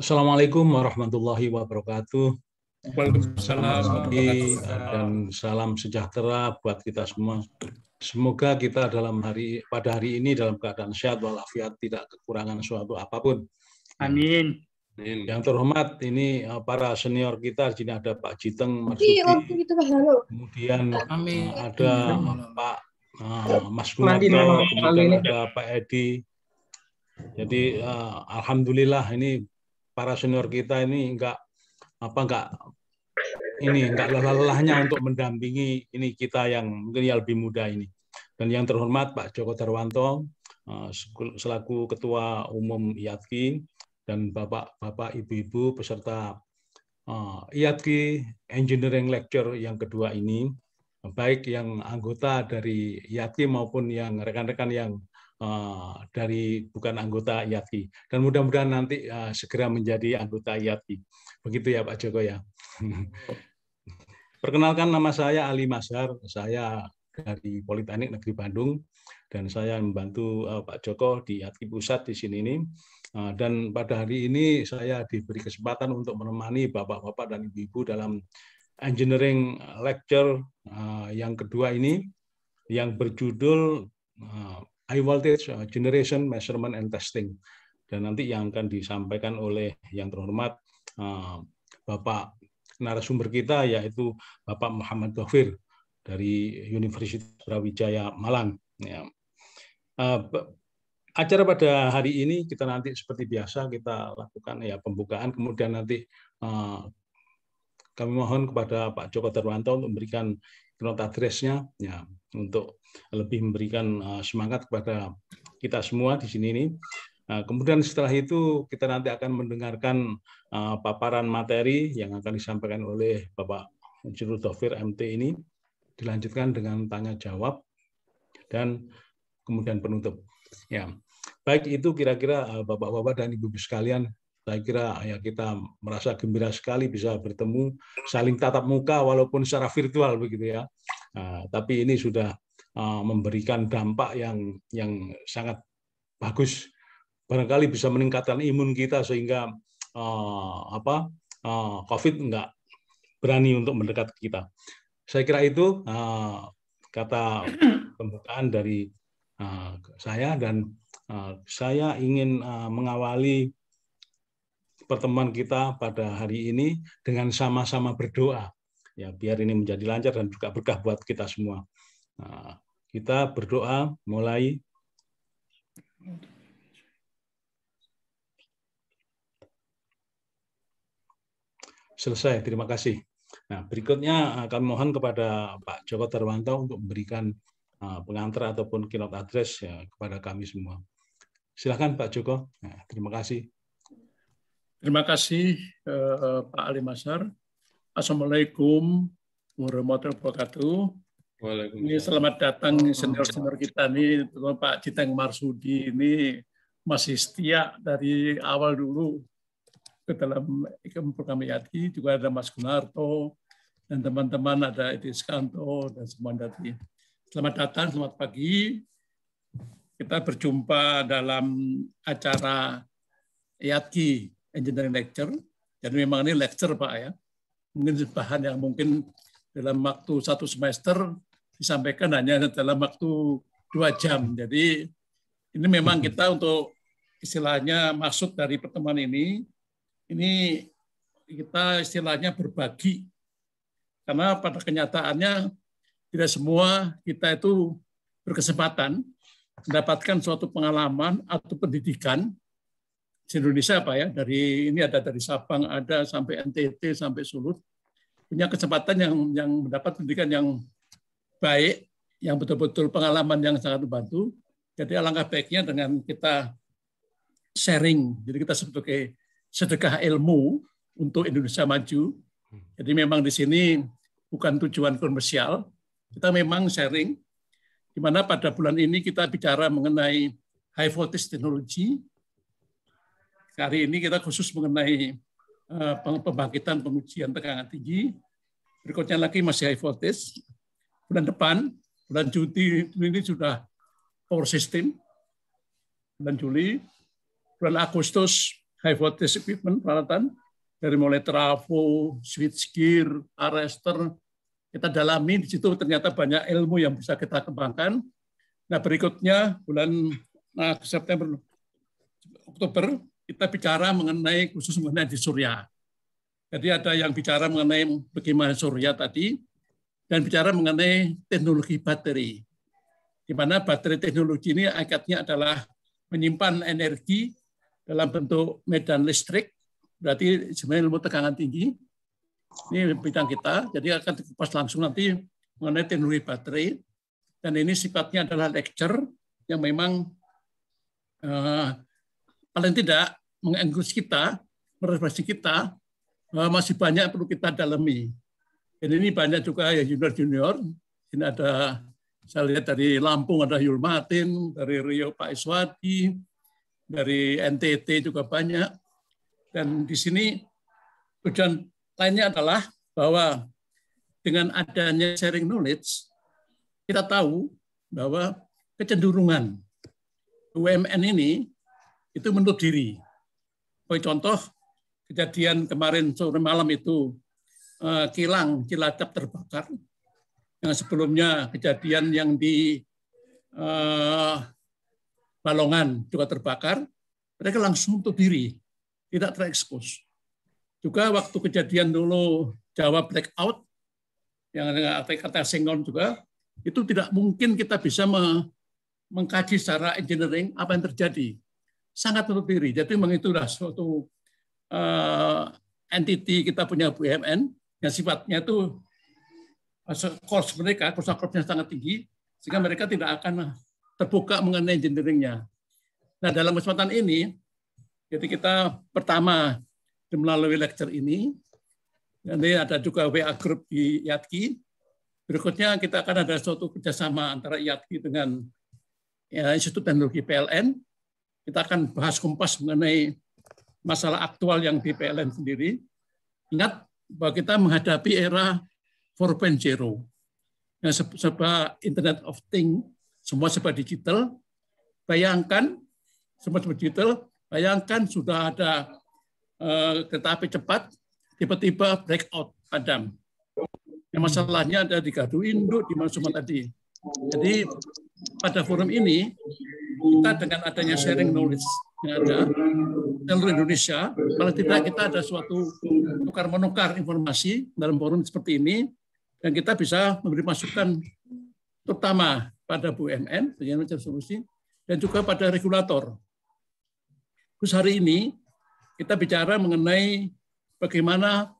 Assalamualaikum warahmatullahi wabarakatuh. Waalaikumsalam Di, dan salam sejahtera buat kita semua. Semoga kita dalam hari pada hari ini dalam keadaan sehat walafiat tidak kekurangan suatu apapun. Amin. Yang terhormat ini eh, para senior kita di sini ada Pak Jiteng Marsudi. Iya, kemudian Amin. ada Pak eh, Mas Gunarto, kemudian ada Pak Edi. Jadi uh, alhamdulillah ini para senior kita ini nggak apa nggak ini nggak lelah-lelahnya untuk mendampingi ini kita yang mungkin yang lebih muda ini. Dan yang terhormat Pak Joko Darwanto eh, selaku Ketua Umum IATKI dan Bapak-bapak Ibu-ibu peserta IATKI eh, Engineering Lecture yang kedua ini baik yang anggota dari IATKI maupun yang rekan-rekan yang Ah, dari bukan anggota IATI dan mudah-mudahan nanti uh, segera menjadi anggota IATI. Begitu ya Pak Joko ya. Perkenalkan nama saya Ali Masar, saya dari Politeknik Negeri Bandung dan saya membantu uh, Pak Joko di IATI pusat di sini ini. Uh, dan pada hari ini saya diberi kesempatan untuk menemani bapak-bapak dan ibu-ibu dalam engineering lecture uh, yang kedua ini yang berjudul high voltage eh, generation, measurement, and testing. Dan nanti yang akan disampaikan oleh yang terhormat eh, Bapak narasumber kita yaitu Bapak Muhammad Ghafir dari Universitas Brawijaya Malang. Ya. Eh, acara pada hari ini kita nanti seperti biasa kita lakukan ya pembukaan, kemudian nanti kami mohon kepada Pak Joko Darwanto untuk memberikan nota address-nya. Ya untuk lebih memberikan eh, semangat kepada kita semua di sini ini. Eh, kemudian setelah itu kita nanti akan mendengarkan eh, paparan materi yang akan disampaikan oleh Bapak Juru Dofir MT ini dilanjutkan dengan tanya jawab dan kemudian penutup. Ya. Baik itu kira-kira Bapak-bapak dan Ibu-ibu sekalian saya kira ya kita merasa gembira sekali bisa bertemu, saling tatap muka walaupun secara virtual begitu ya. Ah, tapi ini sudah ah, memberikan dampak yang yang sangat bagus. Barangkali bisa meningkatkan imun kita sehingga uh, apa uh, COVID nggak berani untuk mendekat kita. Saya kira itu uh, kata pembukaan dari uh, saya dan uh, saya ingin uh, mengawali pertemuan kita pada hari ini dengan sama-sama berdoa ya biar ini menjadi lancar dan juga berkah buat kita semua. Nah, kita berdoa mulai selesai. Terima kasih. Nah, berikutnya eh, kami mohon kepada Pak Joko Tarwanto untuk memberikan eh, pengantar ataupun keynote address ya, kepada kami semua. Silakan Pak Joko. Nah, terima kasih. Terima kasih eh, Pak Ali Masar. Assalamualaikum warahmatullahi wabarakatuh. Ini selamat datang senior-senior kita nih, Pak Citeng Marsudi ini masih setia dari awal dulu ke dalam program Yati, juga ada Mas Gunarto, dan teman-teman ada Edi Kanto, dan semua tadi. Selamat datang, selamat pagi. Kita berjumpa dalam acara Yati Engineering Lecture. Dan memang ini lecture Pak ya mungkin bahan yang mungkin dalam waktu satu semester disampaikan hanya dalam waktu dua jam. Jadi ini memang mm-hmm. kita untuk istilahnya maksud dari pertemuan ini, ini kita istilahnya berbagi. Karena pada kenyataannya tidak semua kita itu berkesempatan mendapatkan suatu pengalaman atau pendidikan Indonesia Pak ya, dari ini ada dari Sabang, ada sampai NTT, sampai Sulut, punya kesempatan yang yang mendapat pendidikan yang baik, yang betul-betul pengalaman yang sangat membantu. Jadi alangkah baiknya dengan kita sharing, jadi kita sebagai sedekah ilmu untuk Indonesia maju. Jadi memang di sini bukan tujuan komersial, kita memang sharing, di mana pada bulan ini kita bicara mengenai high voltage technology, Hari ini kita khusus mengenai uh, pembangkitan pengujian tegangan tinggi. Berikutnya lagi masih high voltage. Bulan depan, bulan Juni ini sudah power system. Bulan Juli, bulan Agustus high voltage equipment peralatan dari mulai trafo, switchgear, arrester, kita dalami di situ ternyata banyak ilmu yang bisa kita kembangkan. Nah berikutnya bulan nah, September, Oktober kita bicara mengenai khusus mengenai di surya. Jadi ada yang bicara mengenai bagaimana surya tadi dan bicara mengenai teknologi baterai. Di mana baterai teknologi ini akadnya adalah menyimpan energi dalam bentuk medan listrik, berarti sebenarnya ilmu tegangan tinggi. Ini bidang kita, jadi akan dikupas langsung nanti mengenai teknologi baterai. Dan ini sifatnya adalah lecture yang memang uh, paling tidak mengenggus kita, merefleksi kita, eh, masih banyak perlu kita dalami. Dan ini banyak juga ya junior-junior. Ini ada saya lihat dari Lampung ada Yul Martin, dari Rio Pak Iswadi, dari NTT juga banyak. Dan di sini tujuan lainnya adalah bahwa dengan adanya sharing knowledge, kita tahu bahwa kecenderungan UMN ini itu menutup diri. Sebagai contoh, kejadian kemarin sore malam itu eh, kilang Cilacap terbakar. Yang sebelumnya kejadian yang di uh, Balongan juga terbakar, mereka langsung untuk diri, tidak terekspos. Juga waktu kejadian dulu Jawa blackout, yang ada kata singkong juga, itu tidak mungkin kita bisa mengkaji secara engineering apa yang terjadi sangat tutup diri. Jadi memang itulah suatu uh, entity kita punya BUMN yang sifatnya itu eh, course mereka, cost nya sangat tinggi, sehingga mereka tidak akan terbuka mengenai engineeringnya. Nah, dalam kesempatan ini, jadi kita pertama melalui lecture ini, nanti ada juga WA Group di IATKI, berikutnya kita akan ada suatu kerjasama antara IATKI dengan ya, Institut Teknologi PLN, kita akan bahas kompas mengenai masalah aktual yang di PLN sendiri. Ingat bahwa kita menghadapi era 4.0. yang sebuah Internet of Things, semua sebuah digital, bayangkan, semua sebuah digital, bayangkan sudah ada eh, kereta api cepat, tiba-tiba breakout padam. Yang masalahnya ada di Gardu Induk, di mana semua tadi. Jadi pada forum ini kita dengan adanya sharing knowledge yang ada seluruh Indonesia, malah tidak kita ada suatu tukar menukar informasi dalam forum seperti ini dan kita bisa memberi masukan terutama pada BUMN, bagaimana solusi, dan juga pada regulator. Terus hari ini kita bicara mengenai bagaimana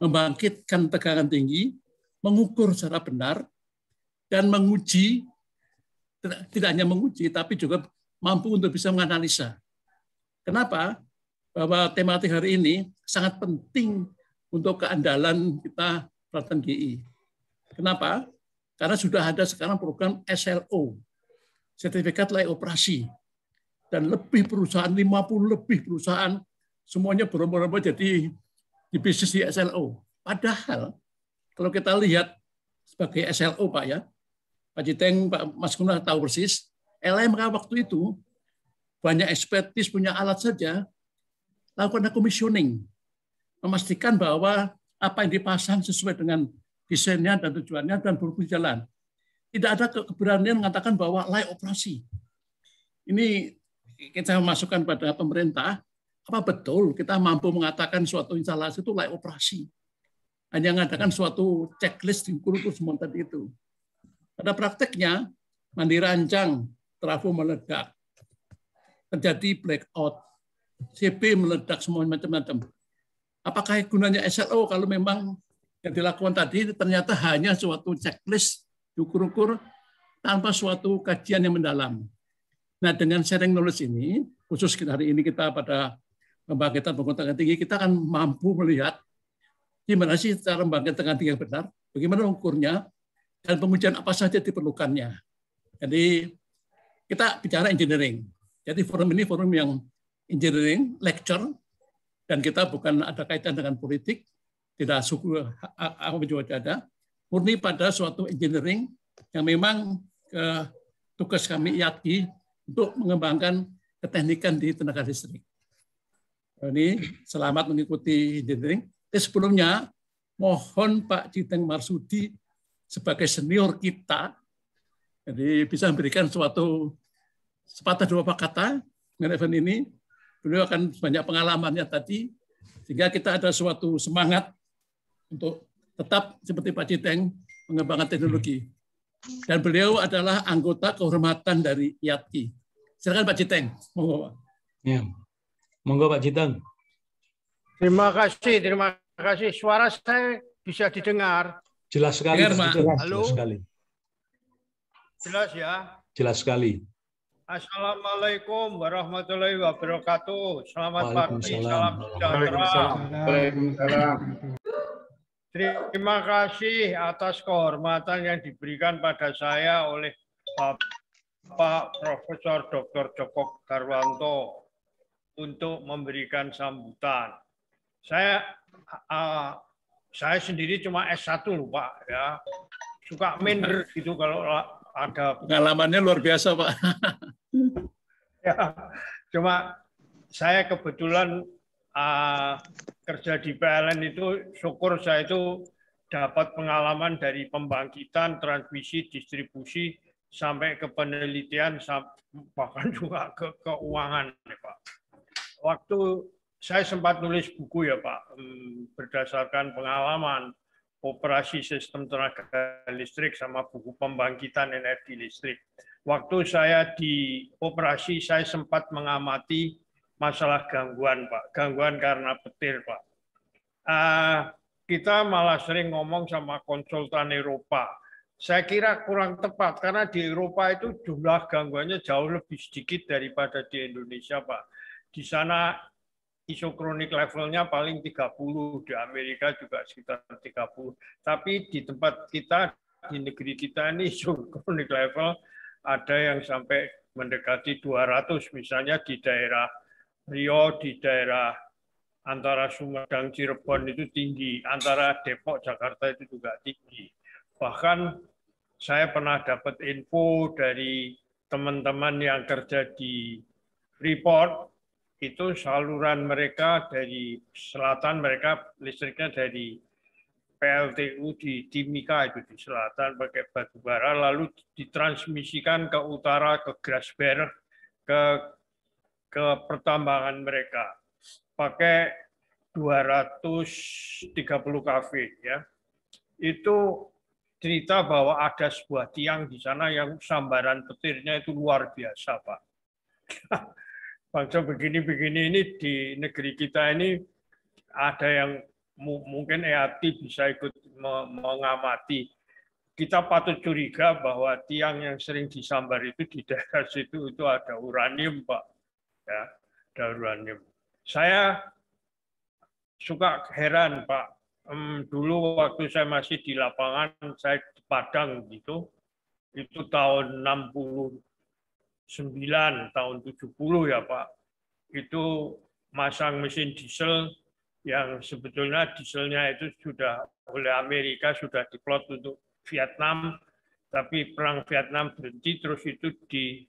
membangkitkan tegangan tinggi, mengukur secara benar, dan menguji tidak, hanya menguji, tapi juga mampu untuk bisa menganalisa. Kenapa? Bahwa tematik hari ini sangat penting untuk keandalan kita Peralatan GI. Kenapa? Karena sudah ada sekarang program SLO, Sertifikat Layak Operasi. Dan lebih perusahaan, 50 lebih perusahaan, semuanya beromong-omong jadi di bisnis di SLO. Padahal kalau kita lihat sebagai SLO Pak ya, Pak Jiteng, Pak Mas Gunah tahu persis, LMK waktu itu banyak ekspertis punya alat saja, lakukan komisioning memastikan bahwa apa yang dipasang sesuai dengan desainnya dan tujuannya dan berfungsi jalan. Tidak ada keberanian mengatakan bahwa layak operasi. Ini kita masukkan pada pemerintah, apa betul kita mampu mengatakan suatu instalasi itu layak operasi? Hanya mengatakan suatu checklist di semua tadi itu. Pada prakteknya, mandi rancang, trafo meledak, terjadi blackout, CP meledak, semuanya macam-macam. Apakah gunanya SLO kalau memang yang dilakukan tadi ternyata hanya suatu checklist ukur-ukur tanpa suatu kajian yang mendalam. Nah, dengan sharing knowledge ini, khusus kita hari ini kita pada pembangkitan pengkotakan tinggi, kita akan mampu melihat gimana sih cara pembangkitan tinggi yang benar, bagaimana ukurnya, dan pengujian apa saja diperlukannya. Jadi kita bicara engineering. Jadi forum ini forum yang engineering, lecture, dan kita bukan ada kaitan dengan politik, tidak suku apa juga ada, murni pada suatu engineering yang memang ke tugas kami IATI untuk mengembangkan keteknikan di tenaga listrik. Ini selamat mengikuti engineering. Tapi sebelumnya, mohon Pak Citeng Marsudi sebagai senior kita, jadi bisa memberikan suatu sepatah dua kata dengan event ini. Beliau akan banyak pengalamannya tadi, sehingga kita ada suatu semangat untuk tetap seperti Pak Citeng mengembangkan teknologi. Dan beliau adalah anggota kehormatan dari IATI. Silakan Pak Citeng, monggo Pak. Ya. Monggo Pak Citeng. Terima kasih, terima kasih. Suara saya bisa didengar. Jelas sekali. Dengar, Mas. Jelas, Halo. jelas sekali. Jelas ya. Jelas sekali. Assalamualaikum warahmatullahi wabarakatuh. Selamat pagi, salam sejahtera. Terima kasih atas kehormatan yang diberikan pada saya oleh Bapak Profesor Dr. Joko Garwanto untuk memberikan sambutan. Saya uh, saya sendiri cuma S1 pak ya. Suka minder gitu kalau ada pengalamannya luar biasa, Pak. ya. Cuma saya kebetulan uh, kerja di PLN itu syukur saya itu dapat pengalaman dari pembangkitan, transmisi, distribusi sampai ke penelitian bahkan juga ke keuangan, Pak. Waktu saya sempat nulis buku ya Pak, berdasarkan pengalaman operasi sistem tenaga listrik sama buku pembangkitan energi listrik. Waktu saya di operasi, saya sempat mengamati masalah gangguan Pak, gangguan karena petir Pak. Ah, kita malah sering ngomong sama konsultan Eropa. Saya kira kurang tepat karena di Eropa itu jumlah gangguannya jauh lebih sedikit daripada di Indonesia Pak. Di sana isokronik levelnya paling 30 di Amerika juga sekitar 30. Tapi di tempat kita di negeri kita ini isokronik level ada yang sampai mendekati 200 misalnya di daerah Rio, di daerah antara Sumedang, Cirebon itu tinggi, antara Depok, Jakarta itu juga tinggi. Bahkan saya pernah dapat info dari teman-teman yang kerja di report itu saluran mereka dari selatan mereka listriknya dari PLTU di Timika itu di selatan pakai batu bara lalu ditransmisikan ke utara ke Grasberg ke ke pertambangan mereka pakai 230 KV ya. Itu cerita bahwa ada sebuah tiang di sana yang sambaran petirnya itu luar biasa, Pak bangsa begini-begini ini di negeri kita ini ada yang mungkin EAT bisa ikut mengamati. Kita patut curiga bahwa tiang yang sering disambar itu di daerah situ itu ada uranium, Pak. Ya, ada uranium. Saya suka heran, Pak. dulu waktu saya masih di lapangan, saya di Padang gitu, itu tahun 60 9 tahun 70 ya Pak, itu masang mesin diesel yang sebetulnya dieselnya itu sudah oleh Amerika sudah diplot untuk Vietnam, tapi perang Vietnam berhenti terus itu di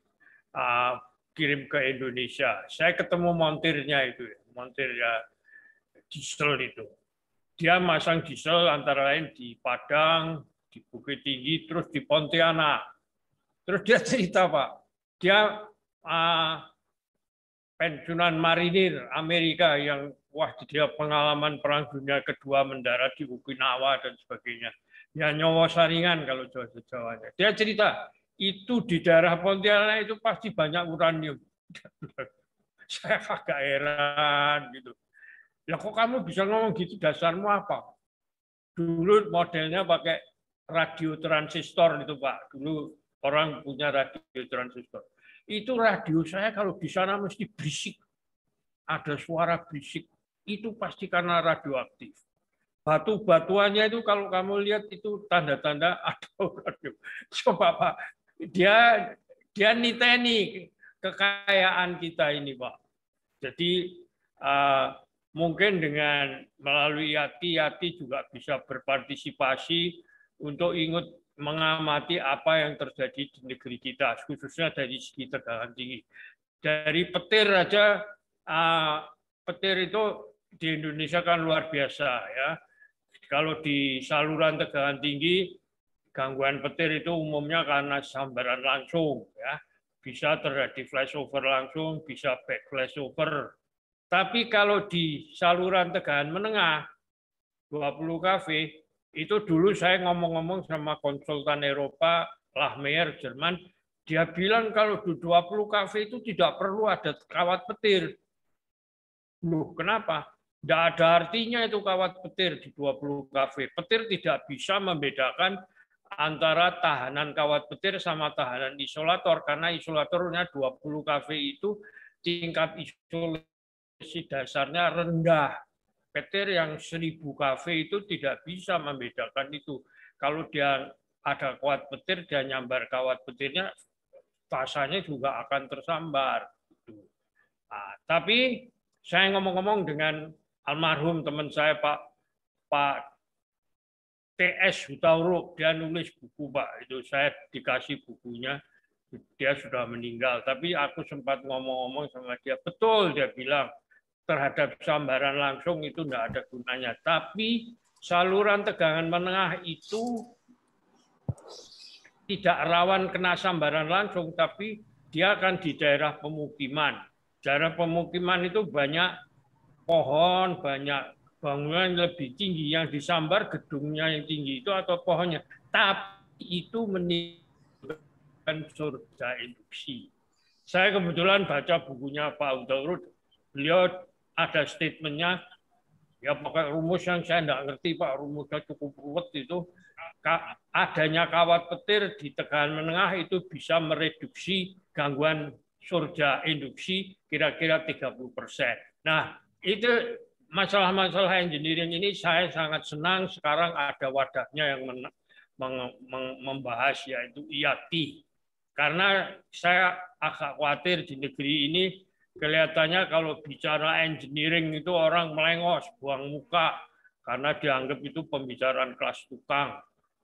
uh, ke Indonesia. Saya ketemu montirnya itu, montirnya diesel itu. Dia masang diesel antara lain di Padang, di Bukit Tinggi, terus di Pontianak. Terus dia cerita, Pak, dia uh, ah, pensiunan marinir Amerika yang wah dia pengalaman perang dunia kedua mendarat di Okinawa dan sebagainya. Ya nyawa saringan kalau Jawa Jawanya. Dia cerita itu di daerah Pontianak itu pasti banyak uranium. Saya agak heran gitu. Ya kok kamu bisa ngomong gitu dasarmu apa? Dulu modelnya pakai radio transistor itu Pak. Dulu orang punya radio transistor itu radio saya kalau di sana mesti berisik. Ada suara berisik. Itu pasti karena radioaktif. Batu-batuannya itu kalau kamu lihat itu tanda-tanda ada radio. Coba Pak, dia dia niteni kekayaan kita ini Pak. Jadi uh, mungkin dengan melalui hati-hati juga bisa berpartisipasi untuk ingat mengamati apa yang terjadi di negeri kita, khususnya dari segi tegangan tinggi. Dari petir aja, ah, petir itu di Indonesia kan luar biasa ya. Kalau di saluran tegangan tinggi, gangguan petir itu umumnya karena sambaran langsung ya. Bisa terjadi flashover langsung, bisa back flashover. Tapi kalau di saluran tegangan menengah, 20 kV, itu dulu saya ngomong-ngomong sama konsultan Eropa, Lahmeyer, Jerman, dia bilang kalau di 20 kafe itu tidak perlu ada kawat petir. Loh, kenapa? Tidak ada artinya itu kawat petir di 20 kafe. Petir tidak bisa membedakan antara tahanan kawat petir sama tahanan isolator karena isolatornya 20 kafe itu tingkat isolasi dasarnya rendah Petir yang seribu kafe itu tidak bisa membedakan itu. Kalau dia ada kawat petir, dia nyambar kawat petirnya, fasanya juga akan tersambar. Nah, tapi saya ngomong-ngomong dengan almarhum teman saya Pak Pak TS Hutauruk, dia nulis buku Pak itu saya dikasih bukunya dia sudah meninggal tapi aku sempat ngomong-ngomong sama dia betul dia bilang terhadap sambaran langsung itu tidak ada gunanya. Tapi saluran tegangan menengah itu tidak rawan kena sambaran langsung, tapi dia akan di daerah pemukiman. Daerah pemukiman itu banyak pohon, banyak bangunan lebih tinggi yang disambar gedungnya yang tinggi itu atau pohonnya. Tapi itu menimbulkan surga induksi. Saya kebetulan baca bukunya Pak Udaurud. Beliau ada statementnya, ya pakai rumus yang saya tidak ngerti Pak, rumusnya cukup ruwet itu, adanya kawat petir di tegangan menengah itu bisa mereduksi gangguan surja induksi kira-kira 30 persen. Nah, itu masalah-masalah engineering ini saya sangat senang sekarang ada wadahnya yang membahas yaitu IATI. Karena saya agak khawatir di negeri ini kelihatannya kalau bicara engineering itu orang melengos, buang muka karena dianggap itu pembicaraan kelas tukang.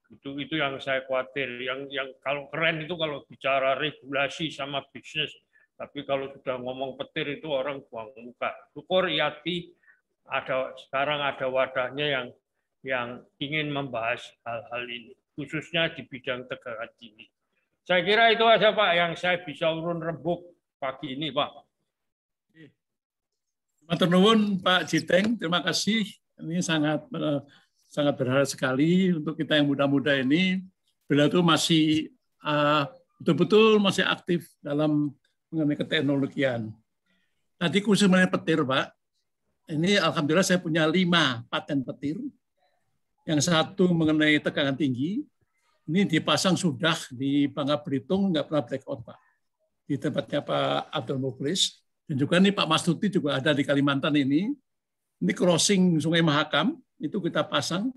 Itu itu yang saya khawatir. Yang yang kalau keren itu kalau bicara regulasi sama bisnis, tapi kalau sudah ngomong petir itu orang buang muka. Syukur Yati ada sekarang ada wadahnya yang yang ingin membahas hal-hal ini, khususnya di bidang tegak ini. Saya kira itu aja Pak yang saya bisa urun rebuk pagi ini Pak. Matur nuwun Pak Jiteng, terima kasih. Ini sangat eh, sangat berharap sekali untuk kita yang muda-muda ini. Beliau itu masih eh, betul-betul masih aktif dalam mengenai keteknologian. Tadi khusus mengenai petir, Pak. Ini alhamdulillah saya punya lima paten petir. Yang satu mengenai tegangan tinggi. Ini dipasang sudah di Bangka Belitung, nggak pernah blackout, Pak. Di tempatnya Pak Abdul Mukhlis dan juga nih Pak Mas Tuti juga ada di Kalimantan ini. Ini crossing Sungai Mahakam, itu kita pasang.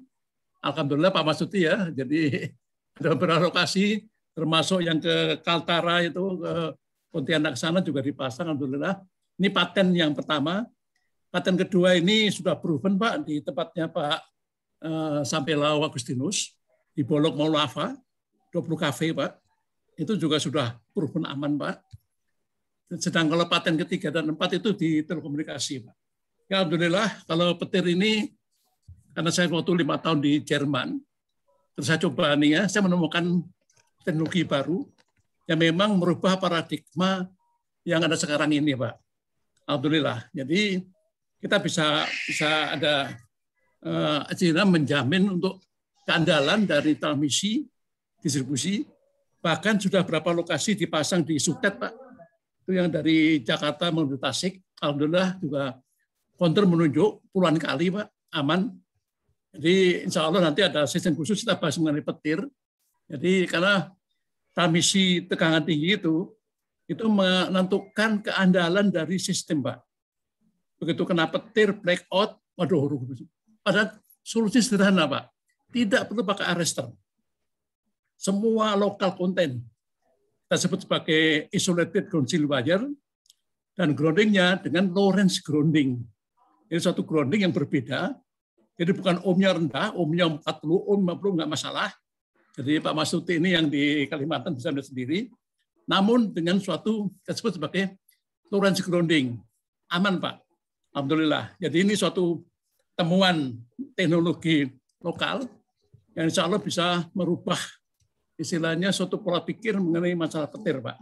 Alhamdulillah Pak Mas Tuti ya, jadi ada beberapa lokasi termasuk yang ke Kaltara itu, ke Pontianak sana juga dipasang, Alhamdulillah. Ini paten yang pertama. Paten kedua ini sudah proven Pak, di tempatnya Pak eh, Sampelau Agustinus, di Bolok Maulafa, 20 kafe Pak. Itu juga sudah proven aman Pak sedang kalau paten ketiga dan empat itu di telekomunikasi, Pak. Ya, Alhamdulillah kalau petir ini, karena saya waktu lima tahun di Jerman, terus saya coba nih ya, saya menemukan teknologi baru yang memang merubah paradigma yang ada sekarang ini, Pak. Alhamdulillah. Jadi kita bisa bisa ada uh, menjamin untuk keandalan dari transmisi, distribusi, bahkan sudah berapa lokasi dipasang di Suket, Pak itu yang dari Jakarta menuju Tasik, alhamdulillah juga konter menunjuk puluhan kali Pak, aman. Jadi insya Allah nanti ada sistem khusus kita bahas mengenai petir. Jadi karena transmisi tegangan tinggi itu, itu menentukan keandalan dari sistem Pak. Begitu kena petir, blackout, waduh, padahal solusi sederhana Pak. Tidak perlu pakai arrester. Semua lokal konten kita sebut sebagai isolated ground wire dan groundingnya dengan Lorentz grounding. ini satu grounding yang berbeda. Jadi bukan ohmnya rendah, ohmnya 40 ohm 50 nggak masalah. Jadi Pak Masuti ini yang di Kalimantan bisa melihat sendiri. Namun dengan suatu kita sebut sebagai Lorentz grounding. Aman Pak. Alhamdulillah. Jadi ini suatu temuan teknologi lokal yang insya Allah bisa merubah istilahnya suatu pola pikir mengenai masalah petir, Pak.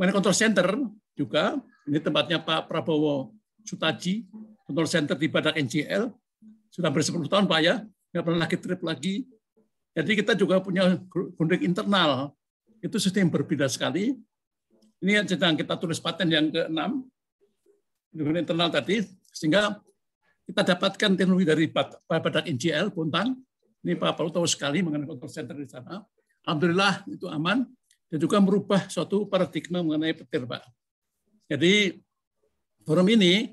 Mengenai control center juga, ini tempatnya Pak Prabowo Sutaji, control center di Badak NGL sudah hampir 10 tahun Pak ya, nggak pernah lagi trip lagi. Jadi kita juga punya gundik internal, itu sistem berbeda sekali. Ini yang sedang kita tulis paten yang ke-6, gundik internal tadi, sehingga kita dapatkan teknologi dari Badak NGL Bontang, ini Pak Paul tahu sekali mengenai control center di sana. Alhamdulillah itu aman dan juga merubah suatu paradigma mengenai petir, Pak. Jadi forum ini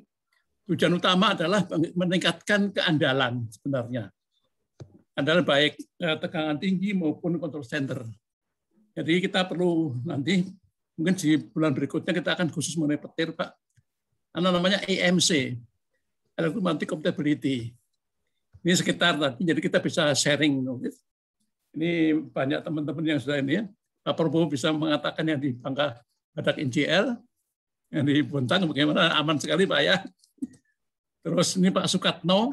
tujuan utama adalah meningkatkan keandalan sebenarnya. Andalan baik eh, tegangan tinggi maupun kontrol center. Jadi kita perlu nanti mungkin di bulan berikutnya kita akan khusus mengenai petir, Pak. Karena namanya EMC, Electromagnetic Compatibility. Ini sekitar tadi, jadi kita bisa sharing. Gitu ini banyak teman-teman yang sudah ini ya. Pak Prabowo bisa mengatakan yang di Bangka Badak yang di Bontang bagaimana aman sekali Pak ya. Terus ini Pak Sukatno,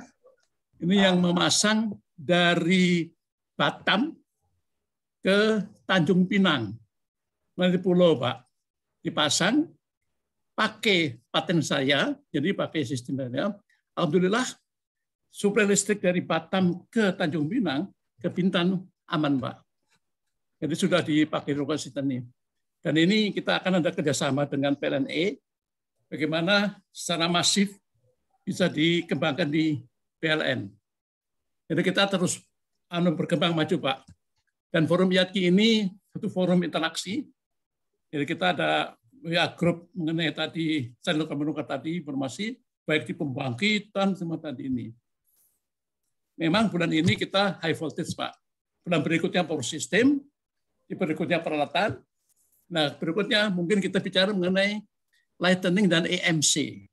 ini yang memasang dari Batam ke Tanjung Pinang, melalui pulau Pak. Dipasang pakai paten saya, jadi pakai sistemnya. Alhamdulillah, suplai listrik dari Batam ke Tanjung Pinang, ke Bintan, aman, Pak. Jadi sudah dipakai ini. Dan ini kita akan ada kerjasama dengan PLNE, bagaimana secara masif bisa dikembangkan di PLN. Jadi kita terus anu, berkembang maju, Pak. Dan forum Yatki ini satu forum interaksi. Jadi kita ada ya grup mengenai tadi channel komunikasi tadi informasi baik di pembangkitan semua tadi ini. Memang bulan ini kita high voltage, Pak. Kemudian nah, berikutnya power system, berikutnya peralatan. Nah, berikutnya mungkin kita bicara mengenai lightning dan EMC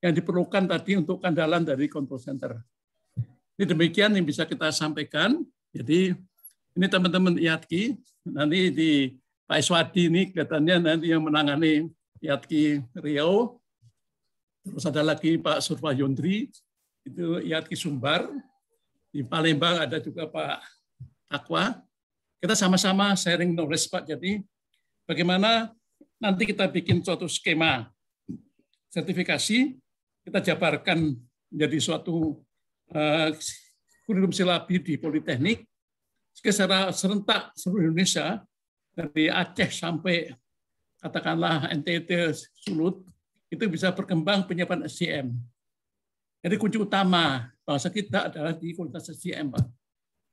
yang diperlukan tadi untuk kandalan dari control center. Ini demikian yang bisa kita sampaikan. Jadi ini teman-teman IATKI, nanti di Pak Iswadi ini kelihatannya nanti yang menangani IATKI Riau. Terus ada lagi Pak Surva Yondri, itu IATKI Sumbar. Di Palembang ada juga Pak Aqua, kita sama-sama sharing knowledge Pak. Jadi bagaimana nanti kita bikin suatu skema sertifikasi, kita jabarkan menjadi suatu uh, kurikulum silabi di Politeknik secara serentak seluruh Indonesia dari Aceh sampai katakanlah NTT Sulut itu bisa berkembang penyiapan SCM. Jadi kunci utama bahasa kita adalah di kualitas SCM Pak.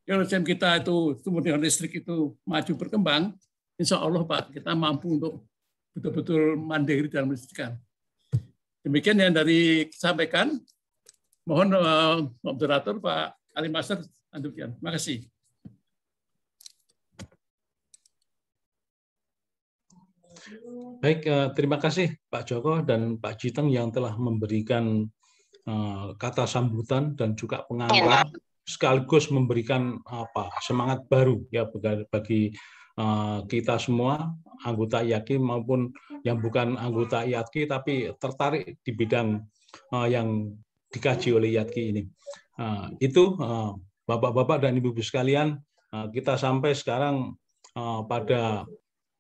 Kalau jam kita itu kemudian listrik itu maju berkembang, insya Allah Pak kita mampu untuk betul-betul mandiri dalam listrikan. Demikian yang dari sampaikan. Mohon uh, moderator Pak Ali Master lanjutkan. Terima kasih. Baik, eh, terima kasih Pak Joko dan Pak Citeng yang telah memberikan eh, kata sambutan dan juga pengantar sekaligus memberikan apa semangat baru ya bagi uh, kita semua anggota IAKI maupun yang bukan anggota IAKI tapi tertarik di bidang uh, yang dikaji oleh IAKI ini. Uh, itu Bapak-bapak dan Ibu-ibu sekalian, kita sampai sekarang pada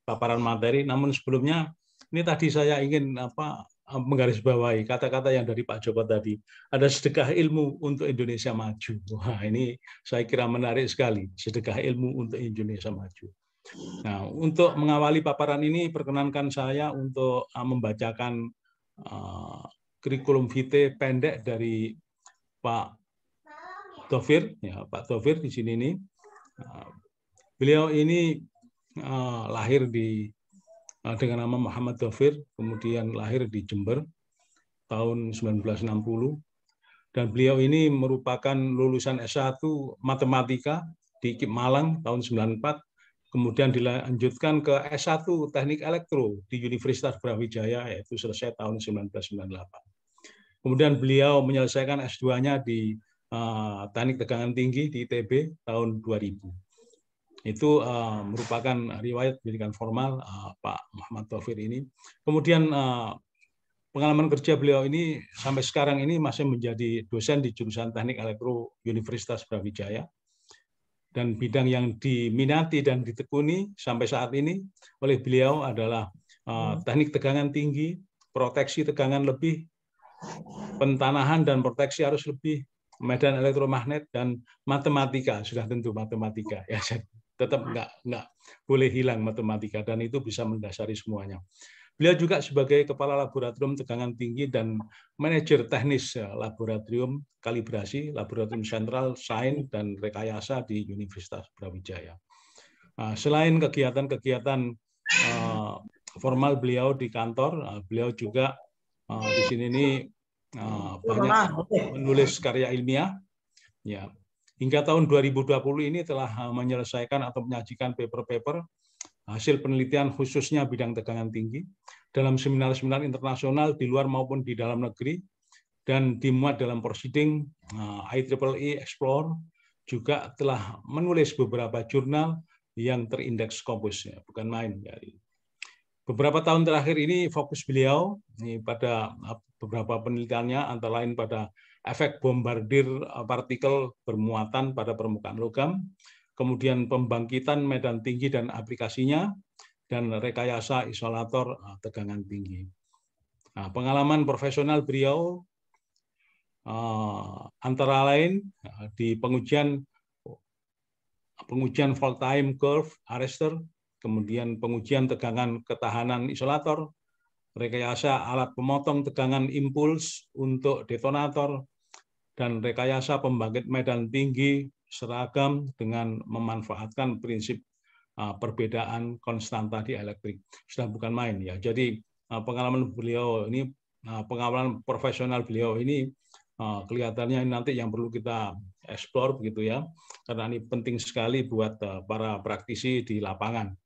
paparan materi namun sebelumnya ini tadi saya ingin apa Eh, menggarisbawahi kata-kata yang dari Pak Joko tadi. Ada sedekah ilmu untuk Indonesia maju. Wah, ini saya kira menarik sekali. Sedekah ilmu untuk Indonesia maju. Nah, untuk mengawali paparan ini, perkenankan saya untuk eh, membacakan eh, kurikulum vitae pendek dari Pak Tovir, Ya, Pak Tovir di sini ini. beliau ini lahir di Ah, dengan nama Muhammad Dhafir, kemudian lahir di Jember tahun 1960. Dan beliau ini merupakan lulusan S1 Matematika di KIP Malang tahun 94, kemudian dilanjutkan ke S1 Teknik Elektro di Universitas Brawijaya, yaitu selesai tahun 1998. Kemudian beliau menyelesaikan S2-nya di ah, Teknik Tegangan Tinggi di ITB tahun 2000. Itu uh, merupakan riwayat pendidikan formal uh, Pak Muhammad Taufir ini. Kemudian uh, pengalaman kerja beliau ini sampai sekarang ini masih menjadi dosen di jurusan Teknik Elektro Universitas Brawijaya dan bidang yang diminati dan ditekuni sampai saat ini oleh beliau adalah uh, teknik tegangan tinggi, proteksi tegangan lebih, pentanahan dan proteksi arus lebih, medan elektromagnet dan matematika sudah tentu matematika ya tetap nggak nggak boleh hilang matematika dan itu bisa mendasari semuanya. Beliau juga sebagai kepala laboratorium tegangan tinggi dan manajer teknis ya, laboratorium kalibrasi, laboratorium sentral sains dan rekayasa di Universitas Brawijaya. Ah, selain kegiatan-kegiatan ah, formal beliau di kantor, ah, beliau juga di sini ini banyak menulis karya ilmiah. Ya, Hingga tahun 2020 ini telah eh, menyelesaikan atau menyajikan paper-paper hasil penelitian khususnya bidang tegangan tinggi dalam seminar-seminar internasional di luar maupun di dalam negeri dan dimuat dalam proceeding eh, IEEE e Explore juga telah menulis beberapa jurnal yang terindeks kompos ya, bukan main dari beberapa tahun terakhir ini fokus beliau ini pada eh, beberapa penelitiannya antara lain pada efek bombardir eh, partikel bermuatan pada permukaan logam, kemudian pembangkitan medan tinggi dan aplikasinya, dan rekayasa isolator eh, tegangan tinggi. Nah, pengalaman profesional beliau eh, antara lain di pengujian pengujian fault time curve arrester, kemudian pengujian tegangan ketahanan isolator, rekayasa alat pemotong tegangan impuls untuk detonator, dan rekayasa pembangkit medan tinggi seragam dengan memanfaatkan prinsip uh, perbedaan konstanta di elektrik. Sudah bukan main ya. Jadi uh, pengalaman beliau ini uh, pengalaman profesional beliau ini kelihatannya nanti yang perlu kita eksplor begitu ya. Karena ini penting sekali buat para praktisi di lapangan.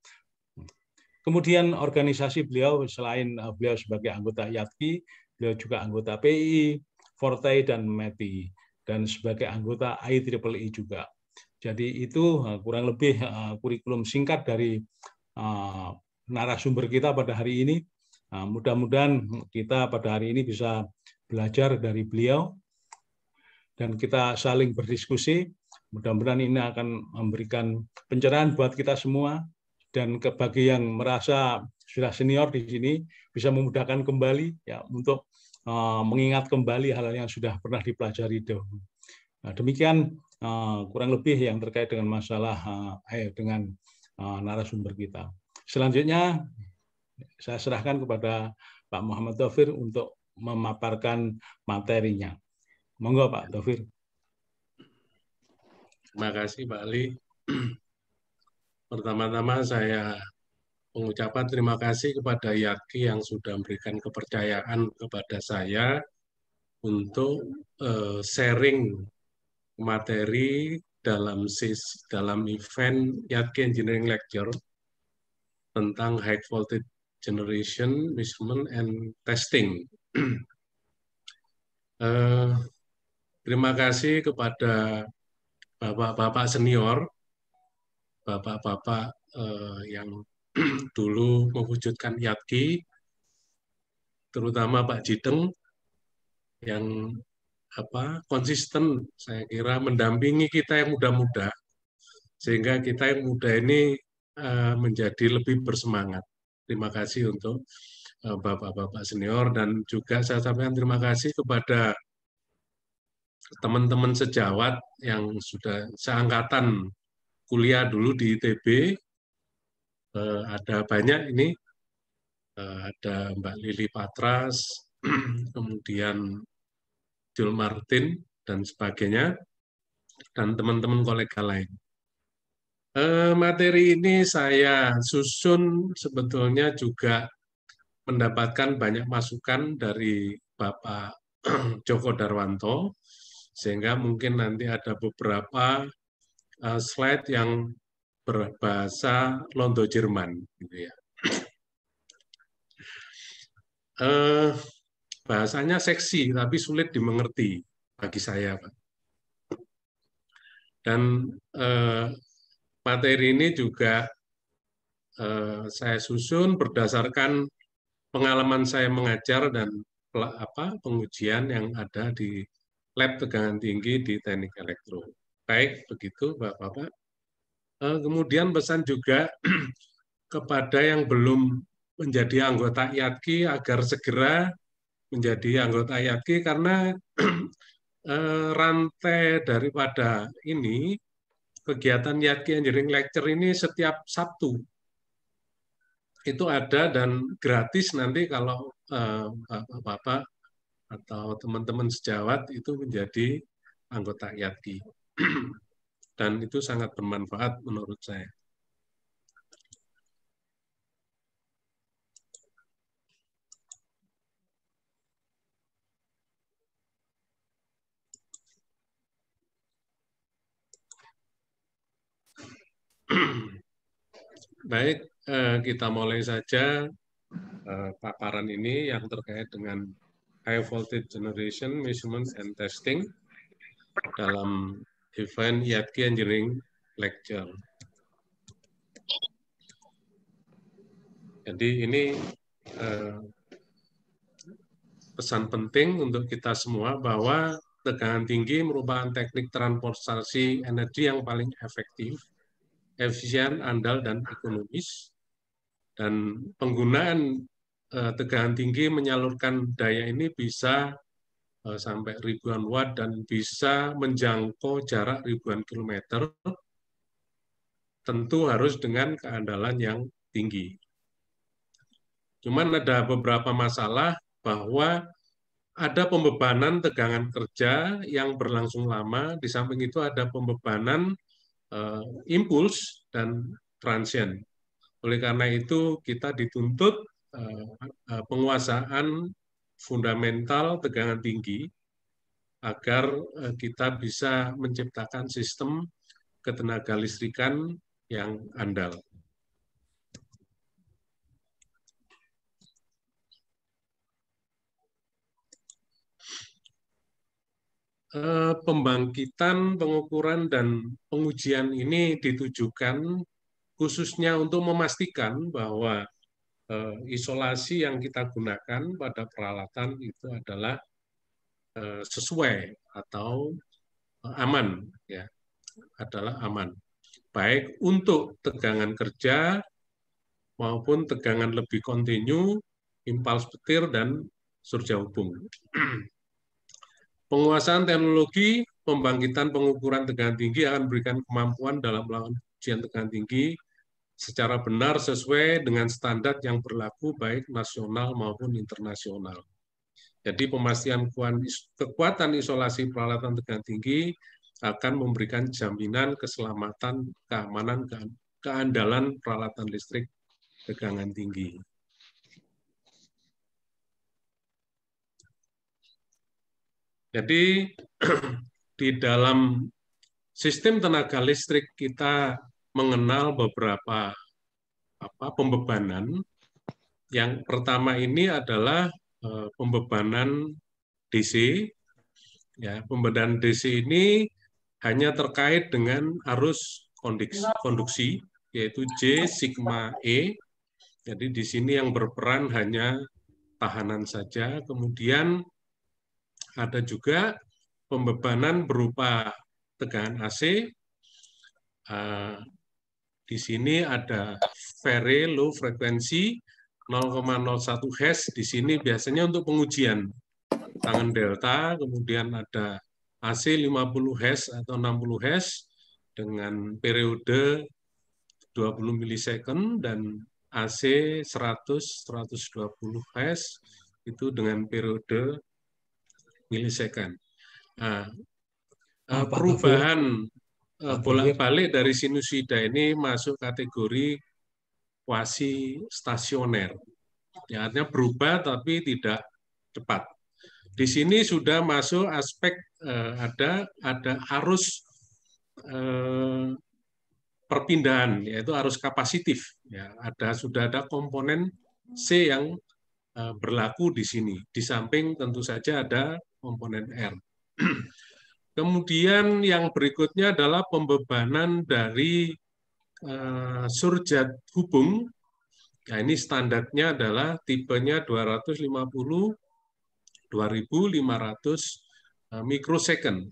Kemudian organisasi beliau selain beliau sebagai anggota YATKI, beliau juga anggota PI, Forte dan METI dan sebagai anggota IEEE e juga. Jadi itu eh, kurang lebih eh, kurikulum singkat dari eh, narasumber kita pada hari ini. Mudah-mudahan kita pada hari ini bisa belajar dari beliau dan kita saling berdiskusi. Mudah-mudahan ini akan memberikan pencerahan buat kita semua dan bagi yang merasa sudah senior di sini bisa memudahkan kembali ya untuk Eh, mengingat kembali hal-hal yang sudah pernah dipelajari dahulu. Nah, demikian eh, kurang lebih yang terkait dengan masalah eh dengan eh, narasumber kita. Selanjutnya saya serahkan kepada Pak Muhammad Taufir untuk memaparkan materinya. Monggo Pak Taufir. Terima kasih Pak Ali. Pertama-tama saya Pengucapan terima kasih kepada Yaki yang sudah memberikan kepercayaan kepada saya untuk eh, sharing materi dalam sis dalam event Yaki Engineering Lecture tentang high voltage generation measurement and testing. Eh, terima kasih kepada bapak-bapak senior, bapak-bapak eh, yang dulu mewujudkan Yatki, terutama Pak Jideng yang apa konsisten saya kira mendampingi kita yang muda-muda sehingga kita yang muda ini eh, menjadi lebih bersemangat. Terima kasih untuk eh, bapak-bapak senior dan juga saya sampaikan terima kasih kepada teman-teman sejawat yang sudah seangkatan kuliah dulu di ITB Eh, ada banyak ini eh, ada Mbak Lili Patras, kemudian Jul Martin dan sebagainya dan teman-teman kolega lain. Eh, materi ini saya susun sebetulnya juga mendapatkan banyak masukan dari Bapak Joko Darwanto, sehingga mungkin nanti ada beberapa slide yang berbahasa Londo Jerman gitu ya. Eh, bahasanya seksi tapi sulit dimengerti bagi saya, Pak. Dan eh, materi ini juga eh, saya susun berdasarkan pengalaman saya mengajar dan apa pengujian yang ada di lab tegangan tinggi di teknik elektro. Baik, begitu Bapak-Bapak. Eh, kemudian pesan juga kepada yang belum menjadi anggota IATKI agar segera menjadi anggota IATKI karena eh, rantai daripada ini kegiatan IATKI Engineering Lecture ini setiap Sabtu itu ada dan gratis nanti kalau eh, Bapak-bapak atau teman-teman sejawat itu menjadi anggota IATKI. dan itu sangat bermanfaat menurut saya. Baik, eh, kita mulai saja eh, paparan ini yang terkait dengan high voltage generation, measurement, and testing dalam event Yatki Engineering Lecture. Jadi ini eh, pesan penting untuk kita semua bahwa tegangan tinggi merupakan teknik transportasi energi yang paling efektif, efisien, andal, dan ekonomis. Dan penggunaan eh, tegangan tinggi menyalurkan daya ini bisa Eh, sampai ribuan watt dan bisa menjangkau jarak ribuan kilometer, tentu harus dengan keandalan yang tinggi. Cuman ada beberapa masalah bahwa ada pembebanan tegangan kerja yang berlangsung lama, di samping itu ada pembebanan uh, impuls dan transient. Oleh karena itu, kita dituntut uh, penguasaan fundamental, tegangan tinggi, agar eh, kita bisa menciptakan sistem ketenaga listrikan yang andal. Eh, pembangkitan, pengukuran, dan pengujian ini ditujukan khususnya untuk memastikan bahwa Eh, isolasi yang kita gunakan pada peralatan itu adalah eh, sesuai atau eh, aman ya adalah aman baik untuk tegangan kerja maupun tegangan lebih kontinu impuls petir dan surja hubung penguasaan teknologi pembangkitan pengukuran tegangan tinggi akan memberikan kemampuan dalam melawan ujian tegangan tinggi secara benar sesuai dengan standar yang berlaku baik nasional maupun internasional. Jadi pemastian kekuatan isolasi peralatan tegangan tinggi akan memberikan jaminan keselamatan, keamanan, keandalan peralatan listrik tegangan tinggi. Jadi di dalam sistem tenaga listrik kita mengenal beberapa apa pembebanan. Yang pertama ini adalah e, pembebanan DC. Ya, pembebanan DC ini hanya terkait dengan arus konduksi yaitu J sigma E. Jadi di sini yang berperan hanya tahanan saja. Kemudian ada juga pembebanan berupa tegangan AC, eh, di sini ada very low frekuensi 0,01 Hz. Di sini biasanya untuk pengujian tangan delta, kemudian ada AC 50 Hz atau 60 Hz dengan periode 20 milisecond dan AC 100 120 Hz itu dengan periode milisecond. Nah, eh, perubahan Eh, bolak-balik dari sinusida ini masuk kategori quasi stasioner. Ya, artinya berubah tapi tidak cepat. Di sini sudah masuk aspek eh, ada ada arus eh, perpindahan yaitu arus kapasitif ya ada sudah ada komponen C yang eh, berlaku di sini di samping tentu saja ada komponen R Kemudian yang berikutnya adalah pembebanan dari uh, surjat hubung. Nah, ini standarnya adalah tipenya 250 2500 microsecond.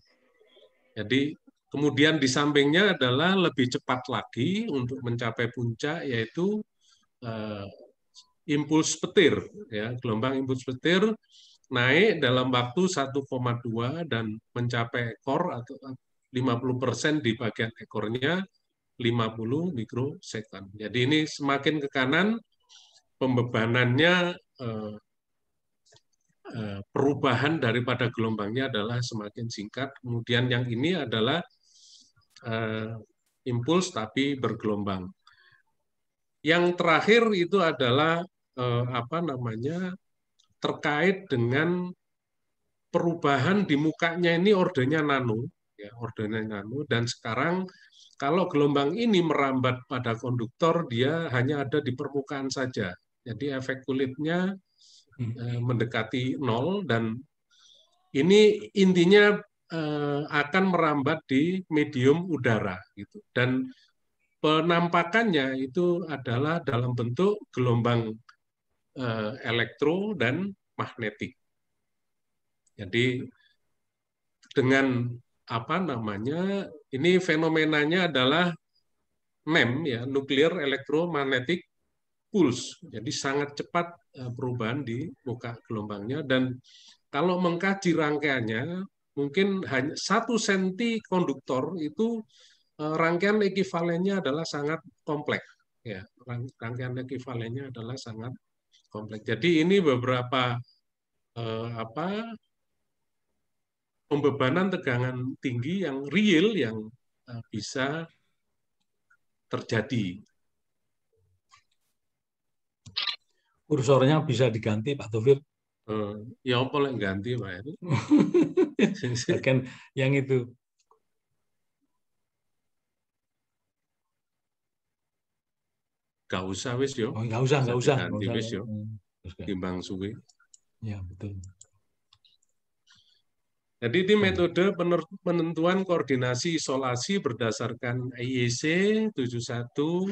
Jadi kemudian di sampingnya adalah lebih cepat lagi untuk mencapai puncak yaitu uh, impuls petir ya, gelombang impuls petir naik dalam waktu 1,2 dan mencapai ekor atau 50% di bagian ekornya 50 mikrosecond. Jadi ini semakin ke kanan pembebanannya eh, eh, perubahan daripada gelombangnya adalah semakin singkat. Kemudian yang ini adalah eh, impuls tapi bergelombang. Yang terakhir itu adalah apa namanya terkait dengan perubahan di mukanya ini ordenya nano, ya, ordenya nano, dan sekarang kalau gelombang ini merambat pada konduktor, dia hanya ada di permukaan saja. Jadi efek kulitnya hmm. eh, mendekati nol dan ini intinya eh, akan merambat di medium udara gitu. Dan penampakannya itu adalah dalam bentuk gelombang Eh, elektro dan magnetik. Jadi dengan apa namanya ini fenomenanya adalah mem ya nuklir elektromagnetik pulse. Jadi sangat cepat eh, perubahan di muka gelombangnya dan kalau mengkaji rangkaiannya mungkin hanya satu senti konduktor itu eh, rangkaian ekivalennya adalah sangat kompleks ya rangkaian ekivalennya adalah sangat kompleks. Jadi ini beberapa eh, apa pembebanan tegangan tinggi yang real yang eh, bisa terjadi. Kursornya bisa diganti Pak Taufir? Hmm, eh, ya apa yang ganti Pak? Bagian yang itu. Gak usah wis yo. Oh, gak usah, gak usah. Ganti wis yo. Hmm, Timbang suwe. Ya, betul. Jadi ini metode penentuan koordinasi isolasi berdasarkan IEC 71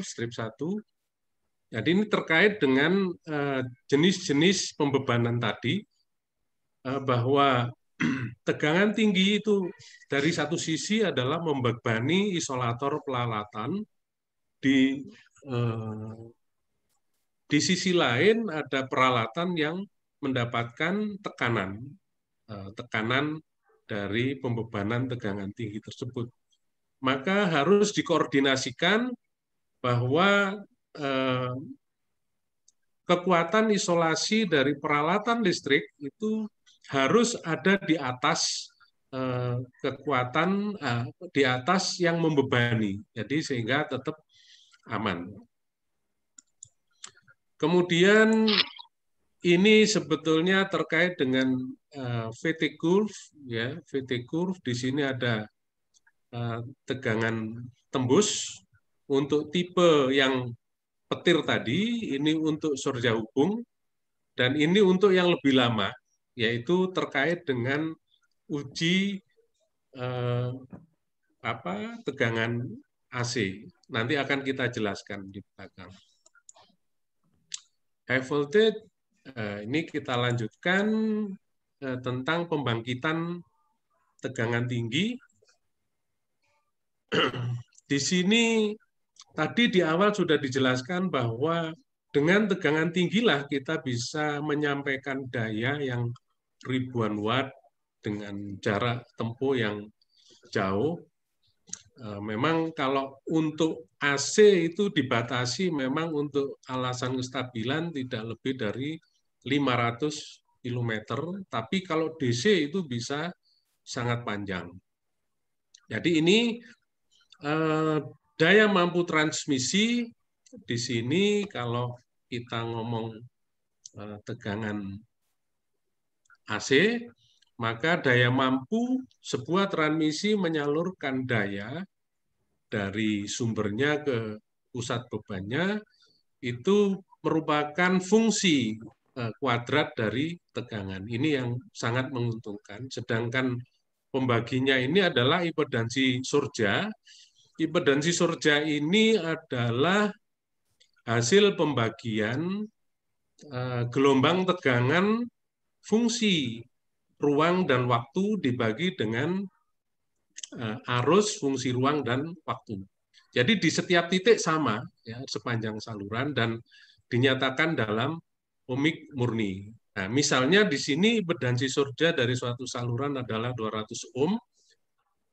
strip 1. Jadi ini terkait dengan eh, jenis-jenis pembebanan tadi eh, bahwa tegangan tinggi itu dari satu sisi adalah membebani isolator pelalatan di Eh, di sisi lain ada peralatan yang mendapatkan tekanan eh, tekanan dari pembebanan tegangan tinggi tersebut maka harus dikoordinasikan bahwa eh, kekuatan isolasi dari peralatan listrik itu harus ada di atas kekuatan di atas yang membebani. Jadi sehingga tetap aman. Kemudian ini sebetulnya terkait dengan uh, eh, VT curve ya, VT curve di sini ada uh, tegangan tembus untuk tipe yang petir tadi, ini untuk surja hubung dan ini untuk yang lebih lama yaitu terkait dengan uji eh, apa tegangan AC. Nanti akan kita jelaskan di belakang. High voltage, eh, ini kita lanjutkan eh, tentang pembangkitan tegangan tinggi. Di sini tadi di awal sudah dijelaskan bahwa dengan tegangan tinggilah kita bisa menyampaikan daya yang ribuan watt dengan jarak tempuh yang jauh Eh, memang kalau untuk AC itu dibatasi memang untuk alasan kestabilan tidak lebih dari 500 km, tapi kalau DC itu bisa sangat panjang. Jadi ini eh, daya mampu transmisi di sini kalau kita ngomong eh, tegangan AC maka daya mampu sebuah transmisi menyalurkan daya dari sumbernya ke pusat bebannya itu merupakan fungsi e, kuadrat dari tegangan. Ini yang sangat menguntungkan. Sedangkan pembaginya ini adalah impedansi surja. Impedansi surja ini adalah hasil pembagian e, gelombang tegangan fungsi ruang dan waktu dibagi dengan eh, arus fungsi ruang dan waktu. Jadi di setiap titik sama ya sepanjang saluran dan dinyatakan dalam omik murni. Nah, misalnya di sini bedansi surja dari suatu saluran adalah 200 ohm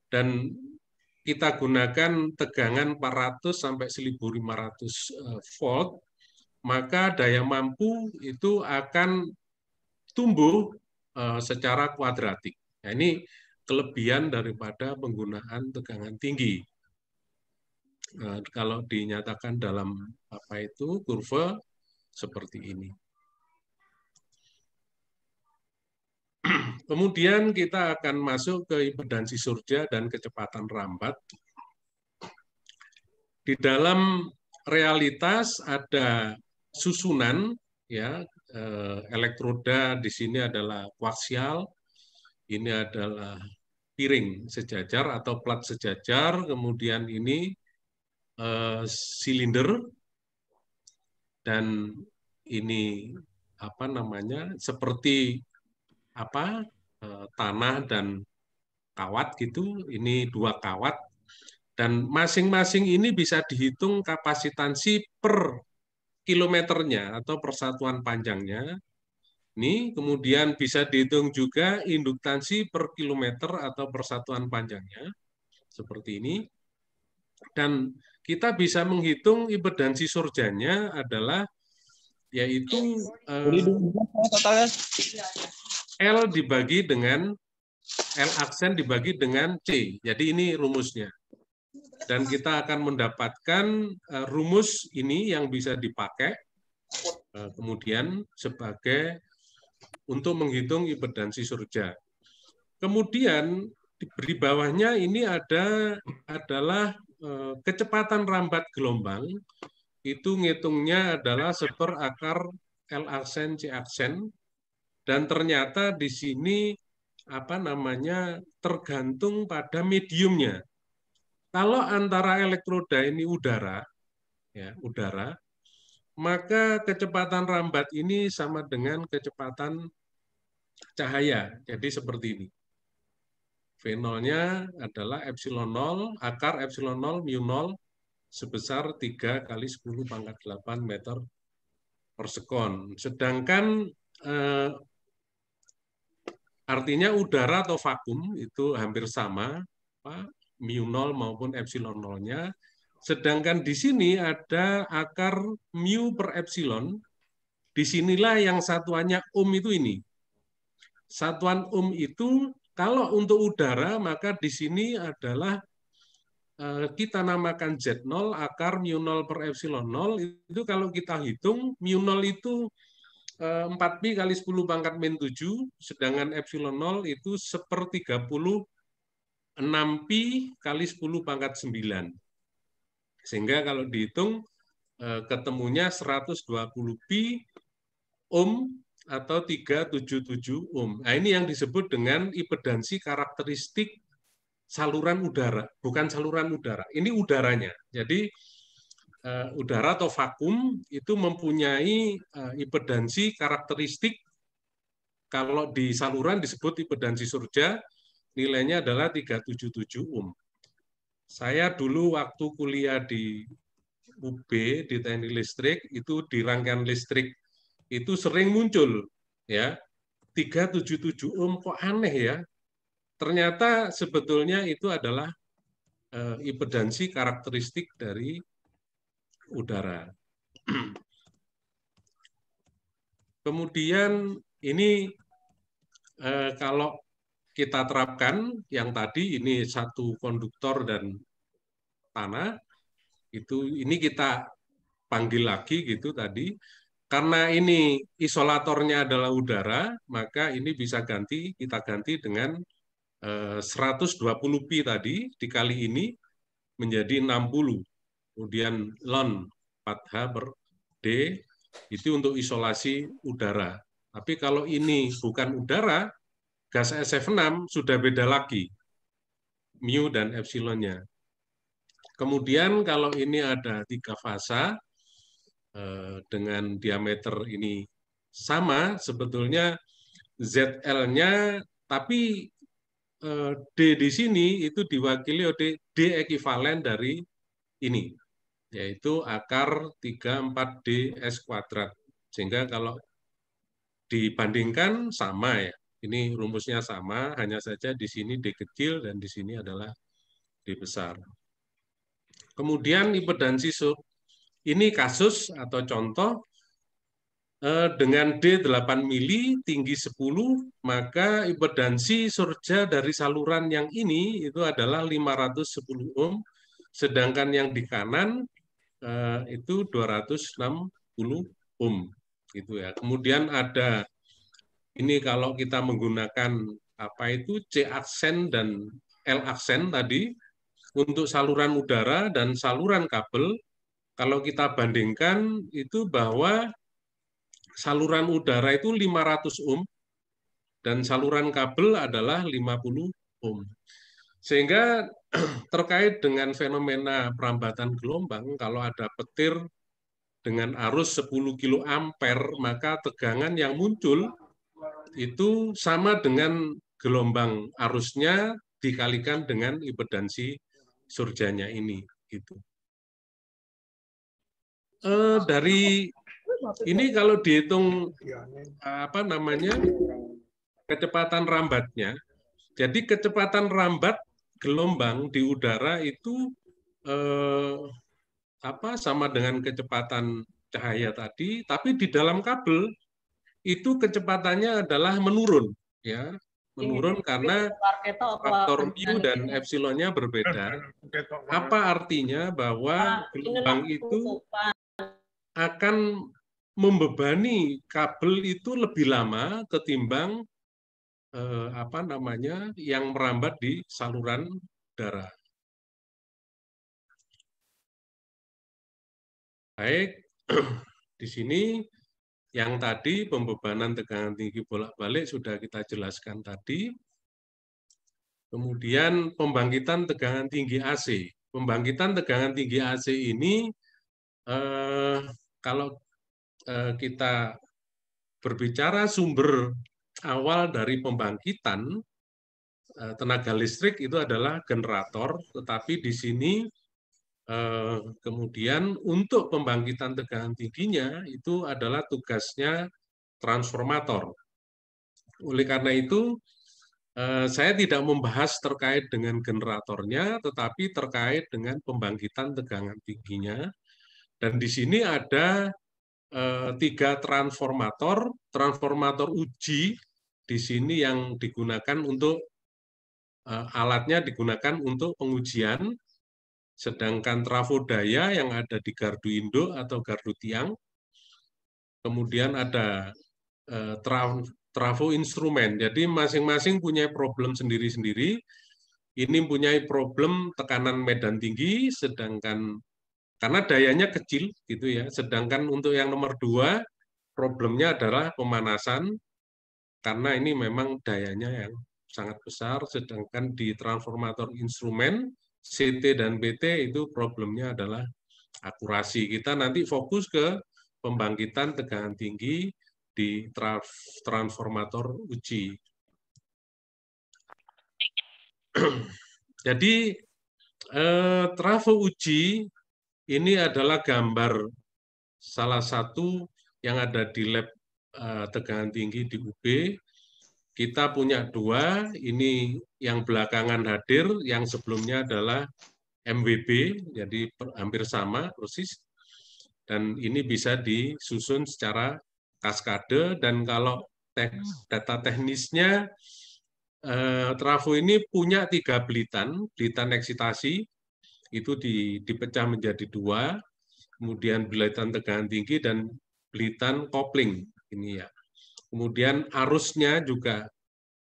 dan kita gunakan tegangan 400 sampai 1500 eh, volt, maka daya mampu itu akan tumbuh Eh, secara kuadratik. Nah, ini kelebihan daripada penggunaan tegangan tinggi. Eh, kalau dinyatakan dalam apa itu kurva seperti ini. Kemudian kita akan masuk ke impedansi surja dan kecepatan rambat. Di dalam realitas ada susunan ya Eh, elektroda di sini adalah koaksial, ini adalah piring sejajar atau plat sejajar, kemudian ini eh, silinder dan ini apa namanya seperti apa eh, tanah dan kawat gitu, ini dua kawat dan masing-masing ini bisa dihitung kapasitansi per kilometernya atau persatuan panjangnya. Ini kemudian bisa dihitung juga induktansi per kilometer atau persatuan panjangnya seperti ini. Dan kita bisa menghitung impedansi surjanya adalah yaitu eh, ya, ya? L dibagi dengan L aksen dibagi dengan C. Jadi ini rumusnya dan kita akan mendapatkan eh, rumus ini yang bisa dipakai eh, kemudian sebagai untuk menghitung impedansi surja. Kemudian di bawahnya ini ada adalah eh, kecepatan rambat gelombang itu ngitungnya adalah seper akar L aksen C aksen dan ternyata di sini apa namanya tergantung pada mediumnya. Kalau antara elektroda ini udara, ya udara, maka kecepatan rambat ini sama dengan kecepatan cahaya. Jadi seperti ini. V0-nya adalah epsilon 0, akar epsilon 0, mu 0 sebesar 3 kali 10 pangkat 8 meter per sekon. Sedangkan eh, artinya udara atau vakum itu hampir sama mu 0 maupun epsilon 0-nya. Sedangkan di sini ada akar mu per epsilon. Disinilah yang satuannya ohm itu ini. Satuan ohm itu kalau untuk udara maka di sini adalah eh, kita namakan Z0 akar mu 0 per epsilon 0 itu kalau kita hitung mu 0 itu 4 eh, pi kali 10 pangkat min 7 sedangkan epsilon 0 itu seper 30 6 pi kali 10 pangkat 9. Sehingga kalau dihitung eh, ketemunya 120 pi ohm atau 377 ohm. Nah, ini yang disebut dengan impedansi karakteristik saluran udara, bukan saluran udara. Ini udaranya. Jadi eh, udara atau vakum itu mempunyai eh, impedansi karakteristik kalau di saluran disebut impedansi surja, nilainya adalah 377 UM. Saya dulu waktu kuliah di UB, di teknik listrik, itu di rangkaian listrik, itu sering muncul. ya 377 UM kok aneh ya. Ternyata sebetulnya itu adalah e, impedansi karakteristik dari udara. Kemudian ini e, kalau kita terapkan yang tadi ini satu konduktor dan tanah itu ini kita panggil lagi gitu tadi karena ini isolatornya adalah udara maka ini bisa ganti kita ganti dengan 120 eh, pi tadi dikali ini menjadi 60 kemudian lon 4h per d itu untuk isolasi udara tapi kalau ini bukan udara Gas SF6 sudah beda lagi mu dan epsilonnya. Kemudian kalau ini ada tiga fasa eh, dengan diameter ini sama, sebetulnya ZL-nya, tapi eh, D di sini itu diwakili oleh D ekivalen dari ini, yaitu akar 34 D S kuadrat. Sehingga kalau dibandingkan sama ya, ini rumusnya sama, hanya saja di sini D kecil dan di sini adalah D besar. Kemudian impedansi sub. Ini kasus atau contoh eh, dengan D 8 mili, tinggi 10, maka impedansi surja dari saluran yang ini itu adalah 510 ohm, sedangkan yang di kanan eh, itu 260 ohm. gitu ya. Kemudian ada ini kalau kita menggunakan apa itu C aksen dan L aksen tadi untuk saluran udara dan saluran kabel kalau kita bandingkan itu bahwa saluran udara itu 500 ohm dan saluran kabel adalah 50 ohm. Sehingga terkait dengan fenomena perambatan gelombang, kalau ada petir dengan arus 10 kilo ampere, maka tegangan yang muncul itu sama dengan gelombang arusnya dikalikan dengan impedansi surjanya ini gitu. E, dari ini kalau dihitung apa namanya kecepatan rambatnya, jadi kecepatan rambat gelombang di udara itu eh, apa sama dengan kecepatan cahaya tadi, tapi di dalam kabel itu kecepatannya adalah menurun ya iya, menurun karena faktor mu dan gitu. epsilonnya berbeda. Apa artinya bahwa gelombang itu akan membebani kabel itu lebih lama ketimbang eh, apa namanya yang merambat di saluran darah. Baik, di sini yang tadi pembebanan tegangan tinggi bolak-balik sudah kita jelaskan tadi. Kemudian pembangkitan tegangan tinggi AC. Pembangkitan tegangan tinggi AC ini eh, kalau eh, kita berbicara sumber awal dari pembangkitan eh, tenaga listrik itu adalah generator, tetapi di sini Eh, kemudian untuk pembangkitan tegangan tingginya itu adalah tugasnya transformator. Oleh karena itu, eh, saya tidak membahas terkait dengan generatornya, tetapi terkait dengan pembangkitan tegangan tingginya. Dan di sini ada eh, tiga transformator, transformator uji di sini yang digunakan untuk alatnya digunakan untuk pengujian. Sedangkan trafo daya yang ada di gardu induk atau gardu tiang, kemudian ada eh, trafo instrumen. Jadi masing-masing punya problem sendiri-sendiri. Ini punya problem tekanan medan tinggi, sedangkan karena dayanya kecil gitu ya. Sedangkan untuk yang nomor dua problemnya adalah pemanasan karena ini memang dayanya yang sangat besar, sedangkan di transformator instrumen CT dan BT itu problemnya adalah akurasi. Kita nanti fokus ke pembangkitan tegangan tinggi di transformator uji. Jadi eh, trafo uji ini adalah gambar salah satu yang ada di lab eh, tegangan tinggi di UB kita punya dua, ini yang belakangan hadir, yang sebelumnya adalah MWB, jadi hampir sama persis. Dan ini bisa disusun secara kaskade, dan kalau te data teknisnya, eh, trafo ini punya tiga belitan, belitan eksitasi, itu di, dipecah menjadi dua, kemudian belitan tegangan tinggi, dan belitan kopling. Ini ya Kemudian arusnya juga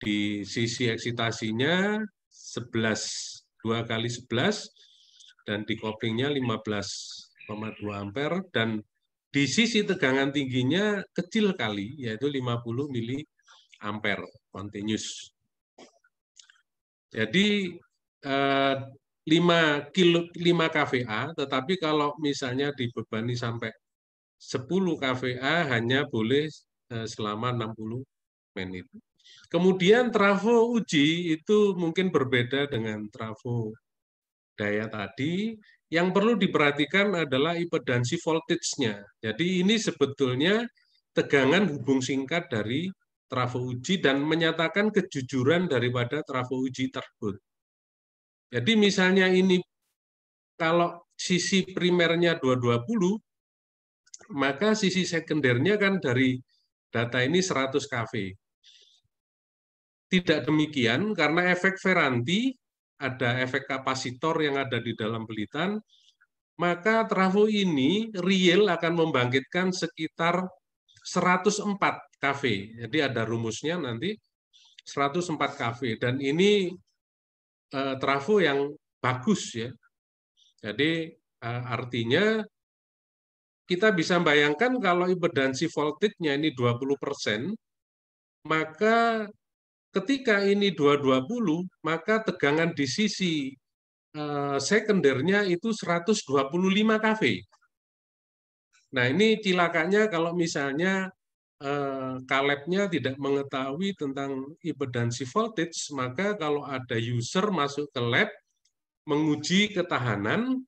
di sisi eksitasinya 11 2 kali 11 dan di koplingnya 15,2 ampere dan di sisi tegangan tingginya kecil kali yaitu 50 mili ampere continuous. Jadi eh, 5 kilo 5 kVA tetapi kalau misalnya dibebani sampai 10 kVA hanya boleh Eh, selama 60 menit. Kemudian trafo uji itu mungkin berbeda dengan trafo daya tadi. Yang perlu diperhatikan adalah impedansi voltage-nya. Jadi ini sebetulnya tegangan hubung singkat dari trafo uji dan menyatakan kejujuran daripada trafo uji tersebut. Jadi misalnya ini kalau sisi primernya 220, maka sisi sekundernya kan dari Data ini 100 kV. Tidak demikian karena efek Ferranti ada efek kapasitor yang ada di dalam pelitan, maka trafo ini real akan membangkitkan sekitar 104 kV. Jadi ada rumusnya nanti 104 kV. dan ini eh, trafo yang bagus ya. Jadi eh, artinya kita bisa bayangkan kalau impedansi voltage-nya ini 20%, maka ketika ini 220, maka tegangan di sisi eh, sekundernya itu 125 kV. Nah, ini cilakanya kalau misalnya eh, tidak mengetahui tentang impedansi voltage, maka kalau ada user masuk ke lab, menguji ketahanan,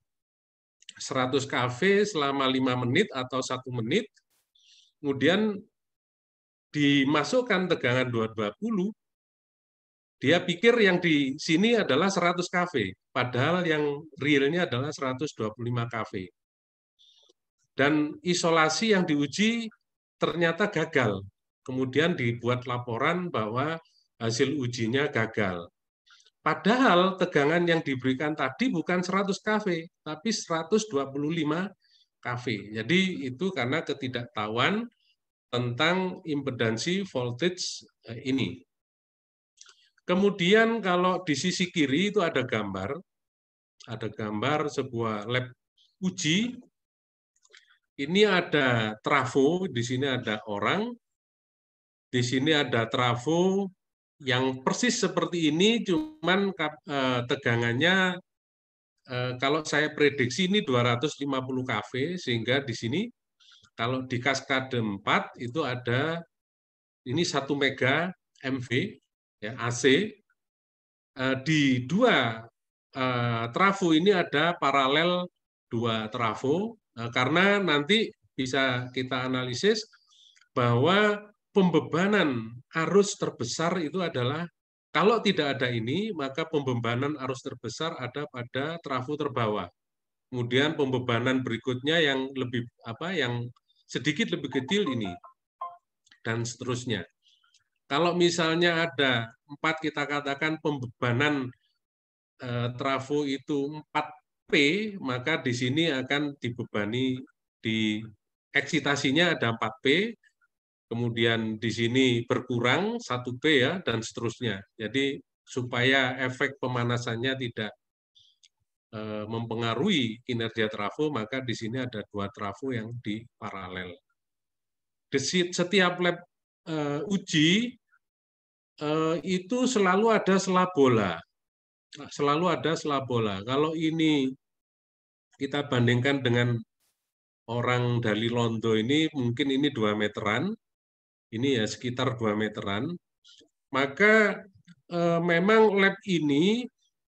100 kV selama 5 menit atau satu menit, kemudian dimasukkan tegangan 220, dia pikir yang di sini adalah 100 kV, padahal yang realnya adalah 125 kV. Dan isolasi yang diuji ternyata gagal. Kemudian dibuat laporan bahwa hasil ujinya gagal. Padahal tegangan yang diberikan tadi bukan 100 kV, tapi 125 kV. Jadi itu karena ketidaktahuan tentang impedansi voltage eh, ini. Kemudian kalau di sisi kiri itu ada gambar, ada gambar sebuah lab uji. Ini ada trafo, di sini ada orang, di sini ada trafo yang persis seperti ini, cuman eh, tegangannya eh, kalau saya prediksi ini 250 kV, sehingga di sini kalau di kaskade 4 itu ada ini 1 mega MV ya AC eh, di dua trafo ini ada paralel dua trafo karena nanti bisa kita analisis bahwa pembebanan arus terbesar itu adalah kalau tidak ada ini, maka pembebanan arus terbesar ada pada trafo terbawah. Kemudian pembebanan berikutnya yang lebih apa yang sedikit lebih kecil ini dan seterusnya. Kalau misalnya ada empat kita katakan pembebanan eh, trafo itu 4 P, maka di sini akan dibebani di eksitasinya ada 4 P, kemudian di sini berkurang 1B ya, dan seterusnya. Jadi supaya efek pemanasannya tidak eh, mempengaruhi kinerja trafo, maka di sini ada dua trafo yang di paralel. Di setiap lab e, uji e, itu selalu ada selabola. Nah, selalu ada selabola. Kalau ini kita bandingkan dengan orang dari Londo ini, mungkin ini dua meteran, ini ya sekitar 2 meteran, maka e, memang lab ini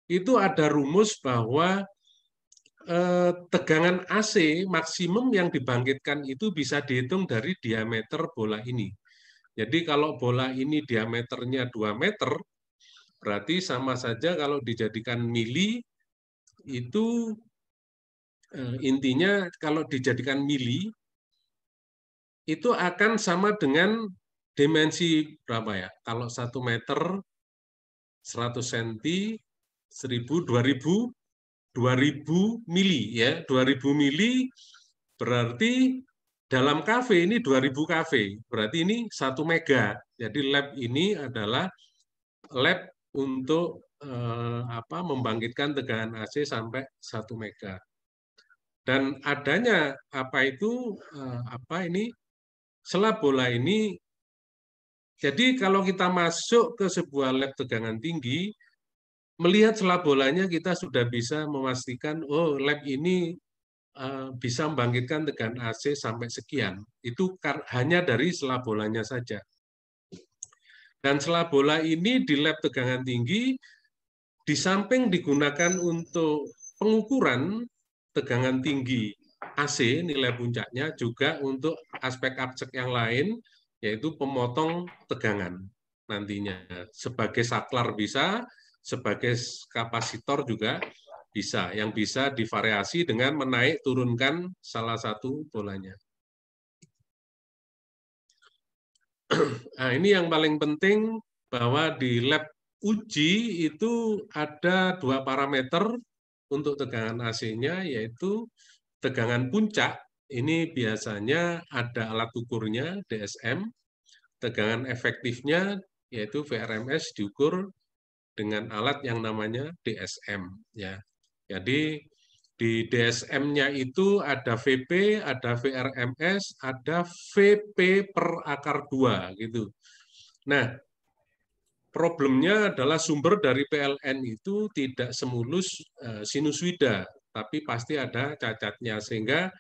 itu ada rumus bahwa e, tegangan AC maksimum yang dibangkitkan itu bisa dihitung dari diameter bola ini. Jadi kalau bola ini diameternya 2 meter, berarti sama saja kalau dijadikan mili, itu eh, intinya kalau dijadikan mili, itu akan sama dengan dimensi berapa ya? Kalau satu meter 100 cm 1000 2000 2000 mili ya. 2000 mili berarti dalam kafe ini 2000 kafe. Berarti ini 1 mega. Jadi lab ini adalah lab untuk eh, apa membangkitkan tegangan AC sampai 1 mega. Dan adanya apa itu eh, apa ini Selap bola ini, jadi kalau kita masuk ke sebuah lab tegangan tinggi, melihat selap bolanya kita sudah bisa memastikan, oh lab ini uh, bisa membangkitkan tegangan AC sampai sekian. Itu hanya dari selap bolanya saja. Dan selap bola ini di lab tegangan tinggi, di samping digunakan untuk pengukuran tegangan tinggi AC nilai puncaknya juga untuk aspek abjek yang lain yaitu pemotong tegangan nantinya sebagai saklar bisa sebagai kapasitor juga bisa yang bisa divariasi dengan menaik turunkan salah satu polanya. Nah, ini yang paling penting bahwa di lab uji itu ada dua parameter untuk tegangan AC-nya yaitu Tegangan puncak ini biasanya ada alat ukurnya DSM, tegangan efektifnya yaitu VRMS diukur dengan alat yang namanya DSM ya. Jadi di DSM-nya itu ada VP, ada VRMS, ada VP per akar 2 gitu. Nah, problemnya adalah sumber dari PLN itu tidak semulus eh, sinusoida tapi pasti ada cacatnya sehingga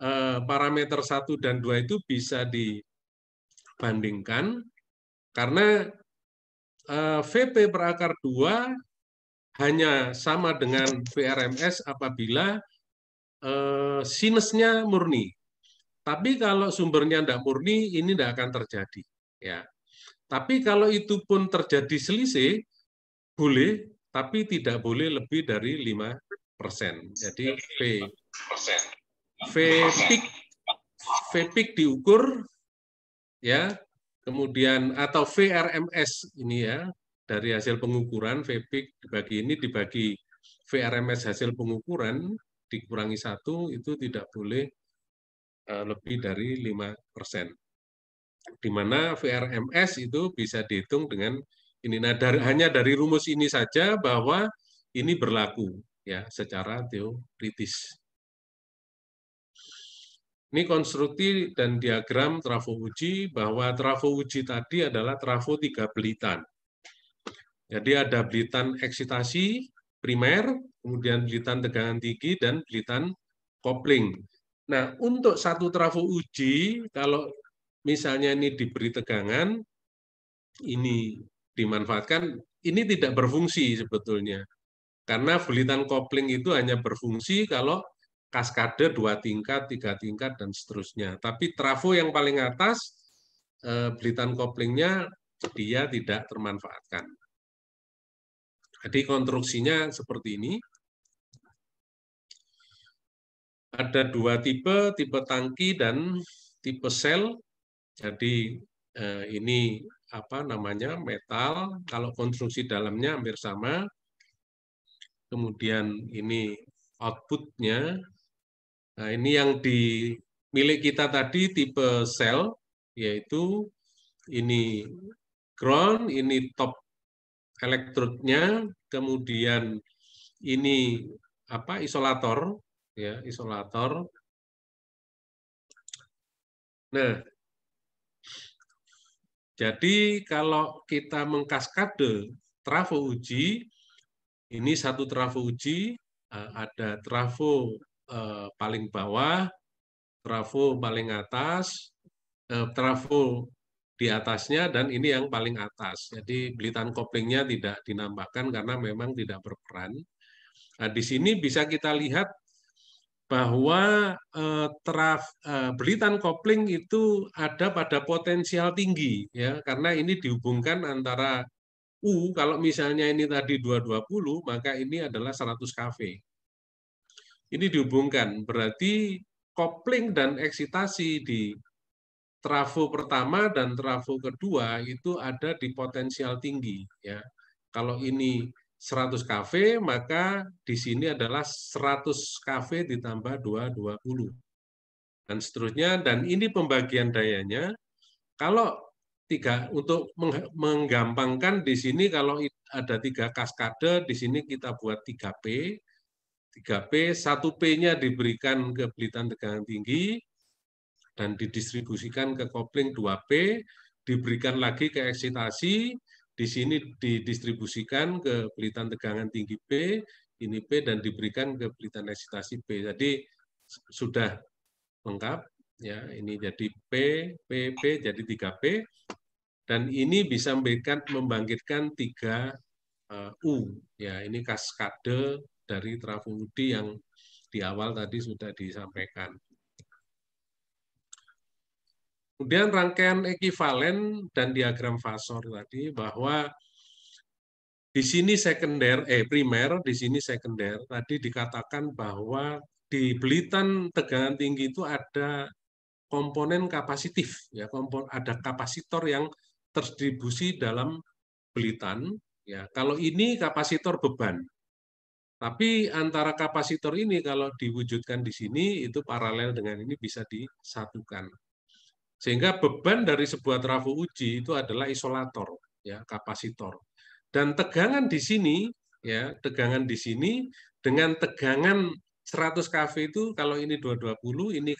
eh, parameter satu dan dua itu bisa dibandingkan karena eh, VP per dua hanya sama dengan VRMS apabila eh, sinusnya murni. Tapi kalau sumbernya tidak murni, ini tidak akan terjadi. Ya. Tapi kalau itu pun terjadi selisih, boleh, tapi tidak boleh lebih dari 5 persen. Jadi V V peak V peak diukur ya kemudian atau VRMS ini ya dari hasil pengukuran V peak dibagi ini dibagi VRMS hasil pengukuran dikurangi satu itu tidak boleh eh, lebih dari lima persen. Di mana VRMS itu bisa dihitung dengan ini. Nah, dari, hanya dari rumus ini saja bahwa ini berlaku ya secara teoritis. Ini konstruksi dan diagram trafo uji bahwa trafo uji tadi adalah trafo tiga belitan. Jadi ada belitan eksitasi primer, kemudian belitan tegangan tinggi dan belitan kopling. Nah, untuk satu trafo uji kalau misalnya ini diberi tegangan ini dimanfaatkan, ini tidak berfungsi sebetulnya. Karena belitan kopling itu hanya berfungsi kalau kaskade dua tingkat, tiga tingkat, dan seterusnya. Tapi trafo yang paling atas, eh, belitan koplingnya dia tidak termanfaatkan. Jadi konstruksinya seperti ini. Ada dua tipe, tipe tangki dan tipe sel. Jadi eh, ini apa namanya metal. Kalau konstruksi dalamnya hampir sama kemudian ini outputnya. Nah, ini yang dimiliki kita tadi tipe sel, yaitu ini ground, ini top elektrodnya, kemudian ini apa isolator, ya isolator. Nah, jadi kalau kita mengkaskade trafo uji, ini satu trafo uji, eh, hmm. ada trafo eh, paling bawah, trafo paling atas, eh, trafo di atasnya, dan ini yang paling atas. Jadi belitan koplingnya tidak dinambahkan karena memang tidak berperan. Nah, di sini bisa kita lihat bahwa traf, belitan kopling itu ada pada potensial tinggi ya karena ini dihubungkan antara U kalau misalnya ini tadi 220, maka ini adalah 100 kV. Ini dihubungkan, berarti kopling dan eksitasi di trafo pertama dan trafo kedua itu ada di potensial tinggi ya. Kalau ini 100 kV maka di sini adalah 100 kV ditambah 220 dan seterusnya dan ini pembagian dayanya. Kalau tiga untuk menggampangkan di sini kalau ada tiga kaskade di sini kita buat 3P p satu 1P-nya diberikan ke belitan tegangan tinggi dan didistribusikan ke kopling 2P diberikan lagi ke eksitasi di sini didistribusikan ke belitan tegangan tinggi P ini P dan diberikan ke belitan eksitasi P jadi sudah lengkap ya ini jadi P, P, P jadi 3P, dan ini bisa memberikan, membangkitkan 3U. Eh, ya, ini kaskade dari trafungudi yang di awal tadi sudah disampaikan. Kemudian rangkaian ekivalen dan diagram fasor tadi bahwa di sini sekunder, eh primer, di sini sekunder. Tadi dikatakan bahwa di Belitan Tegangan Tinggi itu ada komponen kapasitif ya kompon ada kapasitor yang terdistribusi dalam belitan ya kalau ini kapasitor beban tapi antara kapasitor ini kalau diwujudkan di sini itu paralel dengan ini bisa disatukan. Sehingga beban dari sebuah trafo uji itu adalah isolator, ya, kapasitor. Dan tegangan di sini, ya, tegangan di sini dengan tegangan 100 kV itu kalau ini 220, ini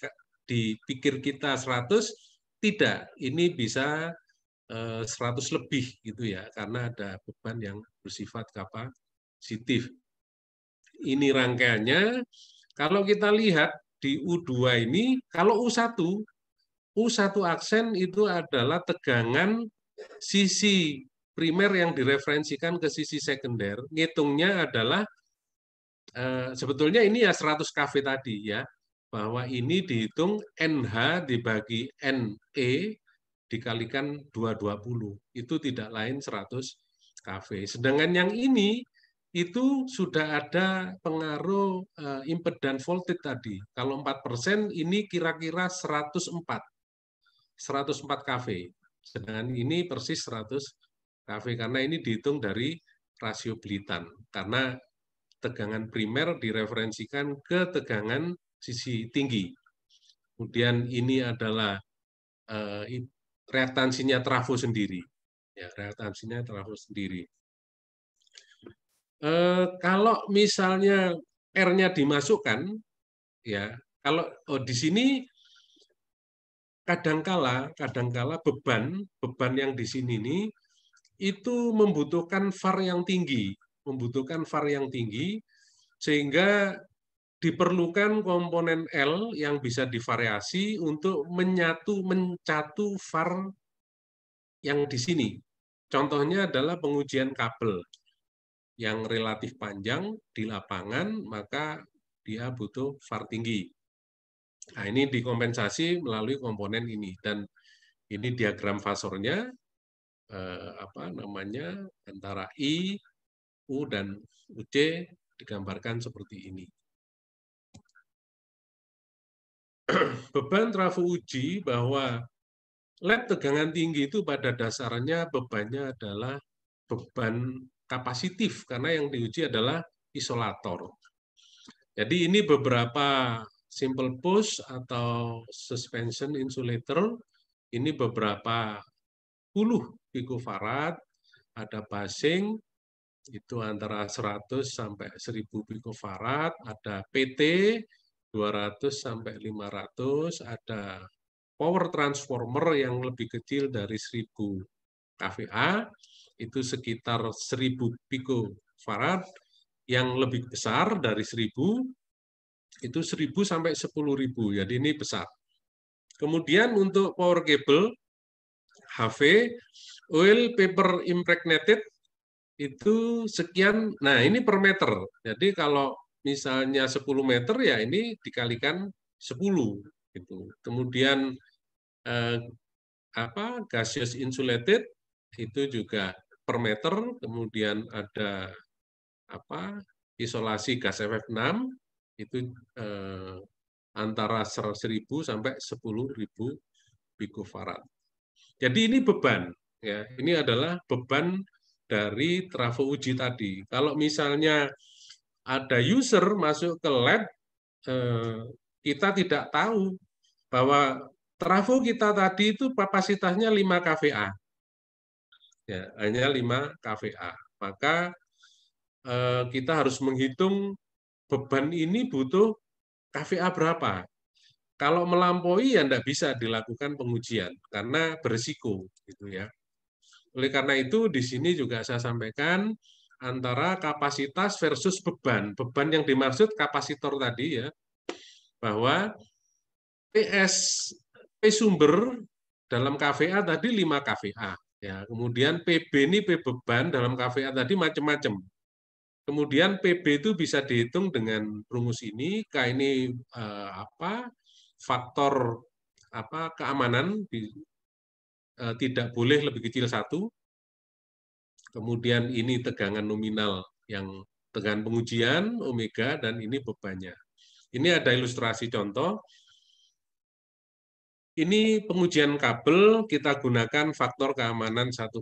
di pikir kita 100 tidak ini bisa 100 eh, lebih gitu ya karena ada beban yang bersifat kapasitif ini rangkaiannya kalau kita lihat di U2 ini kalau U1 U1 aksen itu adalah tegangan sisi primer yang direferensikan ke sisi sekunder ngitungnya adalah eh, sebetulnya ini ya 100 KV tadi ya bahwa ini dihitung NH dibagi NE dikalikan 220. Itu tidak lain 100 KV. Sedangkan yang ini itu sudah ada pengaruh uh, eh, impedan voltage tadi. Kalau 4% persen, ini kira-kira 104. 104 kV. Sedangkan ini persis 100 kV karena ini dihitung dari rasio belitan. Karena tegangan primer direferensikan ke tegangan sisi tinggi. Kemudian ini adalah uh, eh, reaktansinya trafo sendiri. Ya, reaktansinya trafo sendiri. Uh, kalau misalnya R-nya dimasukkan, ya kalau oh, di sini kadangkala kadangkala beban beban yang di sini ini itu membutuhkan var yang tinggi, membutuhkan var yang tinggi sehingga diperlukan komponen L yang bisa divariasi untuk menyatu mencatu var yang di sini. Contohnya adalah pengujian kabel yang relatif panjang di lapangan, maka dia butuh var tinggi. Nah, ini dikompensasi melalui komponen ini dan ini diagram fasornya eh, apa namanya antara I, U dan UC digambarkan seperti ini. beban trafo uji bahwa lab tegangan tinggi itu pada dasarnya bebannya adalah beban kapasitif karena yang diuji adalah isolator. Jadi ini beberapa simple push atau suspension insulator ini beberapa puluh picofarad, ada basing itu antara 100 sampai 1000 picofarad, ada PT 200 sampai 500, ada power transformer yang lebih kecil dari 1000 kVA, itu sekitar 1000 picofarad, yang lebih besar dari 1000 itu 1000 sampai 10000. Jadi ini besar. Kemudian untuk power cable HV oil paper impregnated itu sekian. Nah, ini per meter. Jadi kalau misalnya 10 meter ya ini dikalikan 10 gitu. Kemudian eh, apa gaseous insulated itu juga per meter, kemudian ada apa isolasi gas FF6 itu eh, antara 1.000 sampai 10.000 picofarad. Jadi ini beban ya. Ini adalah beban dari trafo uji tadi. Kalau misalnya ada user masuk ke lab, eh, kita tidak tahu bahwa trafo kita tadi itu kapasitasnya 5 kVA. Ya, hanya 5 kVA. Maka eh, kita harus menghitung beban ini butuh kVA berapa. Kalau melampaui ya tidak bisa dilakukan pengujian karena berisiko gitu ya. Oleh karena itu di sini juga saya sampaikan antara kapasitas versus beban. Beban yang dimaksud kapasitor tadi ya, bahwa PS P sumber dalam KVA tadi 5 KVA. Ya, kemudian PB ini P beban dalam KVA tadi macam-macam. Kemudian PB itu bisa dihitung dengan rumus ini, K ini eh, apa? faktor apa keamanan di, eh, tidak boleh lebih kecil satu Kemudian ini tegangan nominal yang tegangan pengujian omega dan ini bebannya. Ini ada ilustrasi contoh. Ini pengujian kabel kita gunakan faktor keamanan 1,5,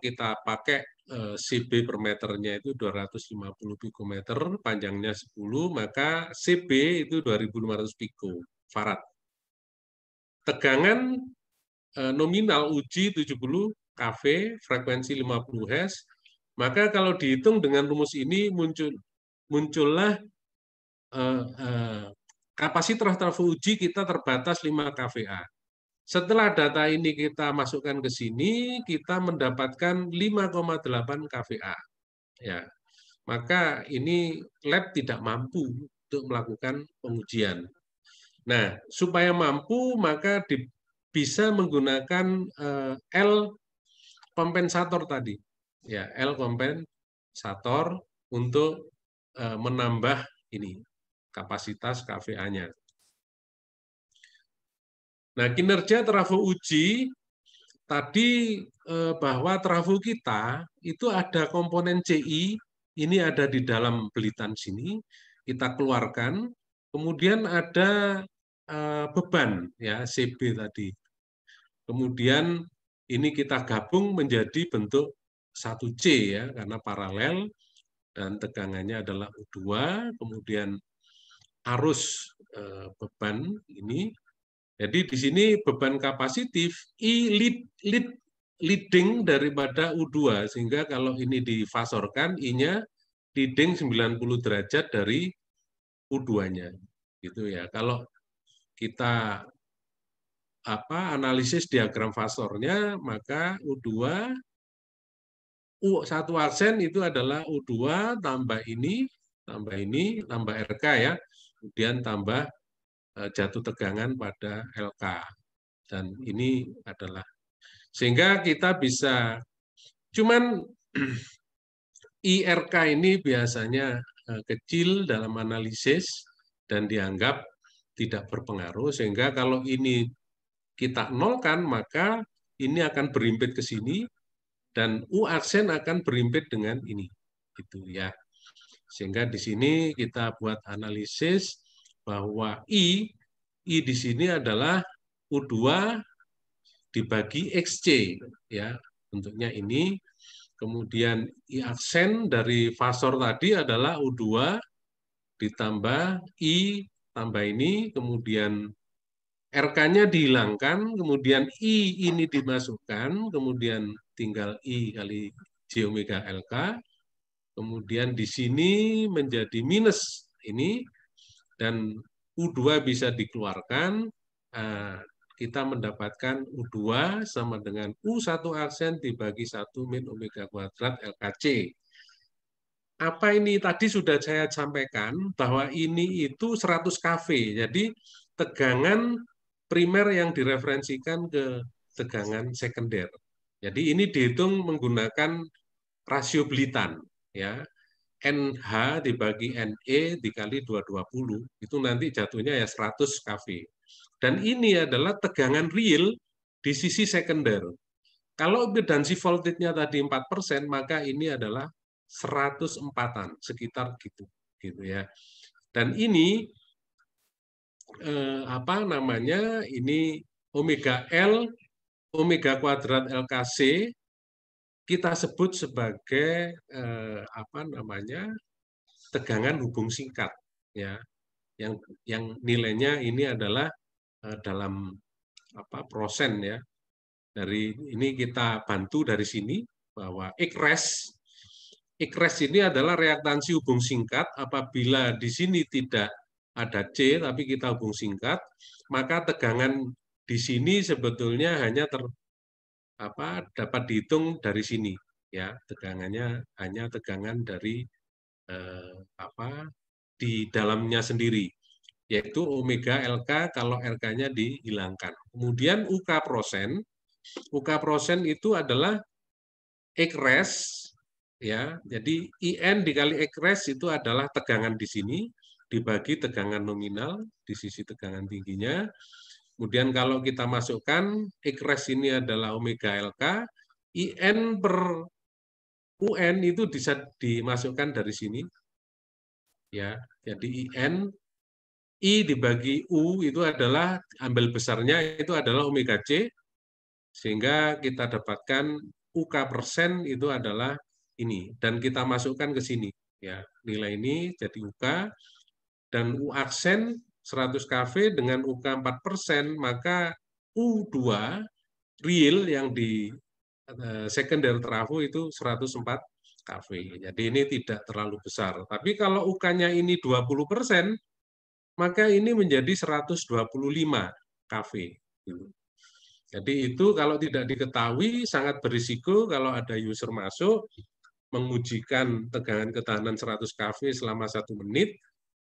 kita pakai eh, CB per meternya itu 250 pikometer, panjangnya 10, maka CB itu 2500 piko farad. Tegangan eh, nominal uji 70 kV, frekuensi 50 Hz, maka kalau dihitung dengan rumus ini muncul muncullah eh, eh, trafo uji kita terbatas 5 kVA. Setelah data ini kita masukkan ke sini, kita mendapatkan 5,8 kVA. Ya. Maka ini lab tidak mampu untuk melakukan pengujian. Nah, supaya mampu maka di, bisa menggunakan eh, L kompensator tadi. Ya, L kompensator untuk e, menambah ini kapasitas KVA-nya. Nah, kinerja trafo uji tadi e, bahwa trafo kita itu ada komponen CI, ini ada di dalam belitan sini, kita keluarkan, kemudian ada e, beban ya CB tadi. Kemudian ini kita gabung menjadi bentuk 1C ya, karena paralel dan tegangannya adalah U2, kemudian arus eh, beban ini. Jadi di sini beban kapasitif I lead, lead leading daripada U2 sehingga kalau ini difasorkan I-nya leading 90 derajat dari U2-nya. Gitu ya. Kalau kita apa analisis diagram fasornya maka U2 U1 arsen itu adalah U2 tambah ini tambah ini tambah RK ya kemudian tambah eh, jatuh tegangan pada LK dan ini adalah sehingga kita bisa cuman IRK ini biasanya eh, kecil dalam analisis dan dianggap tidak berpengaruh sehingga kalau ini kita nolkan, maka ini akan berimpit ke sini, dan U aksen akan berimpit dengan ini. Gitu ya. Sehingga di sini kita buat analisis bahwa I, I di sini adalah U2 dibagi XC. ya Bentuknya ini. Kemudian I aksen dari fasor tadi adalah U2 ditambah I tambah ini, kemudian RK-nya dihilangkan, kemudian I ini dimasukkan, kemudian tinggal I kali J omega LK, kemudian di sini menjadi minus ini, dan U2 bisa dikeluarkan, eh, kita mendapatkan U2 sama dengan U1 aksen dibagi 1 min omega kuadrat LKC. Apa ini? Tadi sudah saya sampaikan bahwa ini itu 100 KV, jadi tegangan primer yang direferensikan ke tegangan sekunder. Jadi ini dihitung menggunakan rasio belitan ya. NH dibagi NE dikali 220 itu nanti jatuhnya ya 100 kV. Dan ini adalah tegangan real di sisi sekunder. Kalau impedansi voltage-nya tadi 4%, maka ini adalah 104-an, sekitar gitu gitu ya. Dan ini eh, apa namanya ini omega L omega kuadrat LKC kita sebut sebagai eh, apa namanya tegangan hubung singkat ya yang yang nilainya ini adalah eh, dalam apa prosen ya dari ini kita bantu dari sini bahwa ikres ikres ini adalah reaktansi hubung singkat apabila di sini tidak ada C tapi kita hubung singkat, maka tegangan di sini sebetulnya hanya ter, apa dapat dihitung dari sini ya, tegangannya hanya tegangan dari eh, apa di dalamnya sendiri yaitu omega LK kalau LK-nya dihilangkan. Kemudian UK prosen. UK prosen itu adalah ekres ya. Jadi IN dikali ekres itu adalah tegangan di sini dibagi tegangan nominal di sisi tegangan tingginya. Kemudian kalau kita masukkan, ekres ini adalah omega LK, IN per UN itu bisa dimasukkan dari sini. Ya, jadi IN I dibagi U itu adalah ambil besarnya itu adalah omega C sehingga kita dapatkan UK persen itu adalah ini dan kita masukkan ke sini ya nilai ini jadi UK dan U aksen 100 KV dengan UK 4%, maka U2 real yang di eh, secondary trafo itu 104 KV. Jadi ini tidak terlalu besar. Tapi kalau UK-nya ini 20%, maka ini menjadi 125 KV. Jadi itu kalau tidak diketahui sangat berisiko kalau ada user masuk mengujikan tegangan ketahanan 100 kV selama satu menit,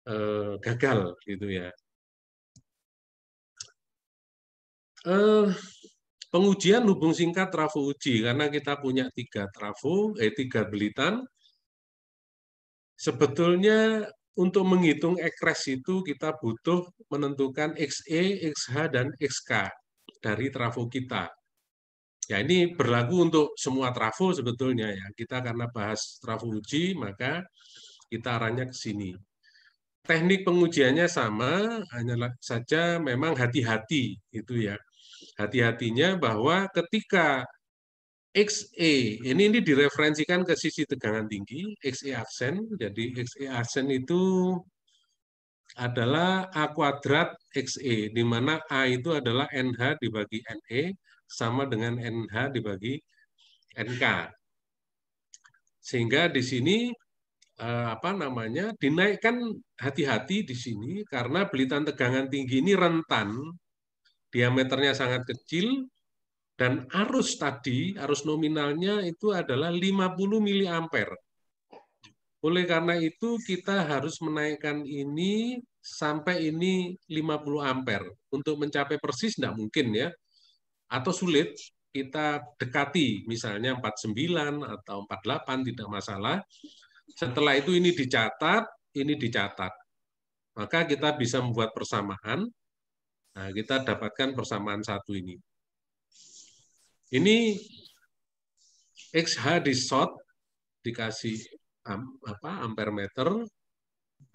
eh, gagal gitu ya. Eh, pengujian hubung singkat trafo uji karena kita punya tiga trafo, eh tiga belitan. Sebetulnya untuk menghitung ekres itu kita butuh menentukan XE, XH, dan XK dari trafo kita. Ya ini berlaku untuk semua trafo sebetulnya ya. Kita karena bahas trafo uji maka kita arahnya ke sini teknik pengujiannya sama, hanya saja memang hati-hati itu ya. Hati-hatinya bahwa ketika XE ini ini direferensikan ke sisi tegangan tinggi, XE aksen. Jadi XE aksen itu adalah A kuadrat XE, di mana A itu adalah NH dibagi NE, sama dengan NH dibagi NK. Sehingga di sini Eh, apa namanya dinaikkan hati-hati di sini karena belitan tegangan tinggi ini rentan diameternya sangat kecil dan arus tadi arus nominalnya itu adalah 50 mili ampere Oleh karena itu kita harus menaikkan ini sampai ini 50 ampere. Untuk mencapai persis tidak mungkin ya. Atau sulit kita dekati misalnya 49 atau 48 tidak masalah setelah itu ini dicatat, ini dicatat. Maka kita bisa membuat persamaan. Nah, kita dapatkan persamaan satu ini. Ini XH di short dikasih am, apa ampere meter,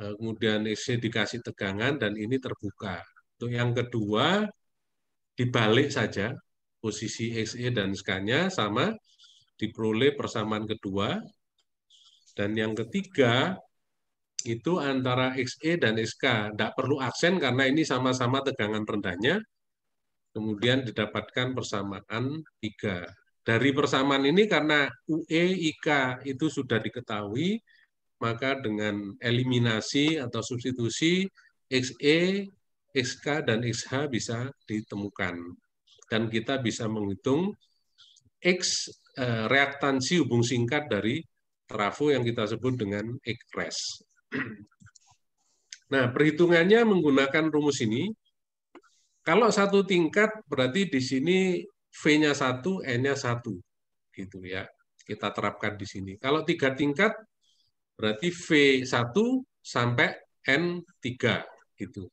eh, kemudian XC dikasih tegangan, dan ini terbuka. Untuk yang kedua, dibalik saja posisi XE dan SK-nya sama diperoleh persamaan kedua dan yang ketiga, itu antara XE dan SK. Tidak perlu aksen karena ini sama-sama tegangan rendahnya. Kemudian didapatkan persamaan 3. Dari persamaan ini karena UE, IK itu sudah diketahui, maka dengan eliminasi atau substitusi XE, XK, dan XH bisa ditemukan. Dan kita bisa menghitung X eh, reaktansi hubung singkat dari trafo yang kita sebut dengan ekres. Nah, perhitungannya menggunakan rumus ini. Kalau satu tingkat berarti di sini V-nya satu, N-nya satu, gitu ya. Kita terapkan di sini. Kalau tiga tingkat berarti V1 sampai N3 gitu.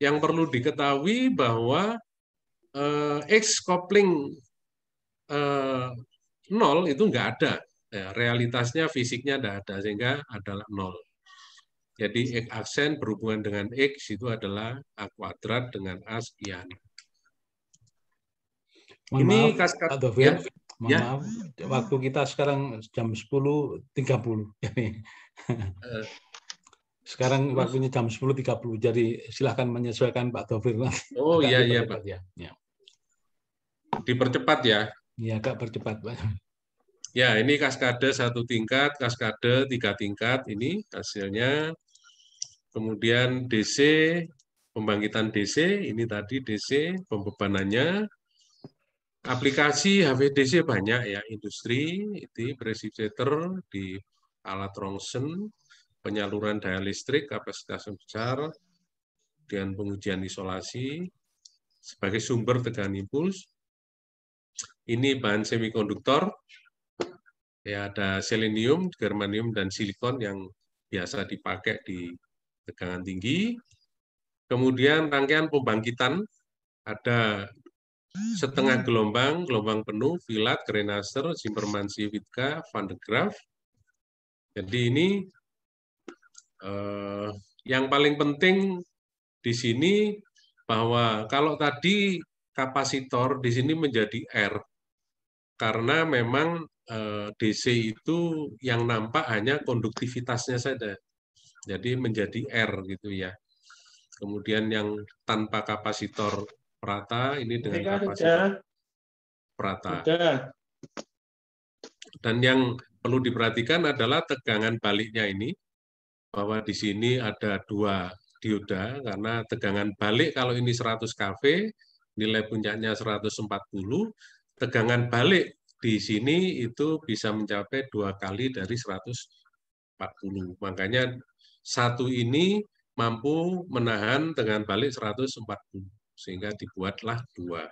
Yang perlu diketahui bahwa eh, X kopling eh, nol itu enggak ada Ya, realitasnya fisiknya tidak ada sehingga adalah nol. Jadi x aksen berhubungan dengan x itu adalah a kuadrat dengan a sekian. Mohon Ini kas ya, ya. maaf, waktu kita sekarang jam 10.30. sekarang waktunya jam 10.30, jadi silahkan menyesuaikan Pak Dovir. Oh iya, iya Pak. Ya. ya. Dipercepat ya? Iya, Kak, percepat Pak. Ya, ini kaskade satu tingkat, kaskade tiga tingkat ini hasilnya. Kemudian DC, pembangkitan DC, ini tadi DC pembebanannya. Aplikasi HVDC banyak ya, industri, itu presipator di alat rongsen, penyaluran daya listrik, kapasitas besar, dan pengujian isolasi sebagai sumber tegangan impuls. Ini bahan semikonduktor, Ya, ada selenium, germanium, dan silikon yang biasa dipakai di tegangan tinggi. Kemudian rangkaian pembangkitan ada setengah gelombang, gelombang penuh, filat, Grenaster, Zimmermansi, Witka, Van de Graaff. Jadi ini eh, yang paling penting di sini bahwa kalau tadi kapasitor di sini menjadi R karena memang Eh, DC itu yang nampak hanya konduktivitasnya saja. Jadi menjadi R gitu ya. Kemudian yang tanpa kapasitor Prata ini dengan kan kapasitor rata. Prata. Dan yang perlu diperhatikan adalah tegangan baliknya ini bahwa di sini ada dua dioda karena tegangan balik kalau ini 100 kV nilai puncaknya 140 tegangan balik di sini itu bisa mencapai dua kali dari 140. Makanya satu ini mampu menahan dengan balik 140, sehingga dibuatlah dua.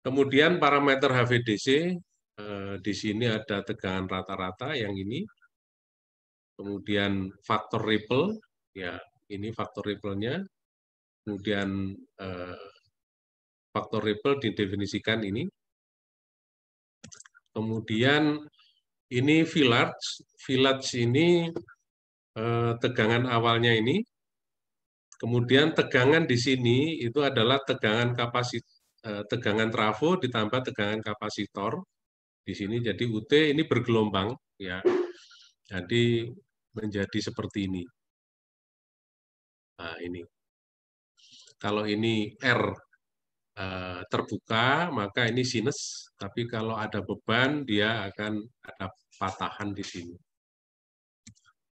Kemudian parameter HVDC, eh, di sini ada tegangan rata-rata yang ini. Kemudian faktor ripple, ya ini faktor ripple-nya. Kemudian eh, faktor ripple didefinisikan ini Kemudian ini village, village ini eh, tegangan awalnya ini. Kemudian tegangan di sini itu adalah tegangan kapasit eh, tegangan trafo ditambah tegangan kapasitor. Di sini jadi UT ini bergelombang ya. Jadi menjadi seperti ini. Nah, ini. Kalau ini R Eh, terbuka maka ini sinus, tapi kalau ada beban dia akan ada patahan di sini.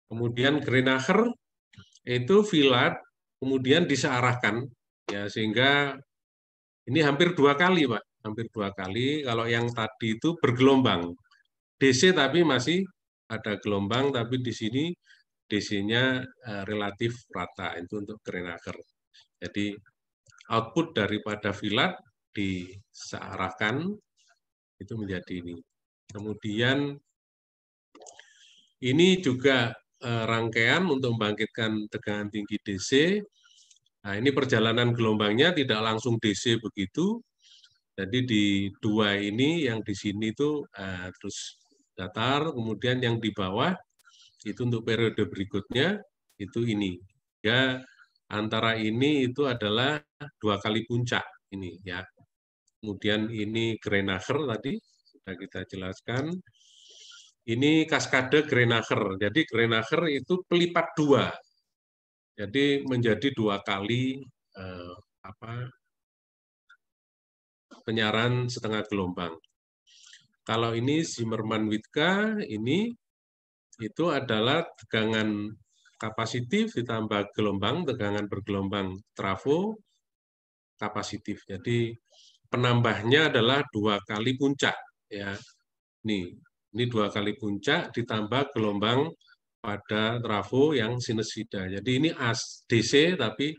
Kemudian Grenacher itu filat kemudian disearahkan ya sehingga ini hampir dua kali Pak, hampir dua kali kalau yang tadi itu bergelombang. DC tapi masih ada gelombang tapi di sini DC-nya eh, relatif rata itu untuk Grenacher. Jadi output daripada filat disearahkan itu menjadi ini. Kemudian ini juga e, rangkaian untuk membangkitkan tegangan tinggi DC. Nah, ini perjalanan gelombangnya tidak langsung DC begitu. Jadi di dua ini yang di sini itu eh, terus datar, kemudian yang di bawah itu untuk periode berikutnya itu ini. Ya, antara ini itu adalah dua kali puncak ini ya. Kemudian ini Grenacher tadi sudah kita jelaskan. Ini kaskade Grenacher. Jadi Grenacher itu pelipat dua. Jadi menjadi dua kali eh, apa penyaran setengah gelombang. Kalau ini Zimmerman Witka ini itu adalah tegangan kapasitif ditambah gelombang, tegangan bergelombang trafo kapasitif. Jadi penambahnya adalah dua kali puncak ya. ini ini dua kali puncak ditambah gelombang pada trafo yang sinusida Jadi ini as DC tapi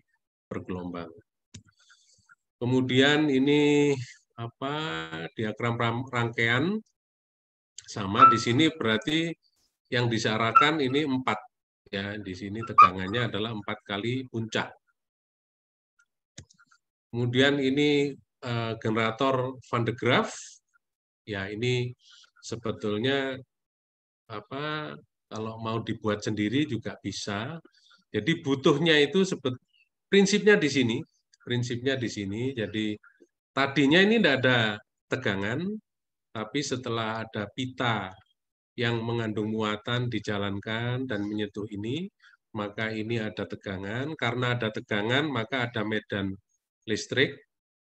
bergelombang. Kemudian ini apa diagram rangkaian sama di sini berarti yang disarankan ini empat ya di sini tegangannya adalah empat kali puncak. Kemudian ini uh, generator Van de Graaff, ya ini sebetulnya apa kalau mau dibuat sendiri juga bisa. Jadi butuhnya itu sebet, prinsipnya di sini, prinsipnya di sini. Jadi tadinya ini tidak ada tegangan, tapi setelah ada pita yang mengandung muatan dijalankan dan menyentuh ini, maka ini ada tegangan. Karena ada tegangan, maka ada medan listrik.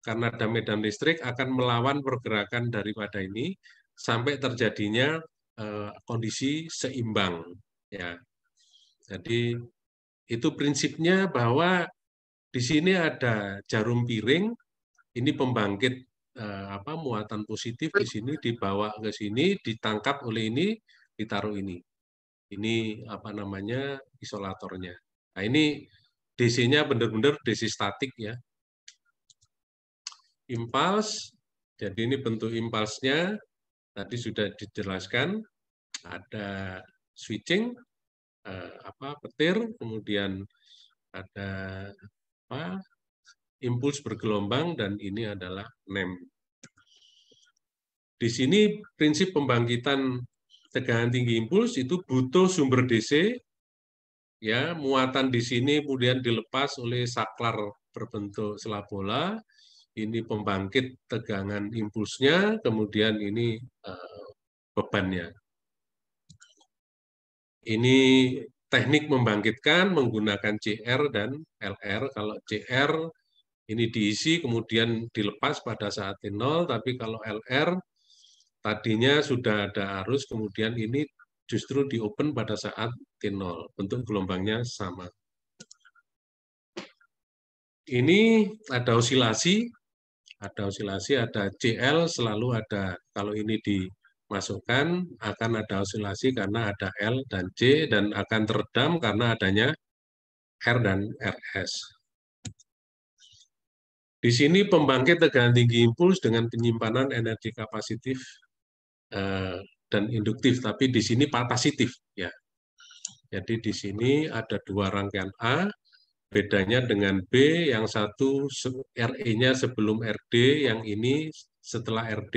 Karena ada medan listrik akan melawan pergerakan daripada ini sampai terjadinya uh, kondisi seimbang. Ya, jadi itu prinsipnya bahwa di sini ada jarum piring, ini pembangkit eh, apa muatan positif di sini dibawa ke sini, ditangkap oleh ini, ditaruh ini. Ini apa namanya isolatornya. Nah ini DC-nya benar-benar DC statik ya. Impuls, jadi ini bentuk impulsnya tadi sudah dijelaskan ada switching eh, apa petir, kemudian ada apa impuls bergelombang, dan ini adalah NEM. Di sini prinsip pembangkitan tegangan tinggi impuls itu butuh sumber DC, ya muatan di sini kemudian dilepas oleh saklar berbentuk selabola, ini pembangkit tegangan impulsnya, kemudian ini uh, bebannya. Ini teknik membangkitkan menggunakan CR dan LR. Kalau CR ini diisi kemudian dilepas pada saat T0, tapi kalau LR tadinya sudah ada arus, kemudian ini justru di open pada saat T0, bentuk gelombangnya sama. Ini ada osilasi, ada osilasi, ada CL selalu ada. Kalau ini dimasukkan akan ada osilasi karena ada L dan C dan akan teredam karena adanya R dan RS. Di sini pembangkit tegangan tinggi impuls dengan penyimpanan energi kapasitif uh, dan induktif, tapi di sini kapasitif. ya. Jadi di sini ada dua rangkaian A, bedanya dengan B yang satu RE-nya sebelum RD, yang ini setelah RD.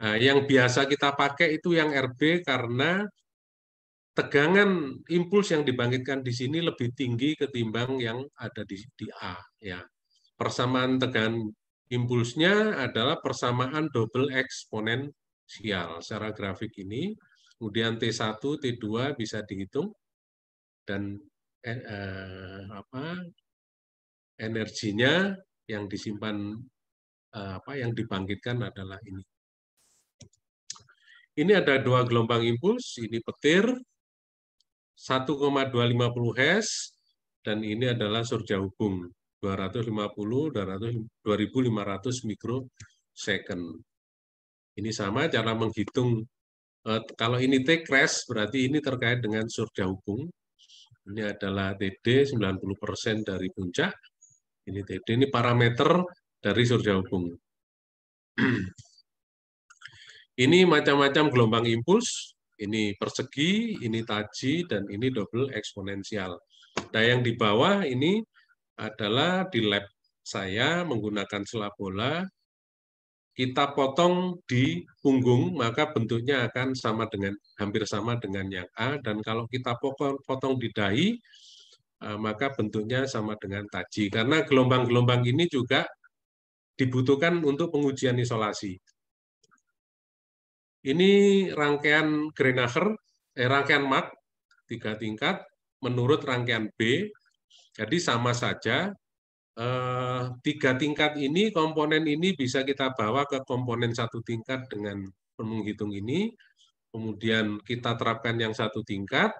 Uh, eh, yang biasa kita pakai itu yang RB karena tegangan impuls yang dibangkitkan di sini lebih tinggi ketimbang yang ada di, di A ya. Persamaan tegangan impulsnya adalah persamaan double eksponensial secara grafik ini. Kemudian T1, T2 bisa dihitung dan eh, eh, apa energinya yang disimpan eh, apa yang dibangkitkan adalah ini. Ini ada dua gelombang impuls, ini petir 1,250 Hz dan ini adalah surja hubung 250 dan 2500 mikrosecond. Ini sama cara menghitung eh, kalau ini T crash berarti ini terkait dengan surga hubung. Ini adalah TD 90% dari puncak. Ini TD ini parameter dari surja hubung. ini macam-macam gelombang impuls, ini persegi, ini taji, dan ini double eksponensial. Nah yang di bawah ini adalah di lab saya menggunakan bola kita potong di punggung, maka bentuknya akan sama dengan hampir sama dengan yang A, dan kalau kita potong di dahi, e, maka bentuknya sama dengan taji. Karena gelombang-gelombang ini juga dibutuhkan untuk pengujian isolasi. Ini rangkaian Grenacher, eh, rangkaian MAC, tiga tingkat, menurut rangkaian B, jadi sama saja eh, tiga tingkat ini komponen ini bisa kita bawa ke komponen satu tingkat dengan penghitung ini, kemudian kita terapkan yang satu tingkat,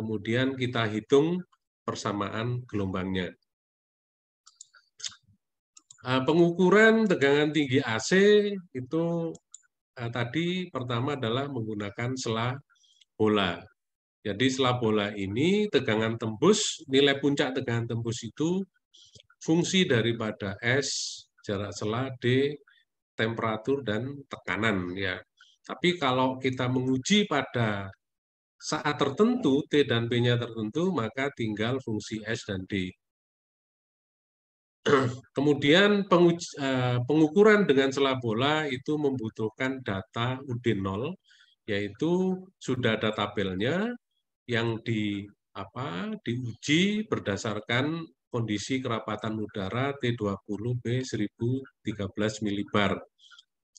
kemudian kita hitung persamaan gelombangnya. Eh, pengukuran tegangan tinggi AC itu eh, tadi pertama adalah menggunakan selah bola. Jadi selabola ini tegangan tembus, nilai puncak tegangan tembus itu fungsi daripada S, jarak sela, D, temperatur, dan tekanan. ya. Tapi kalau kita menguji pada saat tertentu, T dan P-nya tertentu, maka tinggal fungsi S dan D. Kemudian eh, pengukuran dengan selabola itu membutuhkan data UD0, yaitu sudah ada tabelnya, yang di apa diuji berdasarkan kondisi kerapatan udara T20B1013 milibar.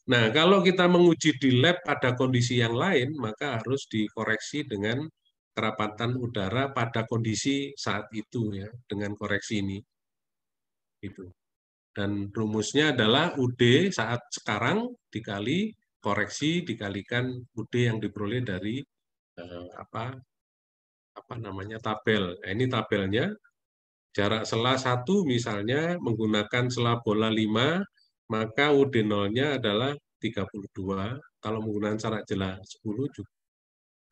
Nah, kalau kita menguji di lab pada kondisi yang lain, maka harus dikoreksi dengan kerapatan udara pada kondisi saat itu ya, dengan koreksi ini. Itu. Dan rumusnya adalah UD saat sekarang dikali koreksi dikalikan UD yang diperoleh dari eh, apa apa namanya tabel. Nah, ini tabelnya jarak sela satu misalnya menggunakan sela bola 5 maka UD 0-nya adalah 32. Kalau menggunakan jarak jela 10 juga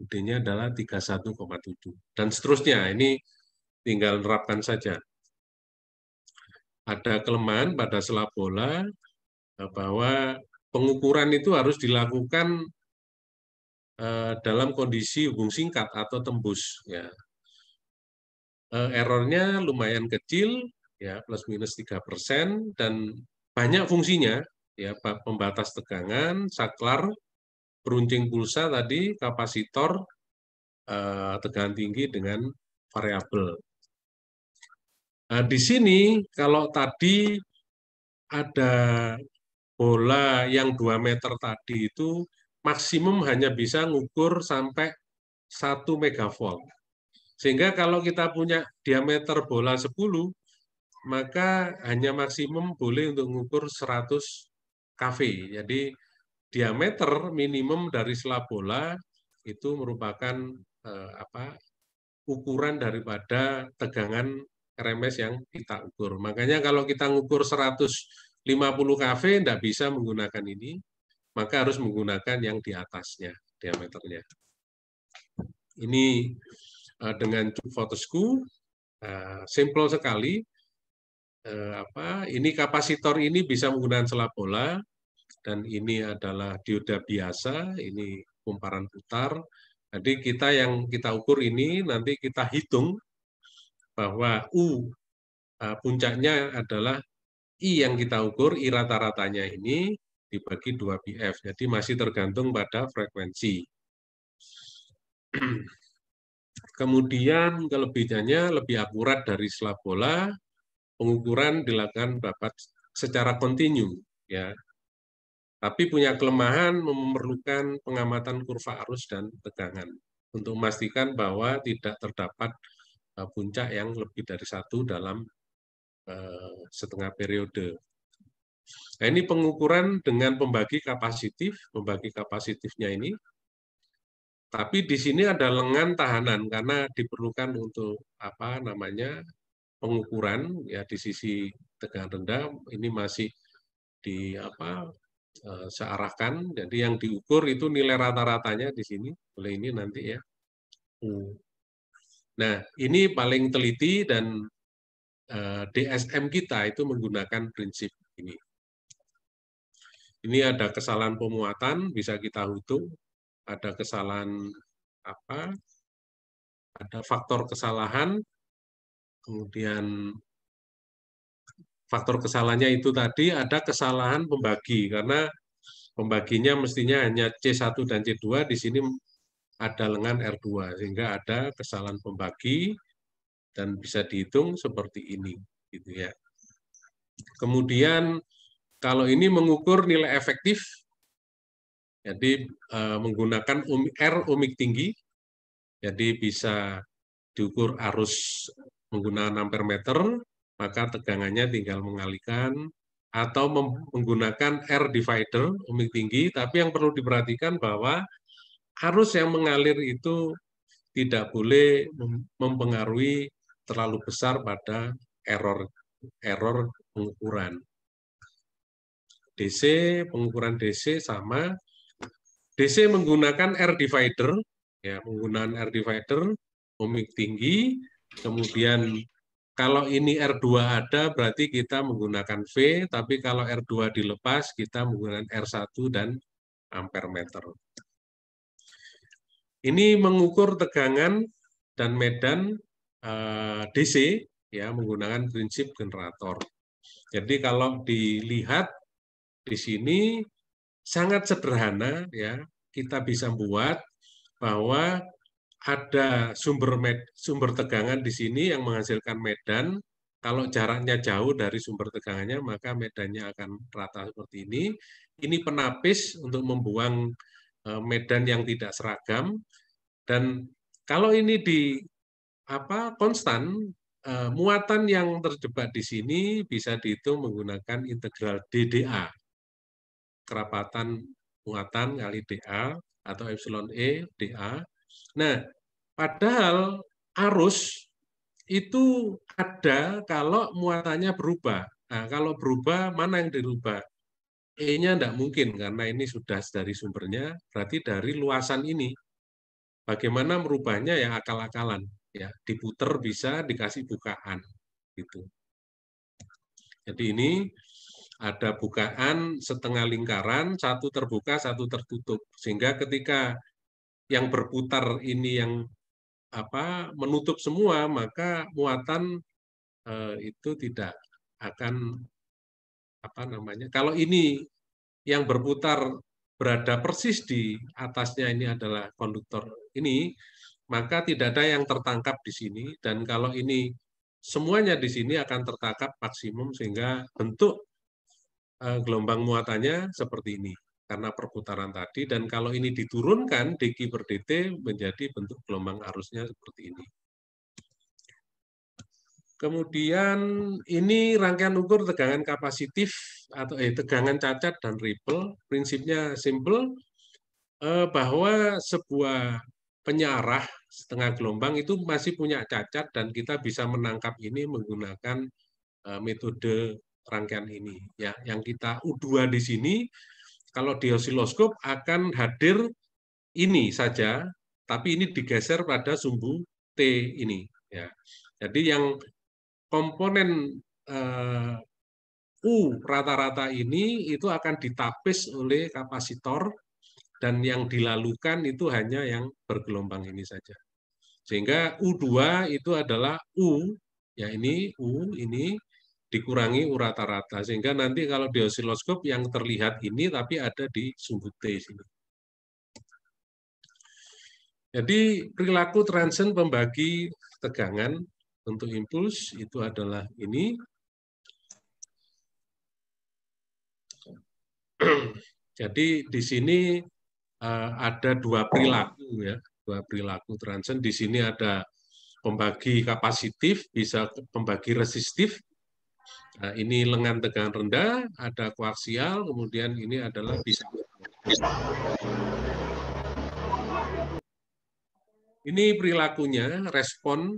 UD-nya adalah 31,7 dan seterusnya. Ini tinggal nerapkan saja. Ada kelemahan pada sela bola bahwa pengukuran itu harus dilakukan Eh, dalam kondisi hubung singkat atau tembus. Ya. Eh, errornya lumayan kecil, ya plus minus tiga persen, dan banyak fungsinya, ya pembatas tegangan, saklar, peruncing pulsa tadi, kapasitor, eh, tegangan tinggi dengan variabel. di sini kalau tadi ada bola yang 2 meter tadi itu maksimum hanya bisa ngukur sampai 1 megavolt. Sehingga kalau kita punya diameter bola 10, maka hanya maksimum boleh untuk mengukur 100 kV. Jadi diameter minimum dari sela bola itu merupakan eh, apa ukuran daripada tegangan RMS yang kita ukur. Makanya kalau kita ngukur 150 kV, tidak bisa menggunakan ini maka harus menggunakan yang di atasnya diameternya. Ini eh, dengan tube uh, eh, simple sekali. Eh, apa ini kapasitor ini bisa menggunakan selap bola dan ini adalah dioda biasa, ini kumparan putar. Jadi kita yang kita ukur ini nanti kita hitung bahwa U puncaknya adalah I yang kita ukur, I rata-ratanya ini dibagi 2 pf. Jadi masih tergantung pada frekuensi. Kemudian kelebihannya lebih akurat dari selap bola, pengukuran dilakukan dapat secara kontinu ya. Tapi punya kelemahan memerlukan pengamatan kurva arus dan tegangan untuk memastikan bahwa tidak terdapat eh, puncak yang lebih dari satu dalam eh, setengah periode. Nah, ini pengukuran dengan pembagi kapasitif, pembagi kapasitifnya ini. Tapi di sini ada lengan tahanan karena diperlukan untuk apa namanya pengukuran ya di sisi tegangan rendah ini masih di apa eh, searahkan. Jadi yang diukur itu nilai rata-ratanya di sini oleh ini nanti ya. Hmm. Nah, ini paling teliti dan eh, DSM kita itu menggunakan prinsip ini. Ini ada kesalahan pemuatan, bisa kita hitung. Ada kesalahan apa? Ada faktor kesalahan, kemudian faktor kesalahannya itu tadi ada kesalahan pembagi karena pembaginya mestinya hanya C1 dan C2 di sini ada lengan R2 sehingga ada kesalahan pembagi dan bisa dihitung seperti ini gitu ya. Kemudian kalau ini mengukur nilai efektif, jadi eh, menggunakan um, R umik tinggi, jadi bisa diukur arus menggunakan ampere meter, maka tegangannya tinggal mengalihkan atau menggunakan R divider umik tinggi, tapi yang perlu diperhatikan bahwa arus yang mengalir itu tidak boleh mempengaruhi terlalu besar pada error error pengukuran. DC, pengukuran DC sama. DC menggunakan R divider, ya penggunaan R divider, ohmik tinggi, kemudian kalau ini R2 ada, berarti kita menggunakan V, tapi kalau R2 dilepas, kita menggunakan R1 dan ampere meter. Ini mengukur tegangan dan medan eh, DC ya menggunakan prinsip generator. Jadi kalau dilihat di sini sangat sederhana ya, kita bisa buat bahwa ada sumber med, sumber tegangan di sini yang menghasilkan medan. Kalau jaraknya jauh dari sumber tegangannya, maka medannya akan rata seperti ini. Ini penapis untuk membuang e, medan yang tidak seragam. Dan kalau ini di apa konstan, e, muatan yang terjebak di sini bisa dihitung menggunakan integral DDA kerapatan muatan kali dA atau epsilon E dA. Nah, padahal arus itu ada kalau muatannya berubah. Nah, kalau berubah, mana yang dirubah? E-nya tidak mungkin, karena ini sudah dari sumbernya, berarti dari luasan ini. Bagaimana merubahnya ya akal-akalan. ya Diputer bisa dikasih bukaan. gitu. Jadi ini ada bukaan setengah lingkaran, satu terbuka, satu tertutup. Sehingga ketika yang berputar ini yang apa menutup semua, maka muatan eh, itu tidak akan apa namanya. Kalau ini yang berputar berada persis di atasnya ini adalah konduktor ini, maka tidak ada yang tertangkap di sini dan kalau ini semuanya di sini akan tertangkap maksimum sehingga bentuk Eh, gelombang muatannya seperti ini karena perputaran tadi dan kalau ini diturunkan dq per dt menjadi bentuk gelombang arusnya seperti ini. Kemudian ini rangkaian ukur tegangan kapasitif atau eh, tegangan cacat dan ripple. Prinsipnya simple eh, bahwa sebuah penyarah setengah gelombang itu masih punya cacat dan kita bisa menangkap ini menggunakan eh, metode rangkaian ini ya yang kita U2 di sini kalau di osiloskop akan hadir ini saja tapi ini digeser pada sumbu T ini ya. Jadi yang komponen eh, U rata-rata ini itu akan ditapis oleh kapasitor dan yang dilalukan itu hanya yang bergelombang ini saja. Sehingga U2 itu adalah U ya ini U ini dikurangi rata-rata sehingga nanti kalau di osiloskop yang terlihat ini tapi ada di sumbu T sini. Jadi perilaku transient pembagi tegangan untuk impuls itu adalah ini. Jadi di sini eh, ada dua perilaku ya, dua perilaku transient. Di sini ada pembagi kapasitif, bisa pembagi resistif, Nah, ini lengan tegangan rendah, ada koaksial, kemudian ini adalah bisa. Ini perilakunya, respon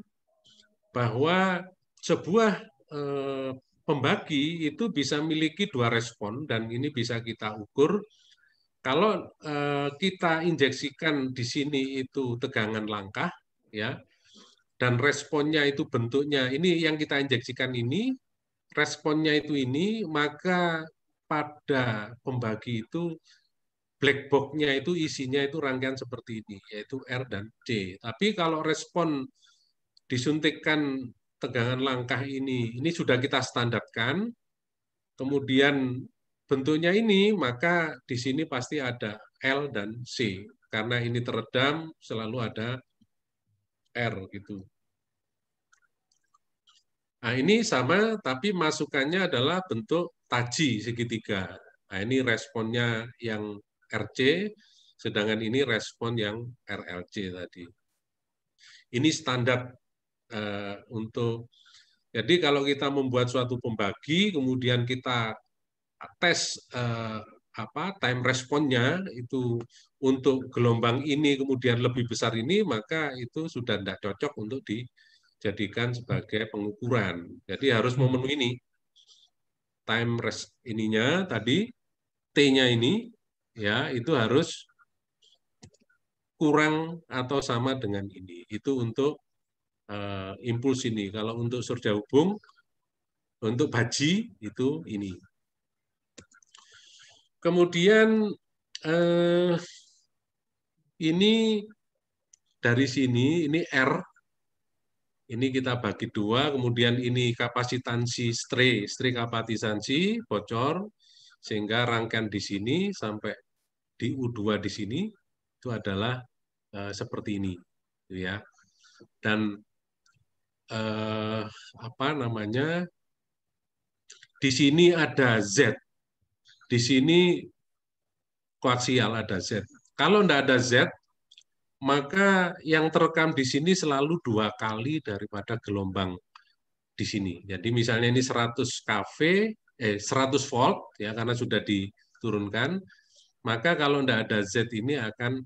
bahwa sebuah eh, pembagi itu bisa memiliki dua respon dan ini bisa kita ukur. Kalau eh, kita injeksikan di sini itu tegangan langkah, ya, dan responnya itu bentuknya ini yang kita injeksikan ini responnya itu ini, maka pada pembagi itu black box-nya itu isinya itu rangkaian seperti ini, yaitu R dan C. Tapi kalau respon disuntikkan tegangan langkah ini, ini sudah kita standarkan, kemudian bentuknya ini, maka di sini pasti ada L dan C. Karena ini teredam, selalu ada R gitu. Nah, ini sama, tapi masukannya adalah bentuk taji segitiga. Nah, ini responnya yang RC, sedangkan ini respon yang RLC tadi. Ini standar uh, untuk jadi kalau kita membuat suatu pembagi, kemudian kita tes uh, apa time responnya itu untuk gelombang ini kemudian lebih besar ini, maka itu sudah tidak cocok untuk di jadikan hmm. sebagai pengukuran. Jadi hmm. harus memenuhi ini time rest ininya tadi T-nya ini ya itu harus kurang atau sama dengan ini. Itu untuk uh, impuls ini. Kalau untuk surja hubung untuk baji itu ini. Kemudian eh, ini dari sini ini R ini kita bagi dua, kemudian ini kapasitansi stray, stray kapasitansi bocor, sehingga rangkaian di sini sampai di U2 di sini itu adalah e, seperti ini, gitu ya. Dan e, apa namanya? Di sini ada Z, di sini koaksial ada Z. Kalau tidak ada Z, maka yang terekam di sini selalu dua kali daripada gelombang di sini. Jadi misalnya ini 100 kV, eh 100 volt ya karena sudah diturunkan, maka kalau tidak ada Z ini akan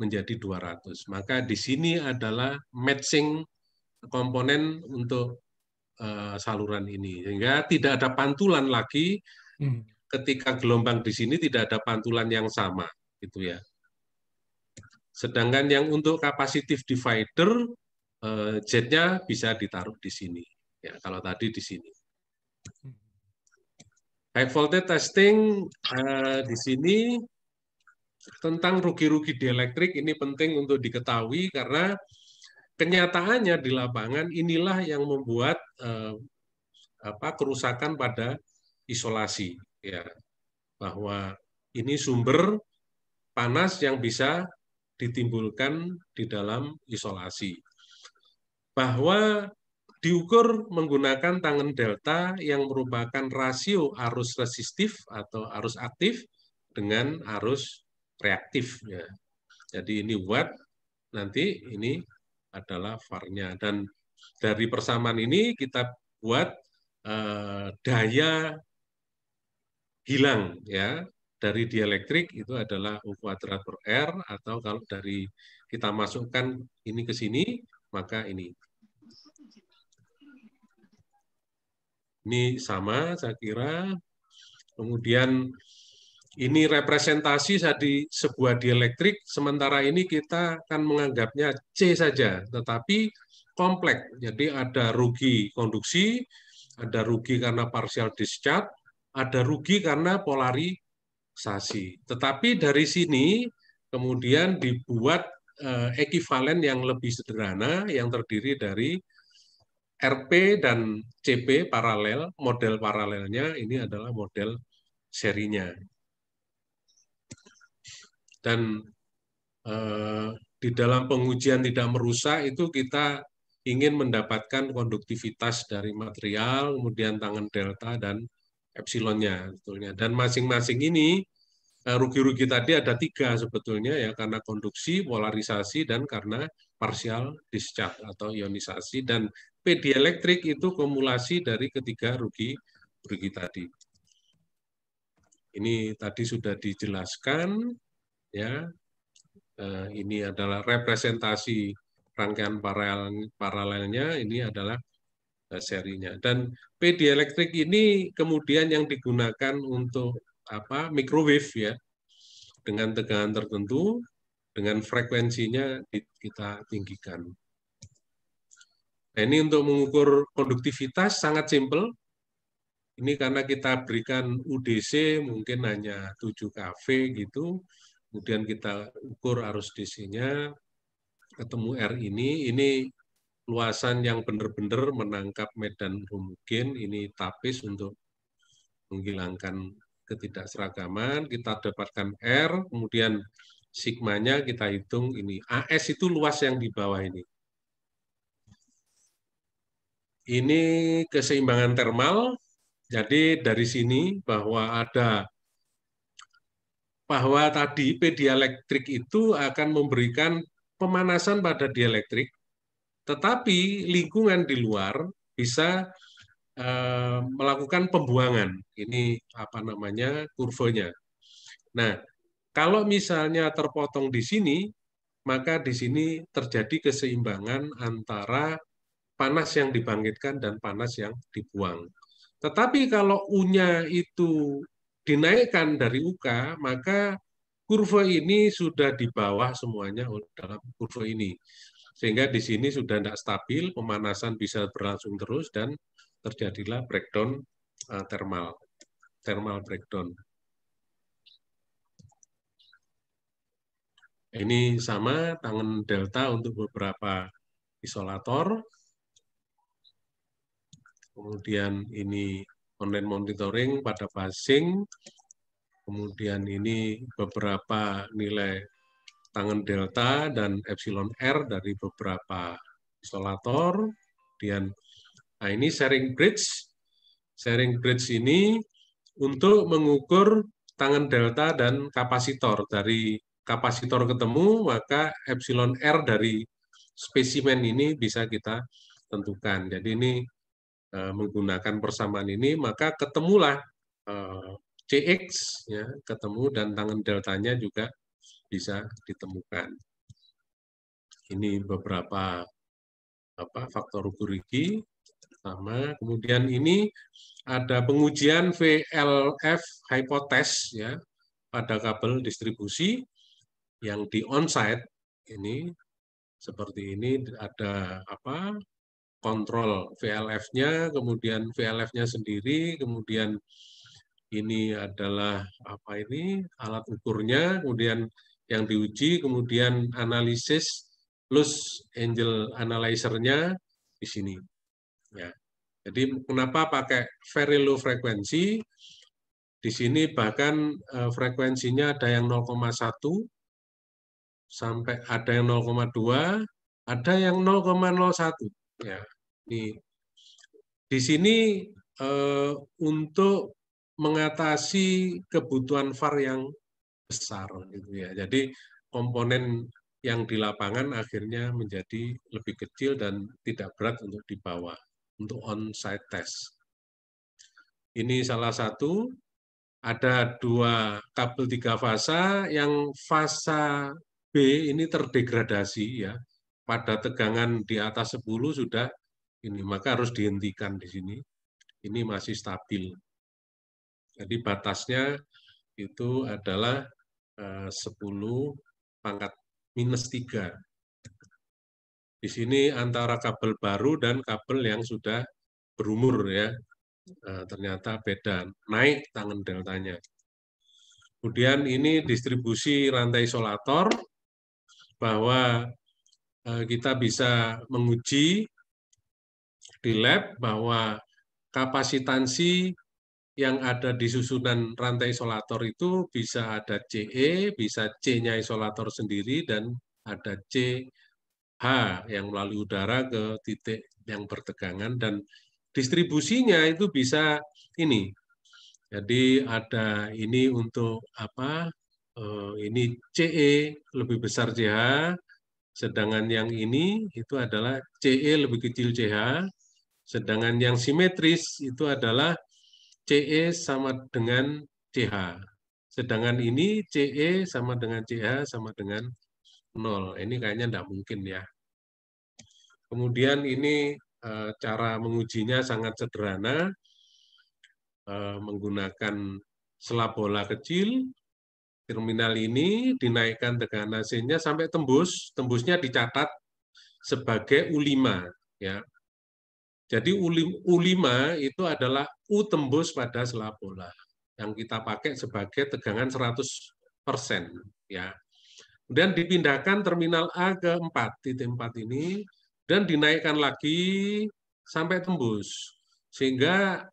menjadi 200. Maka di sini adalah matching komponen untuk eh, saluran ini sehingga tidak ada pantulan lagi hmm. ketika gelombang di sini tidak ada pantulan yang sama gitu ya. Sedangkan yang untuk kapasitif divider, eh, jetnya bisa ditaruh di sini. Ya, kalau tadi di sini. High voltage testing eh, di sini tentang rugi-rugi di elektrik ini penting untuk diketahui karena kenyataannya di lapangan inilah yang membuat eh, apa kerusakan pada isolasi ya bahwa ini sumber panas yang bisa ditimbulkan di dalam isolasi. Bahwa diukur menggunakan tangan delta yang merupakan rasio arus resistif atau arus aktif dengan arus reaktif. Ya. Jadi ini watt, nanti ini adalah varnya. Dan dari persamaan ini kita buat eh, daya hilang ya dari dielektrik itu adalah U kuadrat per R atau kalau dari kita masukkan ini ke sini maka ini. Ini sama saya kira. Kemudian ini representasi dari sebuah dielektrik, sementara ini kita akan menganggapnya C saja, tetapi kompleks. Jadi ada rugi konduksi, ada rugi karena partial discharge, ada rugi karena polari sasi. Tetapi dari sini kemudian dibuat eh, ekivalen yang lebih sederhana yang terdiri dari RP dan CP paralel, model paralelnya ini adalah model serinya. Dan eh, di dalam pengujian tidak merusak itu kita ingin mendapatkan konduktivitas dari material, kemudian tangan delta dan epsilonnya sebetulnya. Dan masing-masing ini eh, rugi-rugi tadi ada tiga sebetulnya ya karena konduksi, polarisasi dan karena partial discharge atau ionisasi dan PD elektrik itu kumulasi dari ketiga rugi rugi tadi. Ini tadi sudah dijelaskan ya. Eh, ini adalah representasi rangkaian paralel paralelnya ini adalah serinya. Dan PD elektrik ini kemudian yang digunakan untuk apa microwave ya dengan tegangan tertentu dengan frekuensinya kita tinggikan. Nah, ini untuk mengukur konduktivitas sangat simpel. Ini karena kita berikan UDC mungkin hanya 7 kV gitu. Kemudian kita ukur arus DC-nya, ketemu R ini, ini luasan yang benar-benar menangkap medan mungkin ini tapis untuk menghilangkan ketidakseragaman, kita dapatkan R, kemudian sigmanya kita hitung ini. AS itu luas yang di bawah ini. Ini keseimbangan termal, jadi dari sini bahwa ada bahwa tadi P dielektrik itu akan memberikan pemanasan pada dielektrik tetapi lingkungan di luar bisa eh, melakukan pembuangan. Ini apa namanya kurvenya. Nah, kalau misalnya terpotong di sini, maka di sini terjadi keseimbangan antara panas yang dibangkitkan dan panas yang dibuang. Tetapi kalau u itu dinaikkan dari UK, maka kurva ini sudah di bawah semuanya oh, dalam kurva ini. Sehingga di sini sudah tidak stabil, pemanasan bisa berlangsung terus, dan terjadilah breakdown uh, thermal, thermal breakdown. Ini sama tangan delta untuk beberapa isolator. Kemudian ini online monitoring pada passing. Kemudian ini beberapa nilai tangan delta dan epsilon R dari beberapa isolator. Kemudian nah ini sharing bridge. Sharing bridge ini untuk mengukur tangan delta dan kapasitor. Dari kapasitor ketemu, maka epsilon R dari spesimen ini bisa kita tentukan. Jadi ini eh, menggunakan persamaan ini, maka ketemulah eh, CX, ya, ketemu dan tangan deltanya juga bisa ditemukan. Ini beberapa apa faktor rugi pertama. Kemudian ini ada pengujian VLF hipotes ya pada kabel distribusi yang di onsite ini seperti ini ada apa kontrol VLF-nya, kemudian VLF-nya sendiri, kemudian ini adalah apa ini alat ukurnya, kemudian yang diuji, kemudian analisis plus angel analyzer-nya di sini. Ya. Jadi kenapa pakai very low frekuensi? Di sini bahkan eh, frekuensinya ada yang 0,1 sampai ada yang 0,2, ada yang 0,01. Ya. Ini di sini eh, untuk mengatasi kebutuhan VAR yang besar gitu ya. Jadi komponen yang di lapangan akhirnya menjadi lebih kecil dan tidak berat untuk dibawa untuk on-site test. Ini salah satu ada dua kabel tiga fasa yang fasa B ini terdegradasi ya pada tegangan di atas 10 sudah ini maka harus dihentikan di sini ini masih stabil jadi batasnya itu adalah 10 eh, pangkat minus 3. Di sini antara kabel baru dan kabel yang sudah berumur ya, eh, ternyata beda, naik tangan deltanya. Kemudian ini distribusi rantai isolator, bahwa eh, kita bisa menguji di lab bahwa kapasitansi yang ada di susunan rantai isolator itu bisa ada CE, bisa C-nya isolator sendiri, dan ada CH yang melalui udara ke titik yang bertegangan, dan distribusinya itu bisa ini. Jadi ada ini untuk apa, eh, ini CE lebih besar CH, sedangkan yang ini itu adalah CE lebih kecil CH, sedangkan yang simetris itu adalah CE sama dengan CH. Sedangkan ini CE sama dengan CH sama dengan 0. Ini kayaknya tidak mungkin ya. Kemudian ini eh, cara mengujinya sangat sederhana, eh, menggunakan selap bola kecil, terminal ini dinaikkan tegangan AC-nya sampai tembus, tembusnya dicatat sebagai U5 ya. Jadi U5 itu adalah U tembus pada sela bola yang kita pakai sebagai tegangan 100%. ya. Kemudian dipindahkan terminal A ke 4, titik 4 ini, dan dinaikkan lagi sampai tembus. Sehingga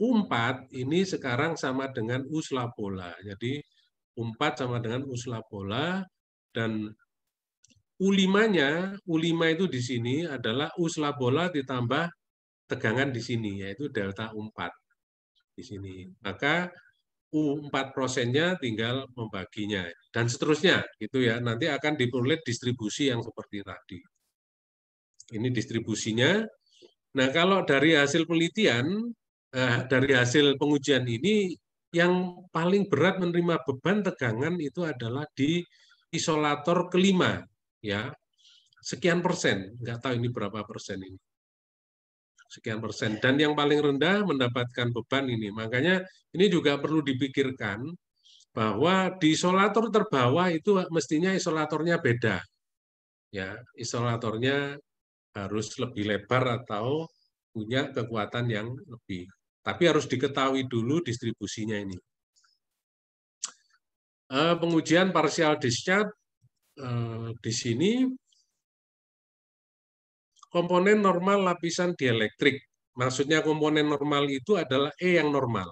U4 ini sekarang sama dengan U sela bola. Jadi U4 sama dengan U sela bola, dan U5-nya, U5 itu di sini adalah U sela bola ditambah tegangan di sini, yaitu delta U4 di sini. Maka U4 persennya tinggal membaginya, dan seterusnya. gitu ya. Nanti akan diperoleh distribusi yang seperti tadi. Ini distribusinya. Nah, kalau dari hasil penelitian, eh, dari hasil pengujian ini, yang paling berat menerima beban tegangan itu adalah di isolator kelima, ya sekian persen, nggak tahu ini berapa persen ini sekian persen. Dan yang paling rendah mendapatkan beban ini. Makanya ini juga perlu dipikirkan bahwa di isolator terbawah itu mestinya isolatornya beda. Ya, isolatornya harus lebih lebar atau punya kekuatan yang lebih. Tapi harus diketahui dulu distribusinya ini. Eh, pengujian parsial discharge eh, di sini komponen normal lapisan dielektrik. Maksudnya komponen normal itu adalah E yang normal.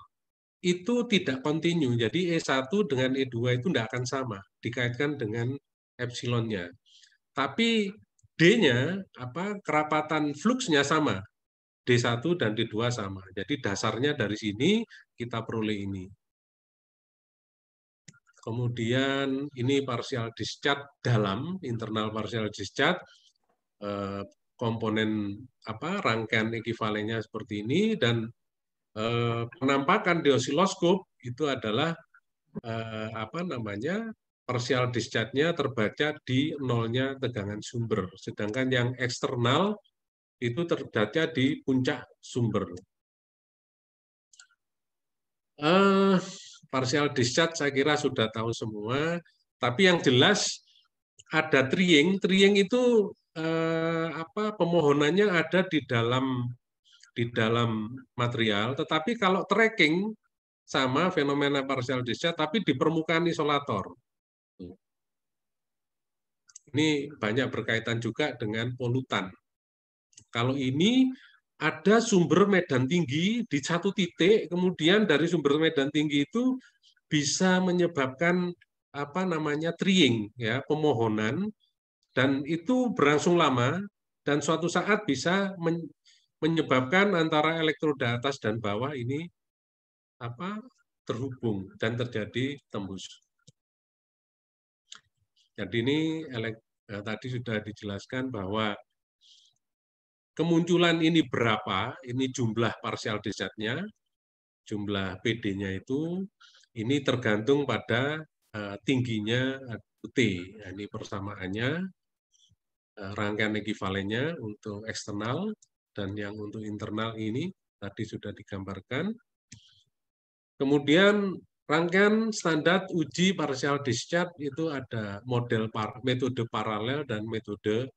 Itu tidak kontinu, jadi E1 dengan E2 itu tidak akan sama, dikaitkan dengan epsilonnya. Tapi D-nya, apa kerapatan fluxnya sama, D1 dan D2 sama. Jadi dasarnya dari sini kita peroleh ini. Kemudian ini partial discharge dalam, internal partial discharge, eh, komponen apa rangkaian ekivalennya seperti ini dan eh, penampakan di osiloskop itu adalah eh, apa namanya parsial discharge-nya terbaca di nolnya tegangan sumber, sedangkan yang eksternal itu terbaca di puncak sumber. Eh, parsial partial discharge saya kira sudah tahu semua, tapi yang jelas ada triing. Triing itu eh, apa pemohonannya ada di dalam di dalam material, tetapi kalau tracking sama fenomena parsial desa, tapi di permukaan isolator. Ini banyak berkaitan juga dengan polutan. Kalau ini ada sumber medan tinggi di satu titik, kemudian dari sumber medan tinggi itu bisa menyebabkan apa namanya triing ya pemohonan dan itu berlangsung lama, dan suatu saat bisa menyebabkan antara elektroda atas dan bawah ini apa terhubung dan terjadi tembus. Jadi ini elek, ya, tadi sudah dijelaskan bahwa kemunculan ini berapa, ini jumlah parsial desatnya, jumlah PD-nya itu, ini tergantung pada uh, tingginya T, nah, ini persamaannya, Eh, rangkaian ekivalennya untuk eksternal dan yang untuk internal ini tadi sudah digambarkan. Kemudian rangkaian standar uji partial discharge itu ada model par metode paralel dan metode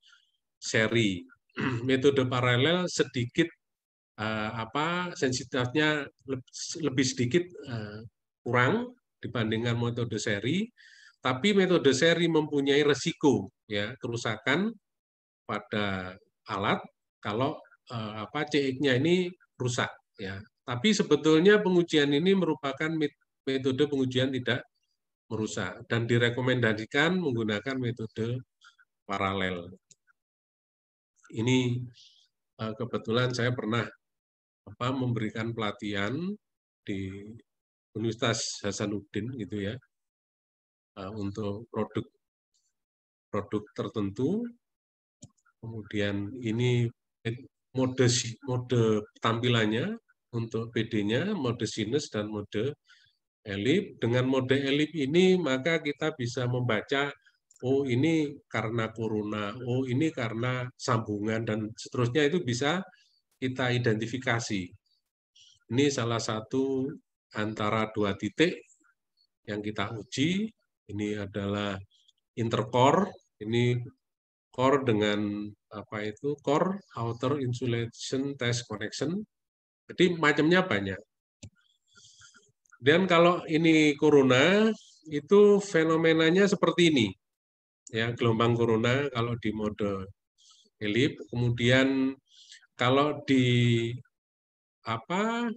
seri. metode paralel sedikit eh, apa sensitifnya lebih sedikit eh, kurang dibandingkan metode seri, tapi metode seri mempunyai resiko ya kerusakan pada alat kalau eh, apa CX-nya ini rusak ya. Tapi sebetulnya pengujian ini merupakan metode pengujian tidak merusak dan direkomendasikan menggunakan metode paralel. Ini eh, kebetulan saya pernah apa memberikan pelatihan di Universitas Hasanuddin gitu ya eh, untuk produk produk tertentu kemudian ini mode mode tampilannya untuk PD-nya, mode sinus dan mode elip. Dengan mode elip ini maka kita bisa membaca oh ini karena corona, oh ini karena sambungan dan seterusnya itu bisa kita identifikasi. Ini salah satu antara dua titik yang kita uji. Ini adalah intercore, ini core dengan apa itu core outer insulation test connection. Jadi macamnya banyak. Dan kalau ini corona itu fenomenanya seperti ini. Ya, gelombang corona kalau di mode elip, kemudian kalau di apa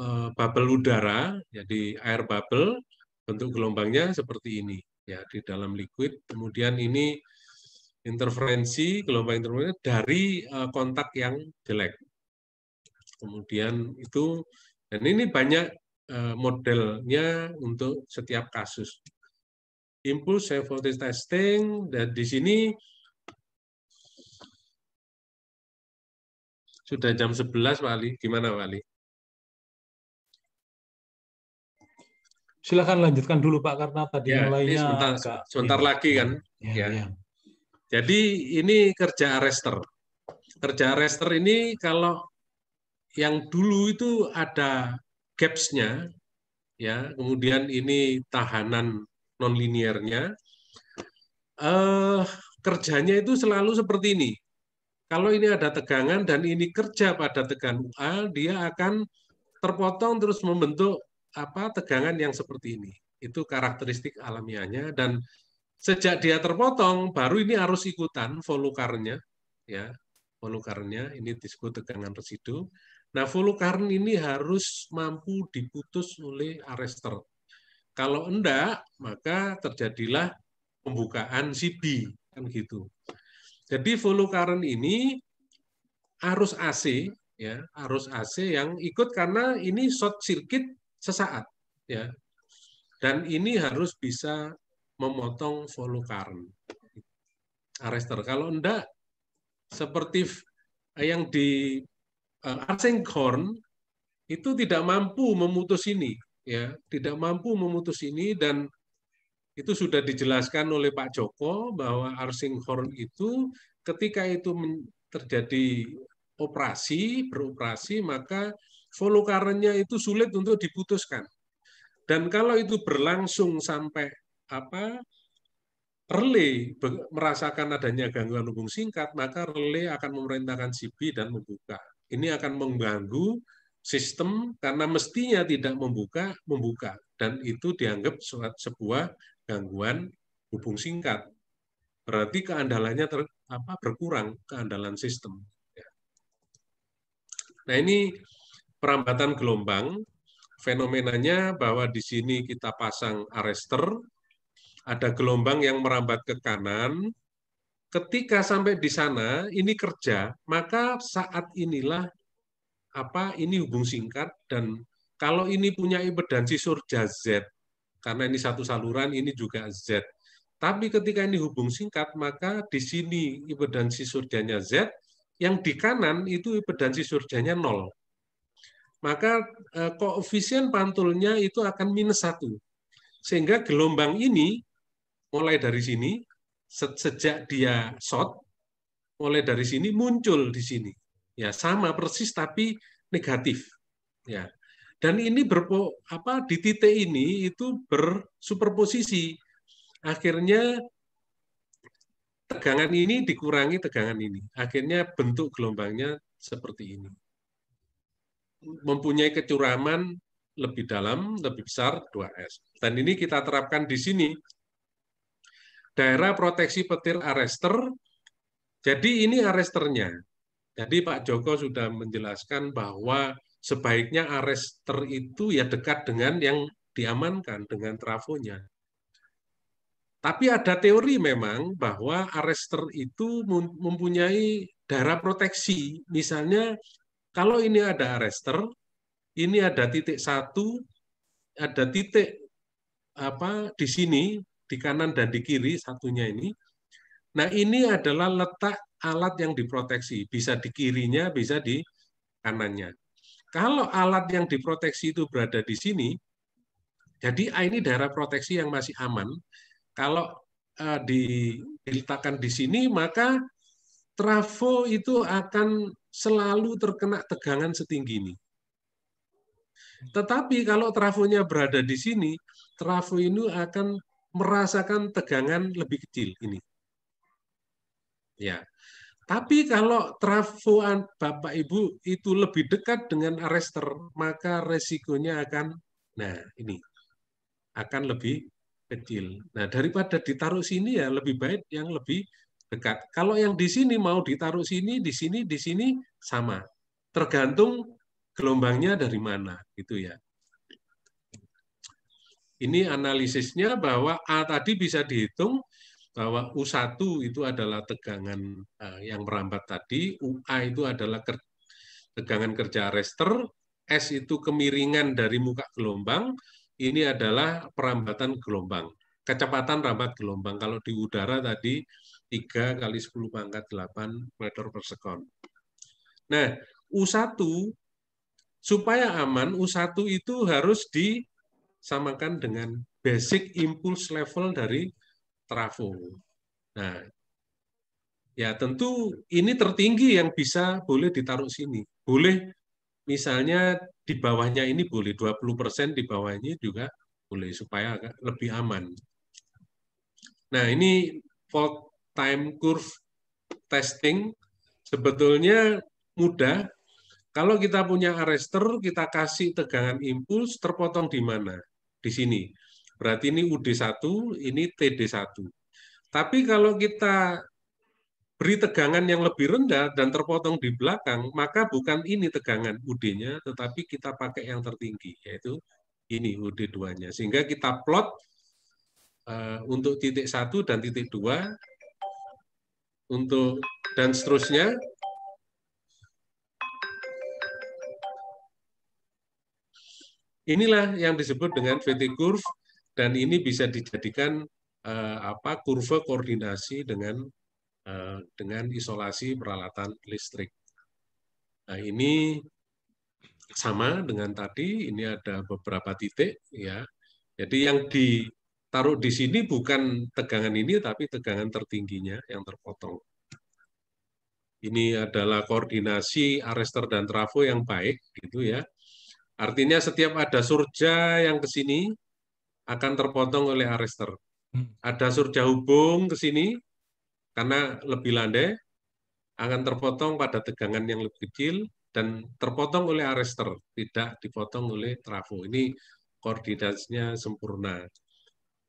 eh, bubble udara, jadi air bubble bentuk gelombangnya seperti ini ya di dalam liquid. Kemudian ini interferensi gelombang interferensi dari eh, kontak yang jelek. Kemudian itu dan ini banyak eh, modelnya untuk setiap kasus. Impulse high voltage testing dan di sini sudah jam 11 Wali. Gimana Wali? Ali? Silakan lanjutkan dulu Pak karena tadi ya, mulainya sebentar, agak, sebentar lagi kan. Iya, ya, ya. ya. Jadi ini kerja arrester. Kerja arrester ini kalau yang dulu itu ada gaps ya, kemudian ini tahanan nonliniernya, eh, kerjanya itu selalu seperti ini. Kalau ini ada tegangan dan ini kerja pada tegangan UA, dia akan terpotong terus membentuk apa tegangan yang seperti ini. Itu karakteristik alamiahnya dan Sejak dia terpotong, baru ini harus ikutan volukarnya, ya volukarnya ini disebut tegangan residu. Nah, volukarn ini harus mampu diputus oleh arrester. Kalau enggak, maka terjadilah pembukaan CB kan gitu. Jadi volukarn ini arus AC ya, arus AC yang ikut karena ini short circuit sesaat ya. Dan ini harus bisa memotong volucarbon arrester. Kalau enggak, seperti yang di uh, eh, horn, itu tidak mampu memutus ini, ya, tidak mampu memutus ini dan itu sudah dijelaskan oleh Pak Joko bahwa horn itu ketika itu terjadi operasi beroperasi maka volukarennya itu sulit untuk diputuskan. Dan kalau itu berlangsung sampai apa relay merasakan adanya gangguan hubung singkat, maka relay akan memerintahkan CB dan membuka. Ini akan mengganggu sistem karena mestinya tidak membuka, membuka. Dan itu dianggap sebuah gangguan hubung singkat. Berarti keandalannya ter, apa, berkurang, keandalan sistem. Ya. Nah ini perambatan gelombang, fenomenanya bahwa di sini kita pasang arrester, ada gelombang yang merambat ke kanan. Ketika sampai di sana, ini kerja, maka saat inilah apa ini hubung singkat dan kalau ini punya impedansi surja Z, karena ini satu saluran, ini juga Z. Tapi ketika ini hubung singkat, maka di sini impedansi surjanya Z, yang di kanan itu impedansi surjanya nol. Maka eh, koefisien pantulnya itu akan minus satu. Sehingga gelombang ini mulai dari sini sejak dia short mulai dari sini muncul di sini ya sama persis tapi negatif ya dan ini berpo apa di titik ini itu bersuperposisi akhirnya tegangan ini dikurangi tegangan ini akhirnya bentuk gelombangnya seperti ini mempunyai kecuraman lebih dalam lebih besar 2s dan ini kita terapkan di sini daerah proteksi petir arester. Jadi ini aresternya. Jadi Pak Joko sudah menjelaskan bahwa sebaiknya arester itu ya dekat dengan yang diamankan dengan trafonya. Tapi ada teori memang bahwa arester itu mempunyai daerah proteksi. Misalnya kalau ini ada arester, ini ada titik satu, ada titik apa di sini di kanan dan di kiri satunya ini. Nah, ini adalah letak alat yang diproteksi, bisa di kirinya, bisa di kanannya. Kalau alat yang diproteksi itu berada di sini, jadi ah, ini daerah proteksi yang masih aman. Kalau uh, diletakkan di sini, maka trafo itu akan selalu terkena tegangan setinggi ini. Tetapi kalau trafonya berada di sini, trafo ini akan merasakan tegangan lebih kecil ini. Ya. Tapi kalau trafoan Bapak Ibu itu lebih dekat dengan arrester maka resikonya akan nah ini akan lebih kecil. Nah, daripada ditaruh sini ya lebih baik yang lebih dekat. Kalau yang di sini mau ditaruh sini, di sini, di sini sama. Tergantung gelombangnya dari mana gitu ya. Ini analisisnya bahwa A tadi bisa dihitung bahwa U1 itu adalah tegangan eh, yang merambat tadi, UA itu adalah tegangan kerja rester S itu kemiringan dari muka gelombang, ini adalah perambatan gelombang, kecepatan rambat gelombang. Kalau di udara tadi 3 kali 10 pangkat 8 meter per sekon. Nah, U1 supaya aman U1 itu harus di samakan dengan basic impulse level dari trafo. Nah, ya tentu ini tertinggi yang bisa boleh ditaruh sini. Boleh misalnya di bawahnya ini boleh 20% di bawahnya juga boleh supaya agak lebih aman. Nah, ini fault time curve testing sebetulnya mudah kalau kita punya arrester, kita kasih tegangan impuls terpotong di mana? Di sini. Berarti ini UD1, ini TD1. Tapi kalau kita beri tegangan yang lebih rendah dan terpotong di belakang, maka bukan ini tegangan UD-nya, tetapi kita pakai yang tertinggi, yaitu ini UD2-nya. Sehingga kita plot uh, untuk titik 1 dan titik 2, untuk dan seterusnya Inilah yang disebut dengan VT curve dan ini bisa dijadikan uh, apa kurva koordinasi dengan uh, dengan isolasi peralatan listrik. Nah, ini sama dengan tadi, ini ada beberapa titik ya. Jadi yang ditaruh di sini bukan tegangan ini tapi tegangan tertingginya yang terpotong. Ini adalah koordinasi arester dan trafo yang baik gitu ya. Artinya setiap ada surja yang ke sini akan terpotong oleh arrester. Hmm. Ada surja hubung ke sini karena lebih landai akan terpotong pada tegangan yang lebih kecil dan terpotong oleh arrester, tidak dipotong oleh trafo. Ini koordinasinya sempurna.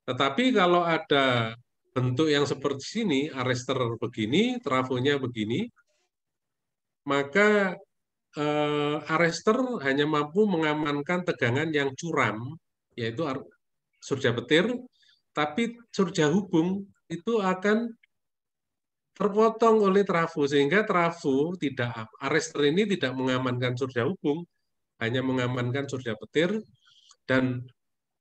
Tetapi kalau ada bentuk yang seperti sini, arrester begini, trafonya begini, maka eh, arrester hanya mampu mengamankan tegangan yang curam, yaitu surja petir, tapi surja hubung itu akan terpotong oleh trafo sehingga trafo tidak arrester ini tidak mengamankan surja hubung hanya mengamankan surja petir dan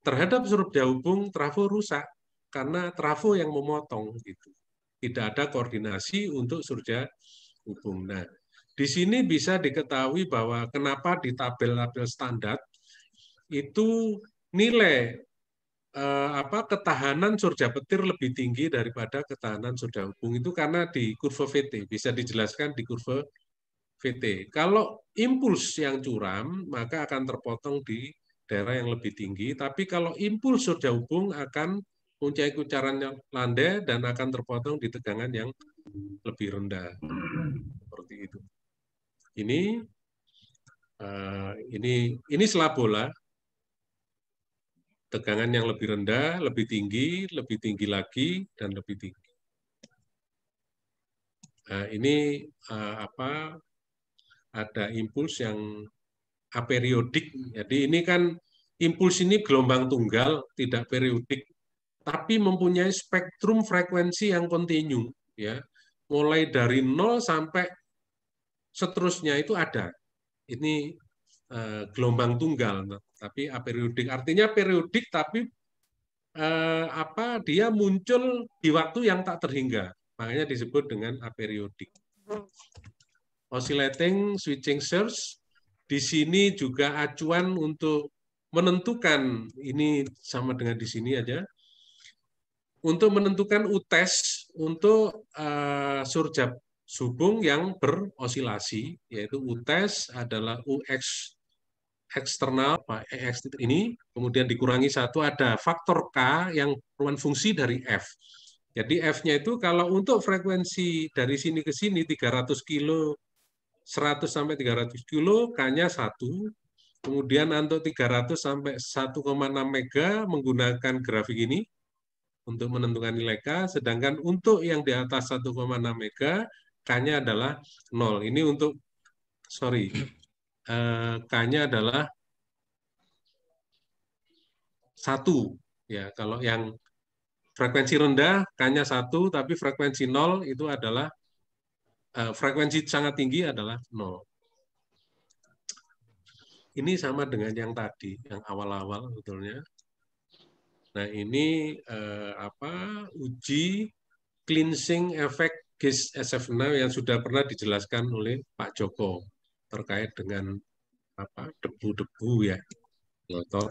terhadap surja hubung trafo rusak karena trafo yang memotong gitu tidak ada koordinasi untuk surja hubung nah di sini bisa diketahui bahwa kenapa di tabel-tabel standar itu nilai eh, apa ketahanan surja petir lebih tinggi daripada ketahanan surja hubung itu karena di kurva VT bisa dijelaskan di kurva VT. Kalau impuls yang curam maka akan terpotong di daerah yang lebih tinggi, tapi kalau impuls surja hubung akan puncak kucaran yang landai dan akan terpotong di tegangan yang lebih rendah. Seperti itu. Ini uh, ini ini selap bola. Tegangan yang lebih rendah, lebih tinggi, lebih tinggi lagi dan lebih tinggi. Nah, ini uh, apa ada impuls yang aperiodik. Jadi ini kan impuls ini gelombang tunggal, tidak periodik, tapi mempunyai spektrum frekuensi yang kontinu ya mulai dari 0 sampai seterusnya itu ada. Ini eh, gelombang tunggal, tapi aperiodik. Artinya periodik tapi eh, apa dia muncul di waktu yang tak terhingga. Makanya disebut dengan aperiodik. Oscillating switching search di sini juga acuan untuk menentukan ini sama dengan di sini aja untuk menentukan UTES untuk uh, surjab subung yang berosilasi yaitu UTES adalah UX eksternal EX ini kemudian dikurangi satu ada faktor K yang perluan fungsi dari F. Jadi F-nya itu kalau untuk frekuensi dari sini ke sini 300 kilo 100 sampai 300 kilo K-nya satu Kemudian untuk 300 sampai 1,6 mega menggunakan grafik ini untuk menentukan nilai K, sedangkan untuk yang di atas 1,6 mega K-nya adalah nol Ini untuk, sorry, eh, K-nya adalah satu ya kalau yang frekuensi rendah k-nya satu tapi frekuensi nol itu adalah eh, frekuensi sangat tinggi adalah nol ini sama dengan yang tadi yang awal-awal sebetulnya nah ini eh, apa uji cleansing effect GIS SF6 yang sudah pernah dijelaskan oleh Pak Joko terkait dengan apa debu-debu ya motor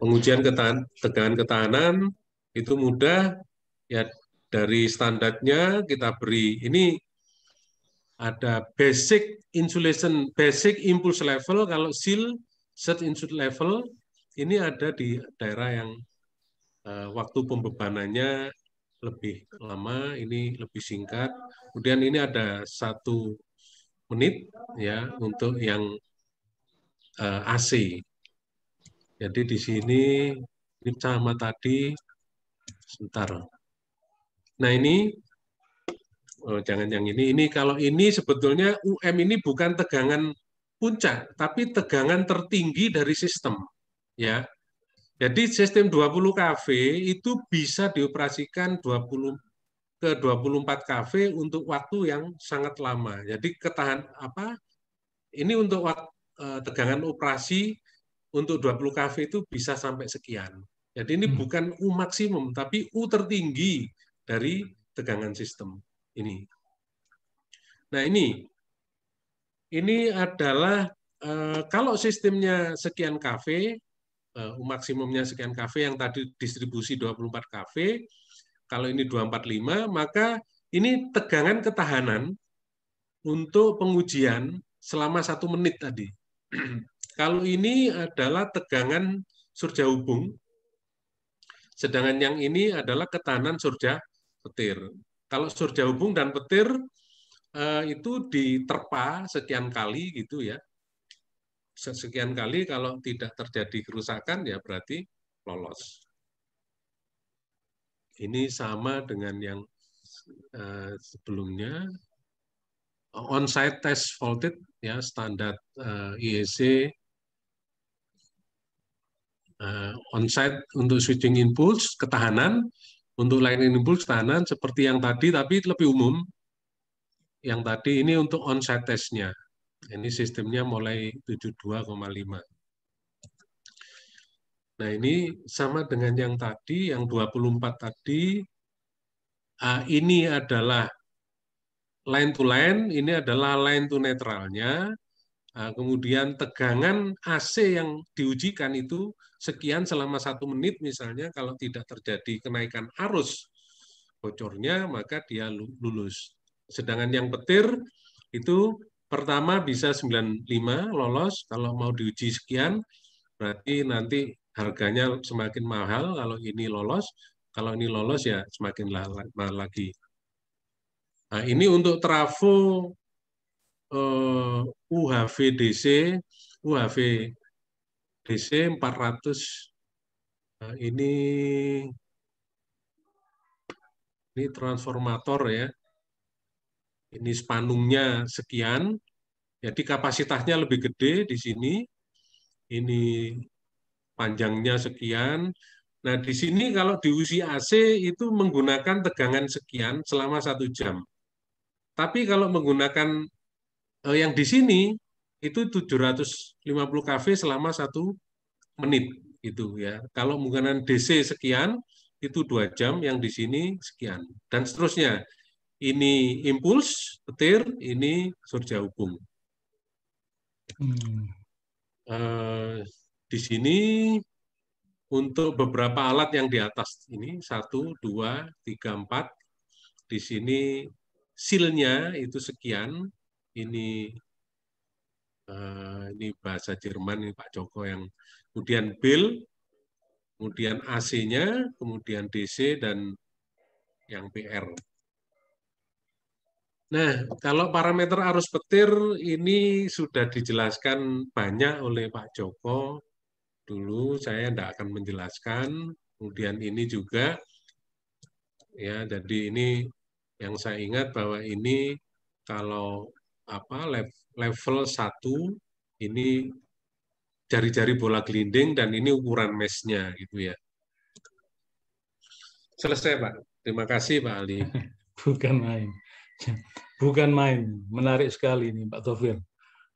pengujian ketahan, tegangan ketahanan itu mudah ya dari standarnya kita beri ini ada basic insulation basic impulse level kalau seal set insulation level ini ada di daerah yang Eh, waktu pembebanannya lebih lama, ini lebih singkat. Kemudian ini ada satu menit ya untuk yang uh, eh, AC. Jadi di sini ini sama tadi sebentar. Nah ini oh, jangan yang ini. Ini kalau ini sebetulnya UM ini bukan tegangan puncak, tapi tegangan tertinggi dari sistem. Ya, jadi sistem 20 kV itu bisa dioperasikan 20 ke 24 kV untuk waktu yang sangat lama. Jadi ketahan apa? Ini untuk eh, tegangan operasi untuk 20 kV itu bisa sampai sekian. Jadi ini hmm. bukan U maksimum tapi U tertinggi dari tegangan sistem ini. Nah, ini ini adalah eh, kalau sistemnya sekian kV. Eh, maksimumnya sekian kafe yang tadi distribusi 24 kafe, kalau ini 245, maka ini tegangan ketahanan untuk pengujian selama satu menit tadi. kalau ini adalah tegangan surja hubung, sedangkan yang ini adalah ketahanan surja petir. Kalau surja hubung dan petir eh, itu diterpa sekian kali gitu ya, sekian kali kalau tidak terjadi kerusakan ya berarti lolos. Ini sama dengan yang uh, sebelumnya on-site test voltage ya standar uh, eh, IEC uh, eh, on-site untuk switching impulse ketahanan untuk lightning impulse ketahanan seperti yang tadi tapi lebih umum yang tadi ini untuk on-site testnya ini sistemnya mulai 72,5. Nah ini sama dengan yang tadi, yang 24 tadi, ini adalah line to line, ini adalah line to netralnya, kemudian tegangan AC yang diujikan itu sekian selama satu menit misalnya, kalau tidak terjadi kenaikan arus bocornya, maka dia lulus. Sedangkan yang petir itu pertama bisa 95 lolos, kalau mau diuji sekian, berarti nanti harganya semakin mahal kalau ini lolos, kalau ini lolos ya semakin mahal lagi. Nah, ini untuk trafo eh, uhv dc 400, nah, ini ini transformator ya, ini spanungnya sekian, jadi kapasitasnya lebih gede di sini, ini panjangnya sekian. Nah di sini kalau diusi AC itu menggunakan tegangan sekian selama satu jam. Tapi kalau menggunakan eh, yang di sini itu 750 kV selama satu menit itu ya. Kalau menggunakan DC sekian itu dua jam, yang di sini sekian dan seterusnya ini impuls petir, ini surja hubung. Hmm. Uh, di sini untuk beberapa alat yang di atas ini satu, dua, tiga, empat. Di sini silnya itu sekian. Ini uh, ini bahasa Jerman ini Pak Joko yang kemudian bill, kemudian AC-nya, kemudian DC dan yang PR. Nah, kalau parameter arus petir ini sudah dijelaskan banyak oleh Pak Joko. Dulu saya tidak akan menjelaskan, kemudian ini juga. Ya, jadi ini yang saya ingat bahwa ini kalau apa level 1 ini jari-jari bola gelinding dan ini ukuran mesnya gitu ya. Selesai Pak. Terima kasih Pak Ali. Bukan main. Bukan main, menarik sekali ini Pak Tovir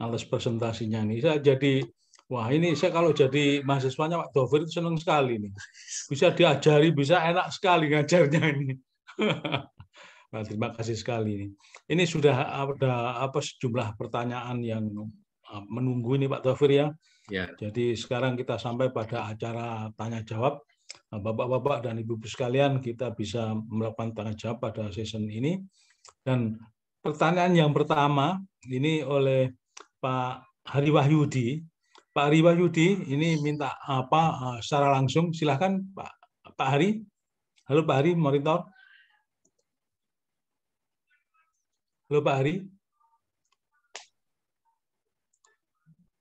Alas presentasinya ini. Saya jadi wah ini saya kalau jadi mahasiswanya Pak Tovir itu senang sekali nih. Bisa diajari, bisa enak sekali ngajarnya ini. nah, terima kasih sekali ini. Ini sudah ada apa sejumlah pertanyaan yang ah, menunggu ini Pak Tovir ya. Ya. Jadi sekarang kita sampai pada acara tanya jawab. Bapak-bapak dan ibu-ibu sekalian, kita bisa melakukan tanya jawab pada season ini. Dan pertanyaan yang pertama ini oleh Pak Hari Wahyudi. Pak Hari Wahyudi ini minta apa eh, secara langsung silahkan Pak Pak Hari. Halo Pak Hari, monitor. Halo Pak Hari.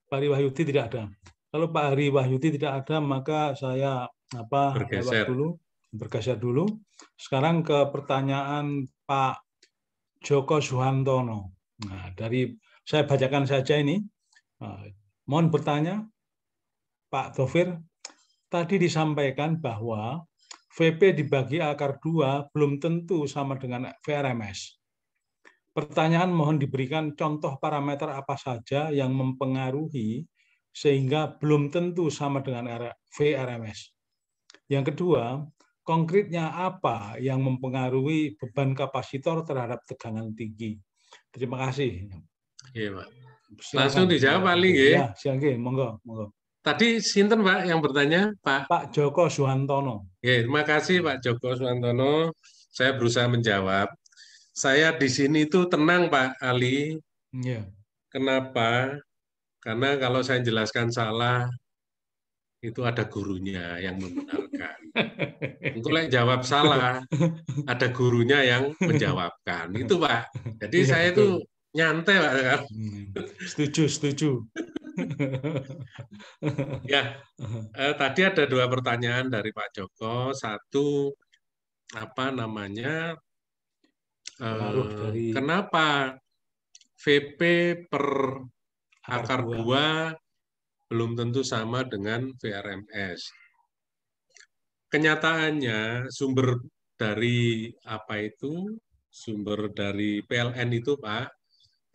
Pak Hari Wahyudi tidak ada. Kalau Pak Hari Wahyudi tidak ada, maka saya apa bergeser dulu, bergeser dulu. Sekarang ke pertanyaan Pak Joko Suhantono. Nah, dari saya bacakan saja ini. Nah, mohon bertanya, Pak Tofir, tadi disampaikan bahwa VP dibagi akar dua belum tentu sama dengan VRMS. Pertanyaan mohon diberikan contoh parameter apa saja yang mempengaruhi sehingga belum tentu sama dengan VRMS. Yang kedua, konkretnya apa yang mempengaruhi beban kapasitor terhadap tegangan tinggi? Terima kasih. Iya, Pak. Langsung dijawab Pak Ling, ya. ya, monggo, monggo. Tadi sinten Pak yang bertanya, Pak? Pak Joko Suhantono. Oke, terima kasih Pak Joko Suhantono. Saya berusaha menjawab. Saya di sini itu tenang Pak Ali. Iya. Kenapa? Karena kalau saya jelaskan salah, itu ada gurunya yang membenarkan. Untuk yang jawab salah, ada gurunya yang menjawabkan. Itu Pak. Jadi ya, saya itu nyantai Pak. Hmm. Setuju, setuju. ya, eh, tadi ada dua pertanyaan dari Pak Joko. Satu apa namanya? Eh, dari... Kenapa VP per akar buah belum tentu sama dengan VRMS. Kenyataannya sumber dari apa itu sumber dari PLN itu Pak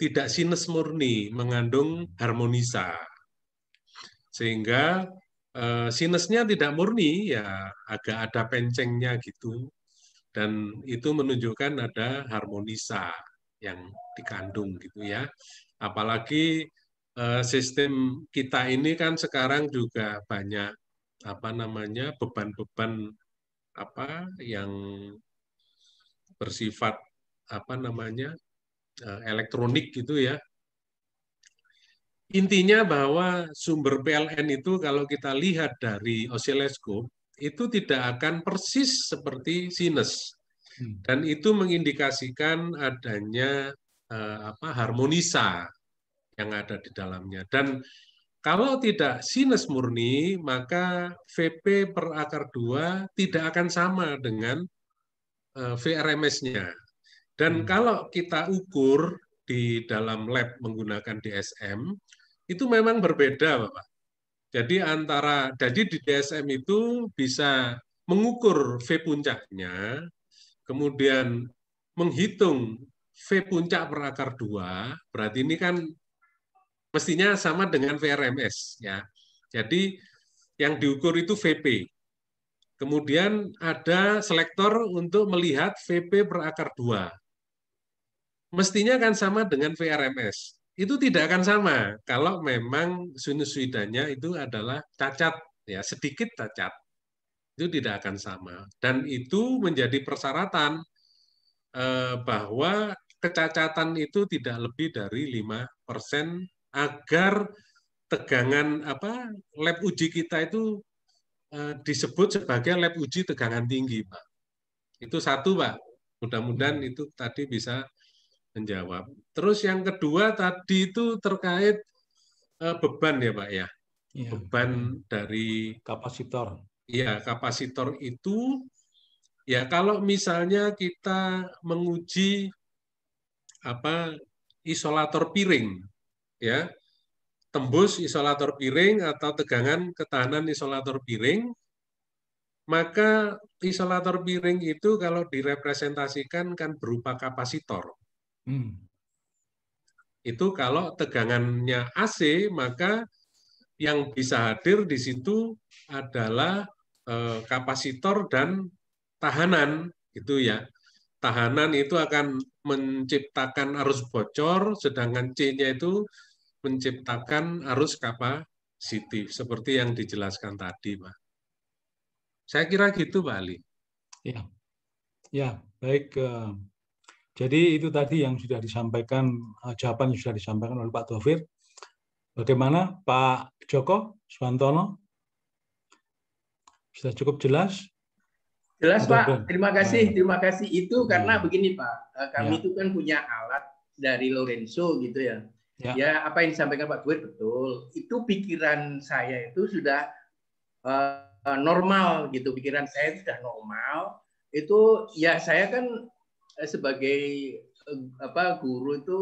tidak sinus murni mengandung harmonisa sehingga eh, sinusnya tidak murni ya agak ada pencengnya gitu dan itu menunjukkan ada harmonisa yang dikandung gitu ya apalagi Eh, sistem kita ini kan sekarang juga banyak apa namanya beban-beban apa yang bersifat apa namanya eh, elektronik gitu ya. Intinya bahwa sumber PLN itu kalau kita lihat dari osiloskop itu tidak akan persis seperti sinus. Hmm. Dan itu mengindikasikan adanya eh, apa harmonisa yang ada di dalamnya. Dan kalau tidak sinus murni, maka VP per akar 2 tidak akan sama dengan eh, VRMS-nya. Dan hmm. kalau kita ukur di dalam lab menggunakan DSM, itu memang berbeda, Bapak. Jadi antara jadi di DSM itu bisa mengukur V puncaknya, kemudian menghitung V puncak per akar 2, berarti ini kan mestinya sama dengan VRMS ya. Jadi yang diukur itu VP. Kemudian ada selektor untuk melihat VP per akar 2. Mestinya akan sama dengan VRMS. Itu tidak akan sama kalau memang sinusoidanya itu adalah cacat ya, sedikit cacat. Itu tidak akan sama dan itu menjadi persyaratan eh, bahwa kecacatan itu tidak lebih dari 5% agar tegangan apa lab uji kita itu eh, disebut sebagai lab uji tegangan tinggi, Pak. Itu satu, Pak. Mudah-mudahan hmm. itu tadi bisa menjawab. Terus yang kedua tadi itu terkait eh, beban ya, Pak ya. ya. Beban dari kapasitor. Iya, kapasitor itu ya kalau misalnya kita menguji apa isolator piring ya tembus isolator piring atau tegangan ketahanan isolator piring, maka isolator piring itu kalau direpresentasikan kan berupa kapasitor. Hmm. Itu kalau tegangannya AC, maka yang bisa hadir di situ adalah eh, kapasitor dan tahanan, Itu ya. Tahanan itu akan menciptakan arus bocor, sedangkan C-nya itu menciptakan arus kapasitif seperti yang dijelaskan tadi, Pak. Saya kira gitu, Pak Ali. Ya, ya baik. Eh, jadi itu tadi yang sudah disampaikan, eh, jawaban yang sudah disampaikan oleh Pak Taufir. Bagaimana Pak Joko Swantono? Sudah cukup jelas? Jelas Pak, terima kasih, terima kasih. Itu karena hmm. begini Pak, eh, kami ya. itu kan punya alat dari Lorenzo gitu ya. Ya. ya apa yang disampaikan Pak Buir betul. Itu pikiran saya itu sudah uh, normal gitu. Pikiran saya sudah normal. Itu ya saya kan eh, sebagai uh, apa guru itu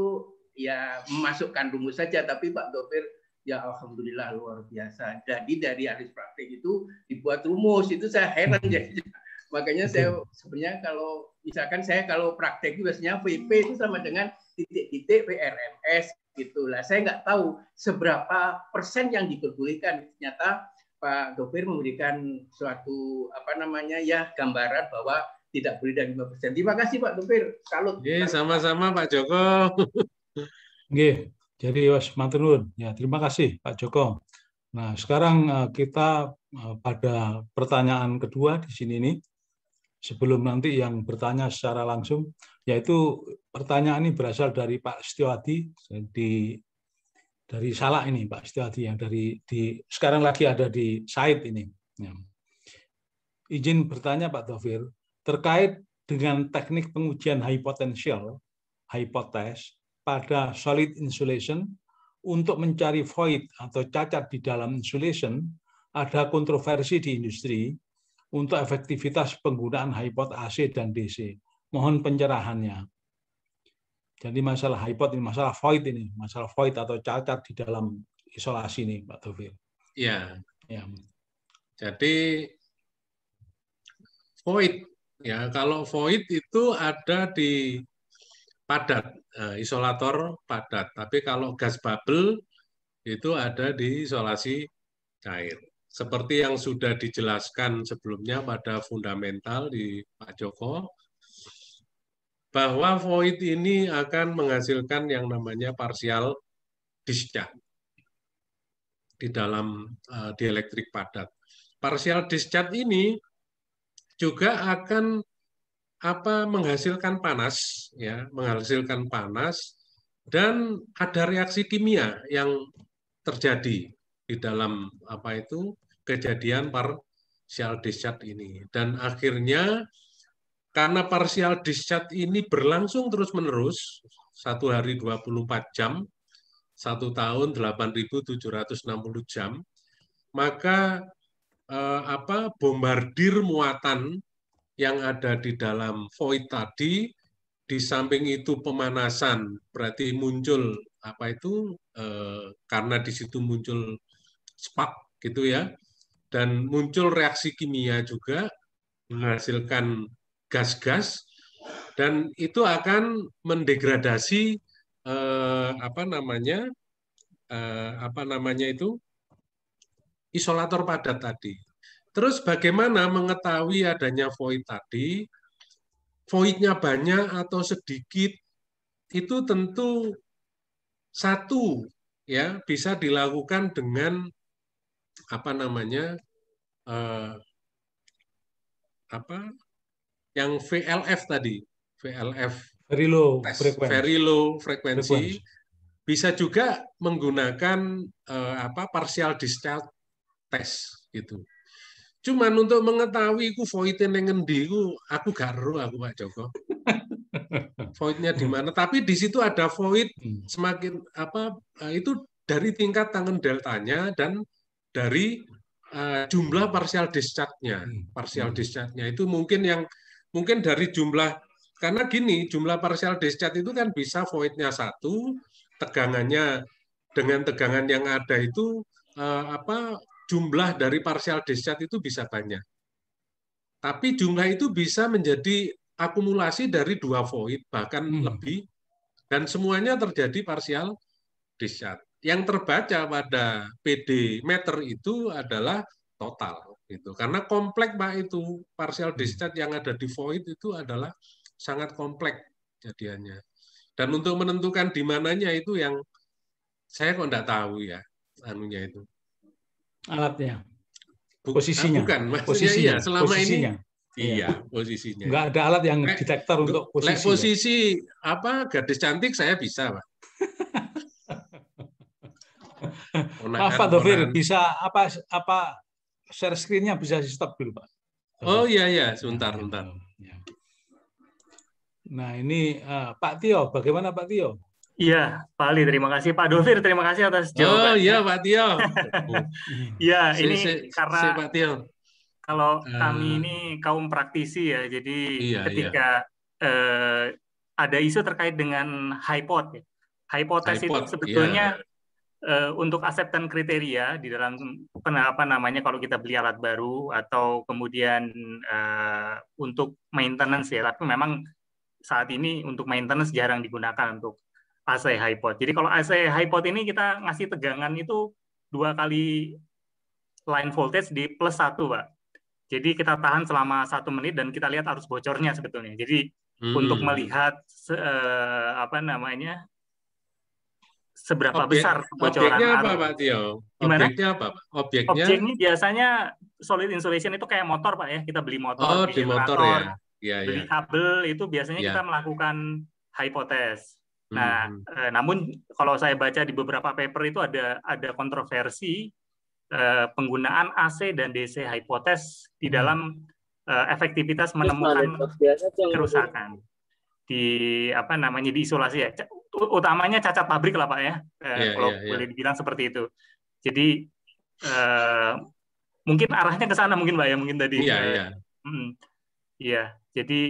ya memasukkan rumus saja tapi Pak Dopir ya alhamdulillah luar biasa. Jadi dari alis praktik itu dibuat rumus itu saya heran hmm. jadi makanya saya sebenarnya kalau misalkan saya kalau praktek biasanya VP itu sama dengan titik-titik PRMS Itulah saya nggak tahu seberapa persen yang diperbolehkan Ternyata Pak Gofir memberikan suatu apa namanya ya gambaran bahwa tidak boleh dari 5 persen. Terima kasih Pak Gofir. Salut. Oke, sama-sama Pak Joko. Oke, Jadi was matur Ya, terima kasih Pak Joko. Nah, sekarang eh, kita eh, pada pertanyaan kedua di sini nih. Sebelum nanti yang bertanya secara langsung, yaitu pertanyaan ini berasal dari Pak Setiawati di dari salah ini Pak Setiawati yang dari di sekarang lagi ada di Said ini. Ya. Izin bertanya Pak Taufir terkait dengan teknik pengujian high potential hipotes pada solid insulation untuk mencari void atau cacat di dalam insulation ada kontroversi di industri untuk efektivitas penggunaan high AC dan DC. Mohon pencerahannya. Jadi masalah hypot ini, masalah void ini, masalah void atau cacat di dalam isolasi ini, Pak Tufil. Ya. ya. Jadi void ya kalau void itu ada di padat eh, isolator padat tapi kalau gas bubble itu ada di isolasi cair seperti yang sudah dijelaskan sebelumnya pada fundamental di Pak Joko bahwa void ini akan menghasilkan yang namanya parsial discharge di dalam uh, eh, dielektrik padat. Parsial discharge ini juga akan apa menghasilkan panas ya, menghasilkan panas dan ada reaksi kimia yang terjadi di dalam apa itu kejadian parsial discharge ini dan akhirnya karena partial discharge ini berlangsung terus-menerus, satu hari 24 jam, satu tahun 8.760 jam, maka eh, apa bombardir muatan yang ada di dalam void tadi, di samping itu pemanasan, berarti muncul apa itu eh, karena di situ muncul spark gitu ya, dan muncul reaksi kimia juga menghasilkan gas-gas dan itu akan mendegradasi eh, apa namanya eh, apa namanya itu isolator padat tadi. Terus bagaimana mengetahui adanya void tadi? Voidnya banyak atau sedikit itu tentu satu ya bisa dilakukan dengan apa namanya eh, apa yang VLF tadi, VLF very low frequency. very low frequency. frequency. Bisa juga menggunakan uh, apa partial discharge test gitu. Cuman untuk mengetahui ku voidnya yang ngendi ku aku garu aku Pak Joko. voidnya di mana? Tapi di situ ada void hmm. semakin apa eh, itu dari tingkat tangan deltanya dan dari uh, jumlah partial discharge-nya. Hmm. Partial hmm. discharge-nya itu mungkin yang mungkin dari jumlah karena gini jumlah parsial descat itu kan bisa voidnya satu tegangannya dengan tegangan yang ada itu eh, apa jumlah dari parsial descat itu bisa banyak tapi jumlah itu bisa menjadi akumulasi dari dua void bahkan hmm. lebih dan semuanya terjadi parsial discharge. Yang terbaca pada PD meter itu adalah total itu karena komplek pak itu partial discharge yang ada di void itu adalah sangat komplek jadiannya dan untuk menentukan di mananya itu yang saya kok nggak tahu ya anunya itu alatnya posisinya ah, bukan maksudnya posisinya. iya selama posisinya. ini iya, iya, posisinya. Enggak ada alat yang detektor untuk posisi. Lek posisi apa gadis cantik saya bisa, Pak. Maaf Pak Dovir, bisa apa apa share screen-nya bisa di stop dulu, Pak. Oh iya iya, sebentar, sebentar. Ya. Nah, ini uh, Pak Tio, bagaimana Pak Tio? Iya, Pak Ali, terima kasih. Pak Dovir, terima kasih atas jawaban. Oh iya, Pak Tio. Iya, ini si, karena si, Pak Tio. kalau eh. kami ini kaum praktisi ya, jadi iya, iya. ketika iya. Uh, ada isu terkait dengan HIPOT, ya. Hipotes itu iya. sebetulnya iya uh, untuk dan kriteria di dalam apa namanya kalau kita beli alat baru atau kemudian uh, untuk maintenance ya tapi memang saat ini untuk maintenance jarang digunakan untuk AC high pot. Jadi kalau AC high pot ini kita ngasih tegangan itu dua kali line voltage di plus satu, pak. Jadi kita tahan selama satu menit dan kita lihat arus bocornya sebetulnya. Jadi hmm. untuk melihat uh, apa namanya seberapa Objek, besar kebocoran objeknya apa, Pak Tio? Gimana? Objeknya apa? Pak? Objeknya? Objeknya biasanya solid insulation itu kayak motor, Pak ya. Kita beli motor, oh, beli motor ya. Ya, beli ya. kabel itu biasanya ya. kita melakukan hipotes. Nah, hmm. eh, namun kalau saya baca di beberapa paper itu ada ada kontroversi eh, penggunaan AC dan DC hipotes di hmm. dalam eh, efektivitas menemukan kerusakan di apa namanya di isolasi ya utamanya cacat pabrik lah pak ya eh, iya, kalau yeah, iya. boleh yeah. dibilang seperti itu jadi uh, mungkin arahnya ke sana mungkin pak ya mungkin tadi iya yeah, iya hmm. yeah. yeah. jadi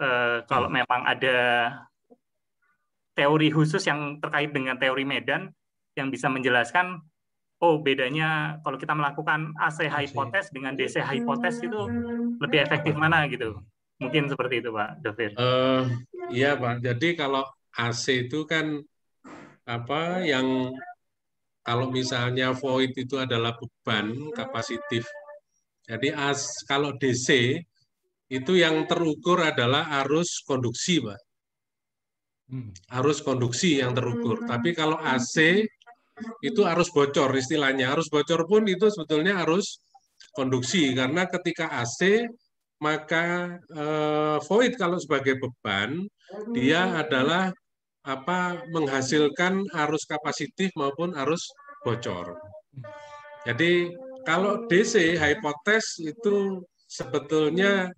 uh, kalau hmm. memang ada teori khusus yang terkait dengan teori medan yang bisa menjelaskan oh bedanya kalau kita melakukan AC hipotes dengan DC hipotes hmm. itu lebih efektif hmm. mana gitu mungkin seperti itu Pak Dovir. Uh, iya Pak, jadi kalau AC itu kan apa yang kalau misalnya void itu adalah beban kapasitif. Jadi as, kalau DC itu yang terukur adalah arus konduksi, Pak. Hmm. Arus konduksi yang terukur. Hmm. Tapi kalau AC hmm. itu arus bocor istilahnya. Arus bocor pun itu sebetulnya arus konduksi karena ketika AC maka eh, void kalau sebagai beban dia adalah apa menghasilkan arus kapasitif maupun arus bocor. Jadi kalau DC hipotes itu sebetulnya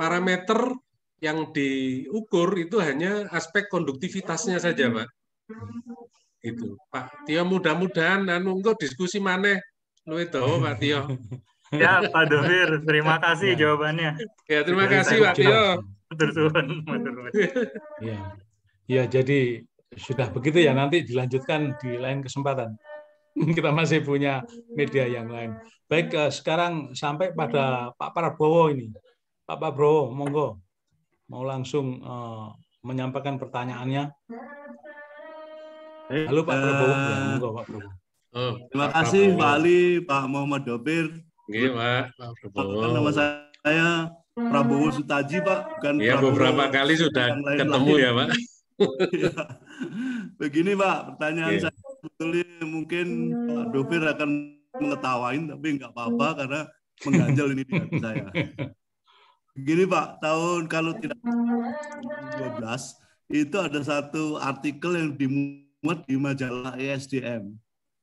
parameter yang diukur itu hanya aspek konduktivitasnya saja, Pak. Itu, Pak Tio mudah-mudahan anu diskusi maneh lu itu Pak Tio. Ya, Pak Dovir, terima kasih ya. jawabannya. Ya, terima kasih Pak Tio. Matur terus matur ya. Ya, jadi sudah begitu ya nanti dilanjutkan di lain kesempatan. Kita masih punya media yang lain. Baik, eh, sekarang sampai pada Pak Prabowo ini. Pak Prabowo, monggo mau langsung eh, menyampaikan pertanyaannya. Halo Pak Prabowo, Ya, eh, monggo Pak Prabowo. Oh, Terima kasih Prabowo. Pak Ali, Pak Muhammad Dobir. Oke, Pak. Pak Nama saya Prabowo Sutaji, Pak. Bukan ya, Prabowo beberapa kali sudah ketemu lain. ya, Pak. Iya. Begini Pak, pertanyaan yeah. saya sebetulnya mungkin hmm. Pak Dovir akan mengetawain, tapi nggak apa-apa hmm. karena mengganjal ini di hati saya. Begini Pak, tahun kalau tidak 2012, itu ada satu artikel yang dimuat di majalah ESDM.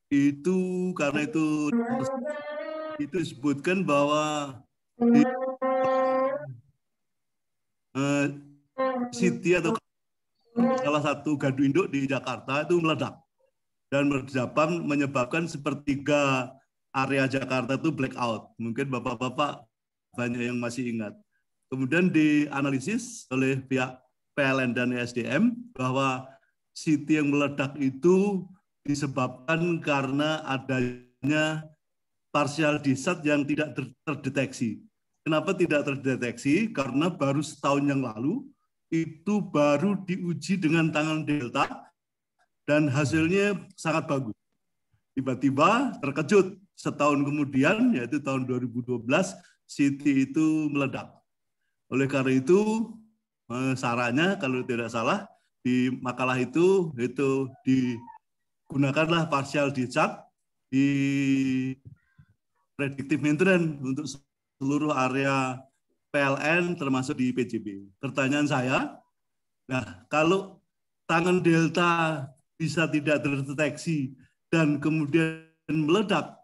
Itu karena itu itu disebutkan bahwa di, hmm. uh, eh, Siti atau Hmm. salah satu gadu induk di Jakarta itu meledak dan menyebabkan menyebabkan sepertiga area Jakarta itu blackout. Mungkin bapak-bapak banyak yang masih ingat. Kemudian dianalisis oleh pihak PLN dan Sdm bahwa city yang meledak itu disebabkan karena adanya partial disat yang tidak terdeteksi. Kenapa tidak terdeteksi? Karena baru setahun yang lalu itu baru diuji dengan tangan delta dan hasilnya sangat bagus. Tiba-tiba terkejut setahun kemudian yaitu tahun 2012 Siti itu meledak. Oleh karena itu eh, sarannya kalau tidak salah di makalah itu itu digunakanlah partial decharge di predictive maintenance untuk seluruh area PLN termasuk di PJB. Pertanyaan saya, nah kalau tangan delta bisa tidak terdeteksi dan kemudian meledak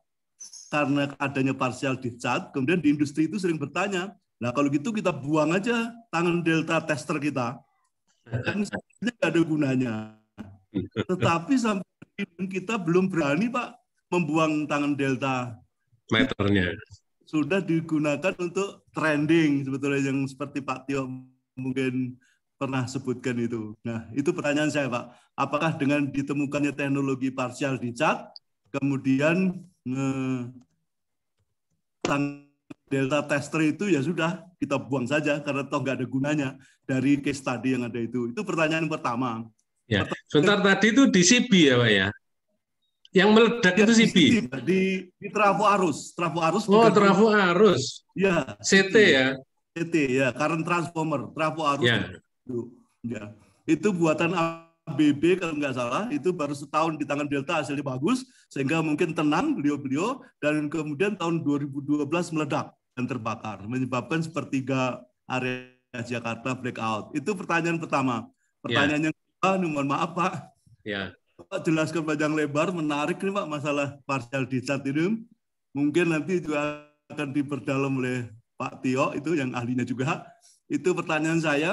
karena adanya parsial discharge, kemudian di industri itu sering bertanya, nah kalau gitu kita buang aja tangan delta tester kita, kan sebenarnya ada gunanya. Tetapi sampai kita belum berani Pak membuang tangan delta meternya sudah digunakan untuk trending sebetulnya yang seperti Pak Tio mungkin pernah sebutkan itu. Nah, itu pertanyaan saya, Pak. Apakah dengan ditemukannya teknologi parsial di cat, kemudian eh, tang delta tester itu ya sudah kita buang saja karena toh nggak ada gunanya dari case study yang ada itu. Itu pertanyaan pertama. Ya, sebentar tadi itu di CB ya, Pak ya. Yang meledak itu CB. Di, di trafo arus, trafo arus. Oh, trafo arus. Iya. Ya. CT ya. CT ya, current transformer, trafo arus. Ya. Itu, ya. itu buatan ABB kalau nggak salah itu baru setahun di tangan Delta hasilnya bagus sehingga mungkin tenang beliau-beliau dan kemudian tahun 2012 meledak dan terbakar menyebabkan sepertiga area Jakarta blackout. Itu pertanyaan pertama. Ya. Pertanyaan ya. yang kedua, mohon maaf Pak. Ya. Pak jelaskan panjang lebar, menarik nih Pak masalah parsial discharge ini. Mungkin nanti juga akan diperdalam oleh Pak Tio itu yang ahlinya juga. Itu pertanyaan saya,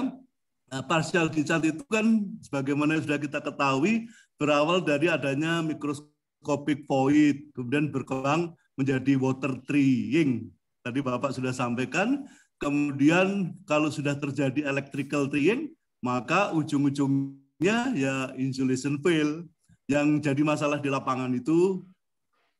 eh, parsial discharge itu kan sebagaimana sudah kita ketahui berawal dari adanya mikroskopik void, kemudian berkembang menjadi water treeing. Tadi Bapak sudah sampaikan, kemudian kalau sudah terjadi electrical treeing, maka ujung-ujungnya ya insulation fail yang jadi masalah di lapangan itu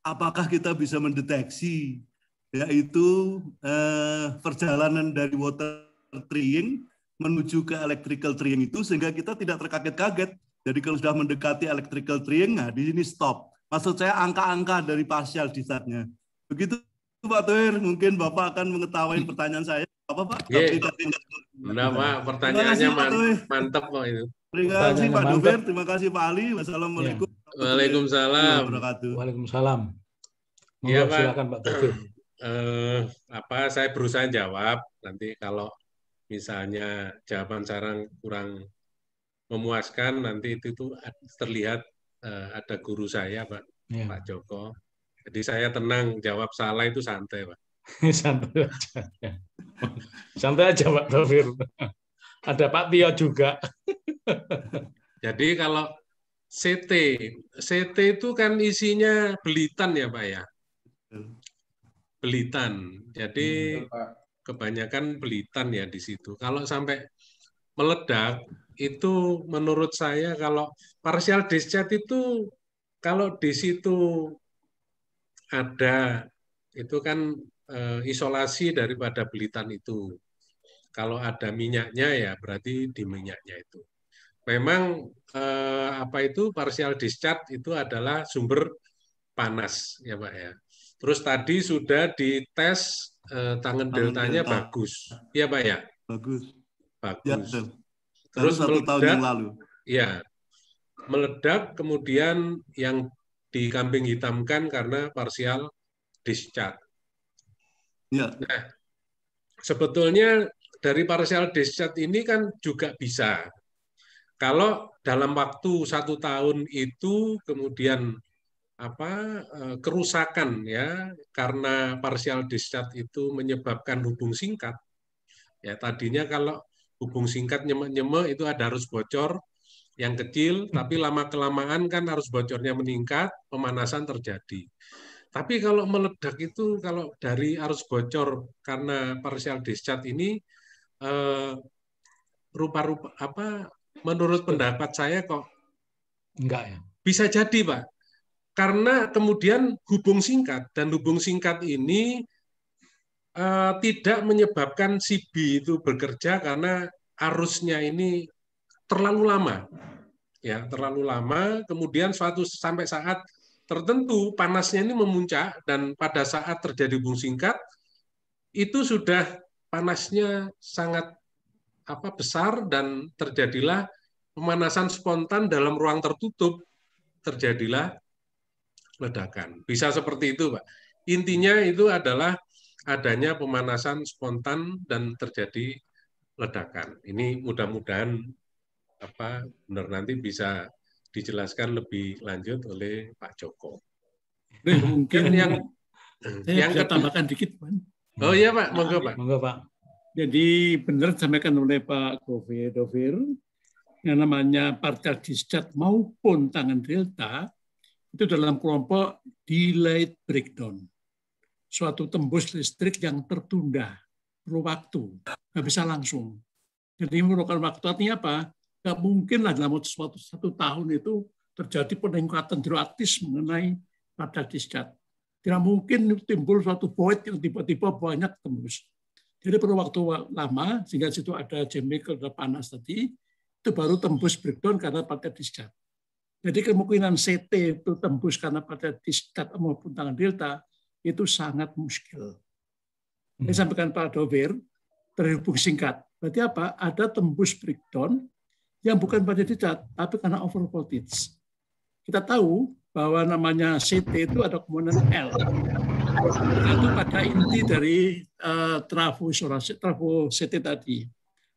apakah kita bisa mendeteksi yaitu eh, perjalanan dari water treeing menuju ke electrical treeing itu sehingga kita tidak terkaget-kaget. Jadi kalau sudah mendekati electrical treeing, nah di sini stop. Maksud saya angka-angka dari partial saatnya. Begitu Pak Tuhir, mungkin Bapak akan mengetahui pertanyaan saya. Apa Pak? Iya, nah, Pak. Pertanyaannya mantap kok itu. Terima kasih Pak Dover, terima kasih Pak Ali. Wassalamualaikum. Ya. Waalaikumsalam. Waalaikumsalam. Ya, Silakan Pak eh, eh, apa saya berusaha jawab nanti kalau misalnya jawaban sarang kurang memuaskan nanti itu tuh terlihat uh, ada guru saya Pak ya. Pak Joko. Jadi saya tenang jawab salah itu santai Pak. santai aja. santai aja Pak Taufir. Ada Pak Tio juga. Jadi kalau CT, CT itu kan isinya belitan ya Pak ya? Belitan. Jadi hmm, kebanyakan belitan ya di situ. Kalau sampai meledak, itu menurut saya kalau partial discharge itu kalau di situ ada itu kan eh, isolasi daripada belitan itu. Kalau ada minyaknya ya berarti di minyaknya itu memang eh, apa itu partial discharge itu adalah sumber panas ya Pak ya. Terus tadi sudah dites eh, tangan, deltanya delta. bagus. ya Pak ya? Bagus. Bagus. Ya, Terus satu meledak, tahun yang lalu. Ya. Meledak kemudian yang dikambing hitamkan karena parsial discharge. Ya. Nah, sebetulnya dari parsial discharge ini kan juga bisa kalau dalam waktu satu tahun itu kemudian apa eh, kerusakan ya karena parsial discharge itu menyebabkan hubung singkat ya tadinya kalau hubung singkat nyemek-nyemek itu ada harus bocor yang kecil hmm. tapi lama kelamaan kan harus bocornya meningkat pemanasan terjadi tapi kalau meledak itu kalau dari arus bocor karena parsial discharge ini eh, rupa-rupa apa Menurut pendapat saya kok enggak ya. Bisa jadi, Pak. Karena kemudian hubung singkat dan hubung singkat ini uh, tidak menyebabkan CB itu bekerja karena arusnya ini terlalu lama. Ya, terlalu lama, kemudian suatu sampai saat tertentu panasnya ini memuncak dan pada saat terjadi hubung singkat itu sudah panasnya sangat apa besar dan terjadilah pemanasan spontan dalam ruang tertutup terjadilah ledakan. Bisa seperti itu, Pak. Intinya itu adalah adanya pemanasan spontan dan terjadi ledakan. Ini mudah-mudahan apa benar nanti bisa dijelaskan lebih lanjut oleh Pak Joko. Mungkin yang yang yang tambahkan dikit, Pak. Oh iya, Pak. Monggo, Pak. Monggo, Pak. Jadi benar disampaikan oleh Pak Govir, Dovir, yang namanya partai discharge maupun tangan delta itu dalam kelompok delayed breakdown. Suatu tembus listrik yang tertunda, perlu waktu, nggak bisa langsung. Jadi memerlukan waktu artinya apa? Nggak lah dalam suatu satu tahun itu terjadi peningkatan drastis mengenai partai discharge. Tidak mungkin timbul suatu void yang tiba-tiba banyak tembus jadi perlu waktu lama, sehingga situ ada chemical, ada panas tadi, itu baru tembus breakdown karena pada diskat. Jadi kemungkinan CT itu tembus karena pada diskat maupun tangan delta, itu sangat muskil. Saya hmm. sampaikan Pak Dover, terhubung singkat. Berarti apa? Ada tembus breakdown yang bukan pada diskat tapi karena over Kita tahu bahwa namanya CT itu ada komponen L itu pada inti dari uh, eh, seti tadi.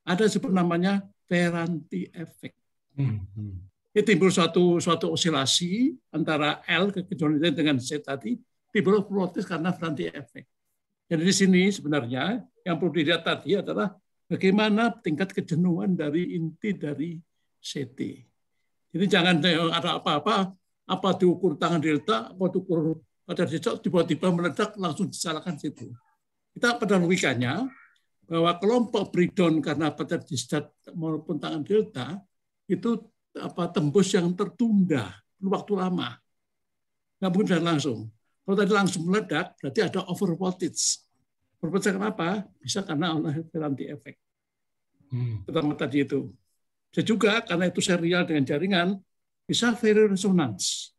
Ada sebenarnya namanya Ferranti effect. Hmm, hmm. Ini timbul suatu suatu osilasi antara L kekejualan dengan seti tadi, timbul protes karena Ferranti effect. Jadi di sini sebenarnya yang perlu dilihat tadi adalah bagaimana tingkat kejenuhan dari inti dari CT. Jadi jangan ada apa-apa, apa diukur tangan delta, apa diukur pada dicok tiba-tiba meledak langsung disalahkan situ. Kita pada logikanya bahwa kelompok breakdown karena pada distat maupun tangan delta itu apa tembus yang tertunda waktu lama nggak mungkin dan langsung kalau tadi langsung meledak berarti ada over voltage over kenapa bisa karena oleh anti efek hmm. pertama tadi itu bisa juga karena itu serial dengan jaringan bisa resonance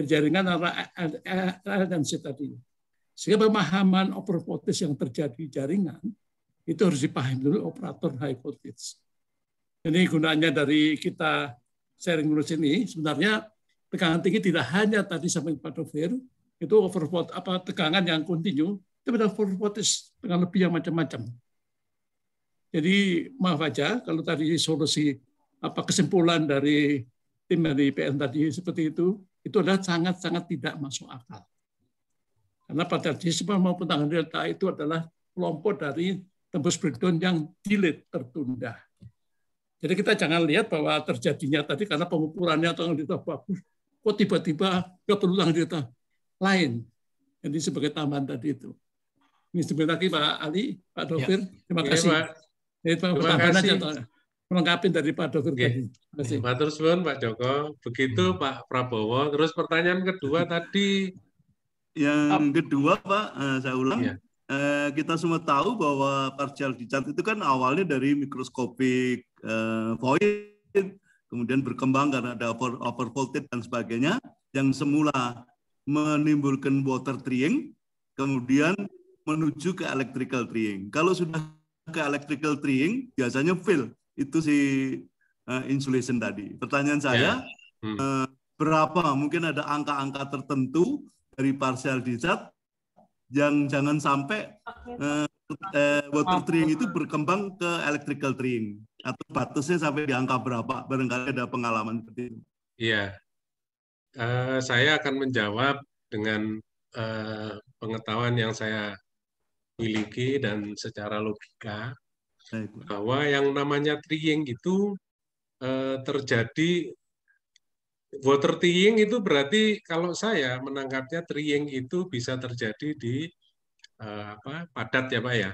jaringan RNA dan C tadi. Sehingga pemahaman over yang terjadi jaringan itu harus dipahami dulu operator high voltage. Ini gunanya dari kita sharing dulu sini, sebenarnya tekanan tinggi tidak hanya tadi sampai pada fair itu over apa tegangan yang kontinu tapi beda over dengan lebih yang macam-macam. Jadi maaf aja kalau tadi solusi apa kesimpulan dari tim dari PN tadi seperti itu itu adalah sangat-sangat tidak masuk akal. Karena pada Patriotisme maupun tangan delta itu adalah kelompok dari tembus breakdown yang delay tertunda. Jadi kita jangan lihat bahwa terjadinya tadi karena pengukurannya tangan delta bagus, kok tiba-tiba nggak perlu tangan delta lain. Jadi sebagai tambahan tadi itu. Ini sebentar lagi Pak Ali, Pak Dokter, ya. terima kasih. Ya, Pak. Terima kasih melengkapi dari Pak Dr. Bagi. Terus Pak Pak Joko. Begitu hmm. Pak Prabowo. Terus pertanyaan kedua hmm. tadi. Yang kedua Pak, eh, saya ulang. Ya. Eh, kita semua tahu bahwa partial dicat itu kan awalnya dari mikroskopik eh, void, kemudian berkembang karena ada over, voltage dan sebagainya, yang semula menimbulkan water triing, kemudian menuju ke electrical triing. Kalau sudah ke electrical triing biasanya fail itu si uh, insulation tadi. Pertanyaan ya. saya, yeah. hmm. uh, berapa mungkin ada angka-angka tertentu dari partial discharge yang jangan sampai uh, uh, water treeing itu berkembang ke electrical treeing atau batasnya sampai di angka berapa barangkali ada pengalaman seperti itu. Iya, uh, saya akan menjawab dengan uh, pengetahuan yang saya miliki dan secara logika bahwa yang namanya triing itu eh, terjadi water triing itu berarti kalau saya menangkapnya triing itu bisa terjadi di eh, apa padat ya pak ya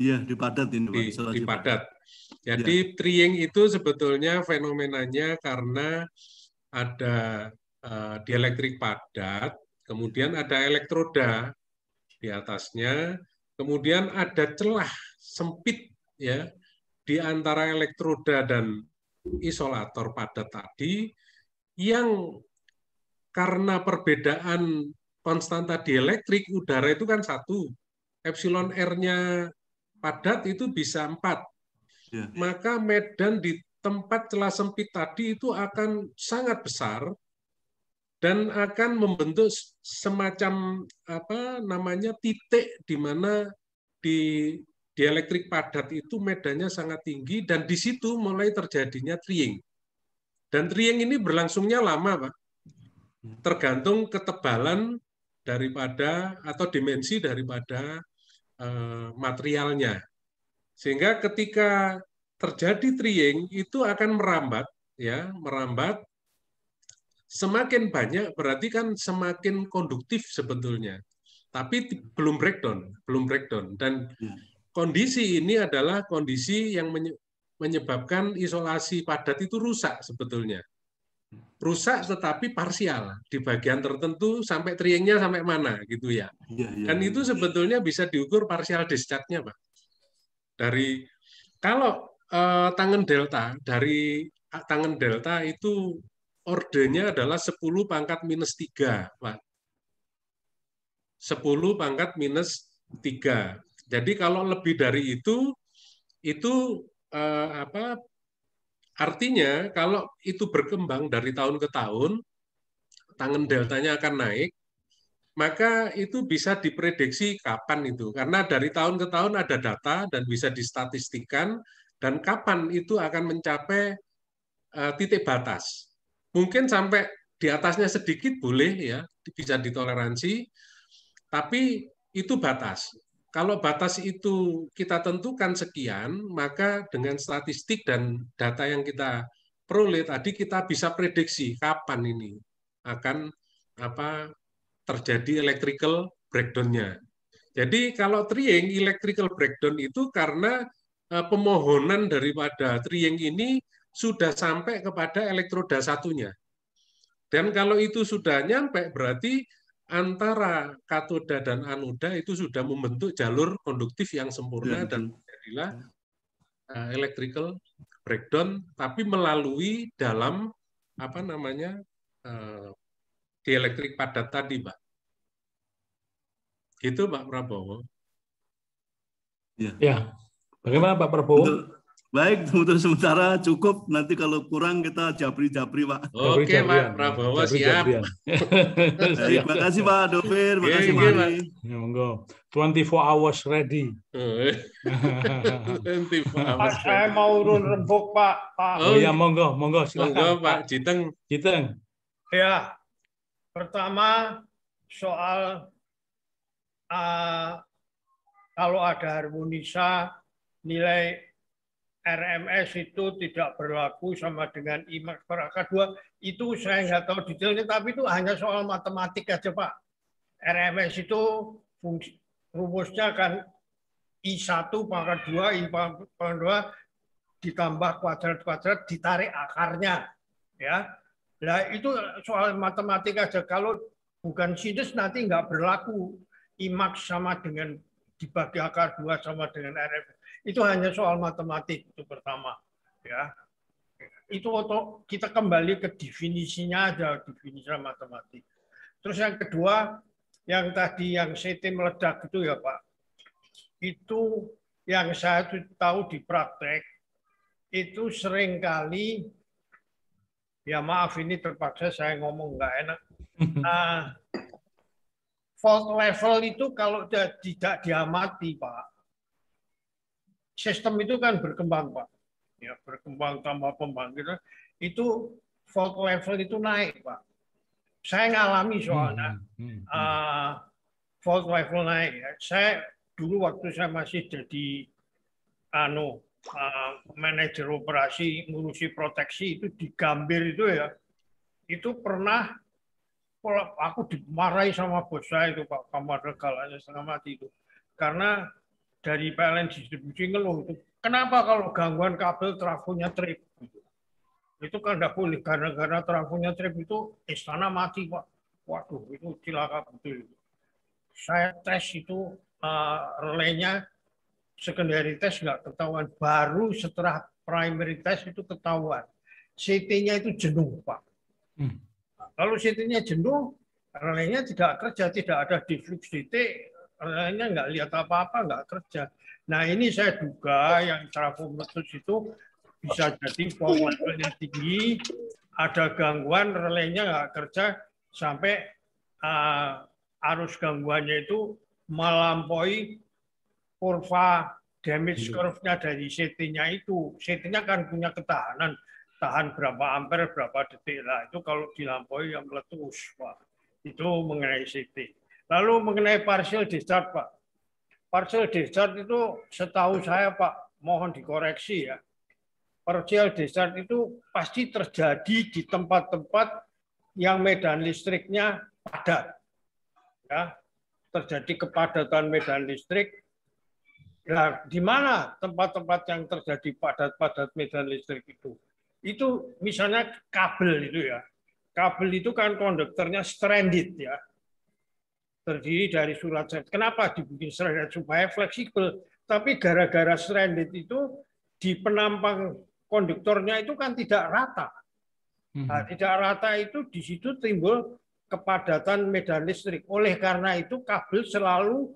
iya di padat ini Di, di padat jadi ya. triing itu sebetulnya fenomenanya karena ada eh, dielektrik padat kemudian ada elektroda di atasnya kemudian ada celah sempit ya di antara elektroda dan isolator padat tadi yang karena perbedaan konstanta dielektrik udara itu kan satu epsilon r-nya padat itu bisa empat ya. maka medan di tempat celah sempit tadi itu akan sangat besar dan akan membentuk semacam apa namanya titik di mana di elektrik padat itu medannya sangat tinggi dan di situ mulai terjadinya triing. Dan triing ini berlangsungnya lama, Pak. Tergantung ketebalan daripada atau dimensi daripada eh, materialnya. Sehingga ketika terjadi triing itu akan merambat ya, merambat semakin banyak berarti kan semakin konduktif sebetulnya. Tapi belum breakdown, belum breakdown dan hmm kondisi ini adalah kondisi yang menyebabkan isolasi padat itu rusak sebetulnya. Rusak tetapi parsial di bagian tertentu sampai triengnya sampai mana gitu ya. Iya, iya, Dan iya. itu sebetulnya bisa diukur parsial discharge-nya, Pak. Dari kalau eh, tangan delta dari tangan delta itu ordenya adalah 10 pangkat minus 3, Pak. 10 pangkat minus 3. Jadi kalau lebih dari itu, itu eh, apa? Artinya kalau itu berkembang dari tahun ke tahun, tangan deltanya akan naik, maka itu bisa diprediksi kapan itu. Karena dari tahun ke tahun ada data dan bisa distatistikan dan kapan itu akan mencapai eh, titik batas. Mungkin sampai di atasnya sedikit boleh ya, bisa ditoleransi, tapi itu batas. Kalau batas itu kita tentukan sekian, maka dengan statistik dan data yang kita peroleh tadi kita bisa prediksi kapan ini akan apa terjadi electrical breakdown-nya. Jadi kalau triing electrical breakdown itu karena e, pemohonan daripada triing ini sudah sampai kepada elektroda satunya. Dan kalau itu sudah nyampe berarti antara katoda dan anoda itu sudah membentuk jalur konduktif yang sempurna ya. dan jadilah uh, electrical breakdown tapi melalui dalam apa namanya uh, eh, dielektrik padat tadi, Pak. Gitu Pak Prabowo. Ya. ya. Bagaimana Pak Prabowo? Betul. Baik, untuk sementara cukup. Nanti kalau kurang kita japri-japri, Pak. Oke, okay, Pak Prabowo siap. terima kasih Pak Dovir, kasih, Pak Ya, monggo. 24 hours ready. 24 hours. saya mau urun rembuk, Pak. Pak. Oh iya. oh, iya, monggo, monggo silakan. Monggo, Pak citeng citeng Ya. Pertama soal uh, kalau ada harmonisa nilai RMS itu tidak berlaku sama dengan IMAX per AK2. Itu saya nggak tahu detailnya, tapi itu hanya soal matematik aja, Pak. RMS itu fungsi, rumusnya kan I1 pangkat 2, I pangkat 2 ditambah kuadrat-kuadrat, ditarik akarnya. ya. Nah, itu soal matematika aja. Kalau bukan sinus nanti nggak berlaku. IMAX sama dengan dibagi akar dua sama dengan RF itu hanya soal matematik itu pertama ya itu untuk kita kembali ke definisinya aja definisi matematik terus yang kedua yang tadi yang CT meledak itu ya Pak itu yang saya tahu di praktek itu seringkali ya maaf ini terpaksa saya ngomong nggak enak nah, Fault level itu kalau tidak diamati, Pak, sistem itu kan berkembang, Pak. Ya, berkembang tambah pembangkit. Itu fault level itu naik, Pak. Saya ngalami soalnya hmm, hmm, hmm. Uh, fault level naik. Ya. Saya dulu waktu saya masih jadi anu uh, manajer operasi ngurusi proteksi itu di Gambir itu ya itu pernah kalau aku dimarahi sama bos saya itu Pak Kamar Regalanya setengah mati itu. Karena dari PLN distribusi ngeluh itu, kenapa kalau gangguan kabel trafonya trip? Gitu. Itu kan tidak boleh, karena-karena trafonya trip itu istana eh, mati Pak. Waduh, itu cilaka betul. Saya tes itu uh, eh, relenya secondary test nggak ketahuan. Baru setelah primary test itu ketahuan. CT-nya itu jenuh Pak. Hmm kalau sitinya jenuh, relaynya tidak kerja, tidak ada di flux titik, relainya nggak lihat apa-apa, nggak kerja. Nah ini saya duga yang trachomatus itu bisa jadi yang tinggi, ada gangguan relaynya nggak kerja sampai uh, arus gangguannya itu melampaui kurva damage iya. curve-nya dari CT-nya itu. CT-nya kan punya ketahanan tahan berapa ampere, berapa detik lah. Itu kalau dilampaui yang meletus, Pak. Itu mengenai CT. Lalu mengenai partial discharge, Pak. Partial discharge itu setahu saya, Pak, mohon dikoreksi ya. Partial discharge itu pasti terjadi di tempat-tempat yang medan listriknya padat. Ya, terjadi kepadatan medan listrik. Nah, di mana tempat-tempat yang terjadi padat-padat medan listrik itu? itu misalnya kabel itu ya. Kabel itu kan konduktornya stranded ya. Terdiri dari surat set. Kenapa dibikin stranded supaya fleksibel? Tapi gara-gara stranded itu di penampang konduktornya itu kan tidak rata. Hmm. Nah, tidak rata itu di situ timbul kepadatan medan listrik. Oleh karena itu kabel selalu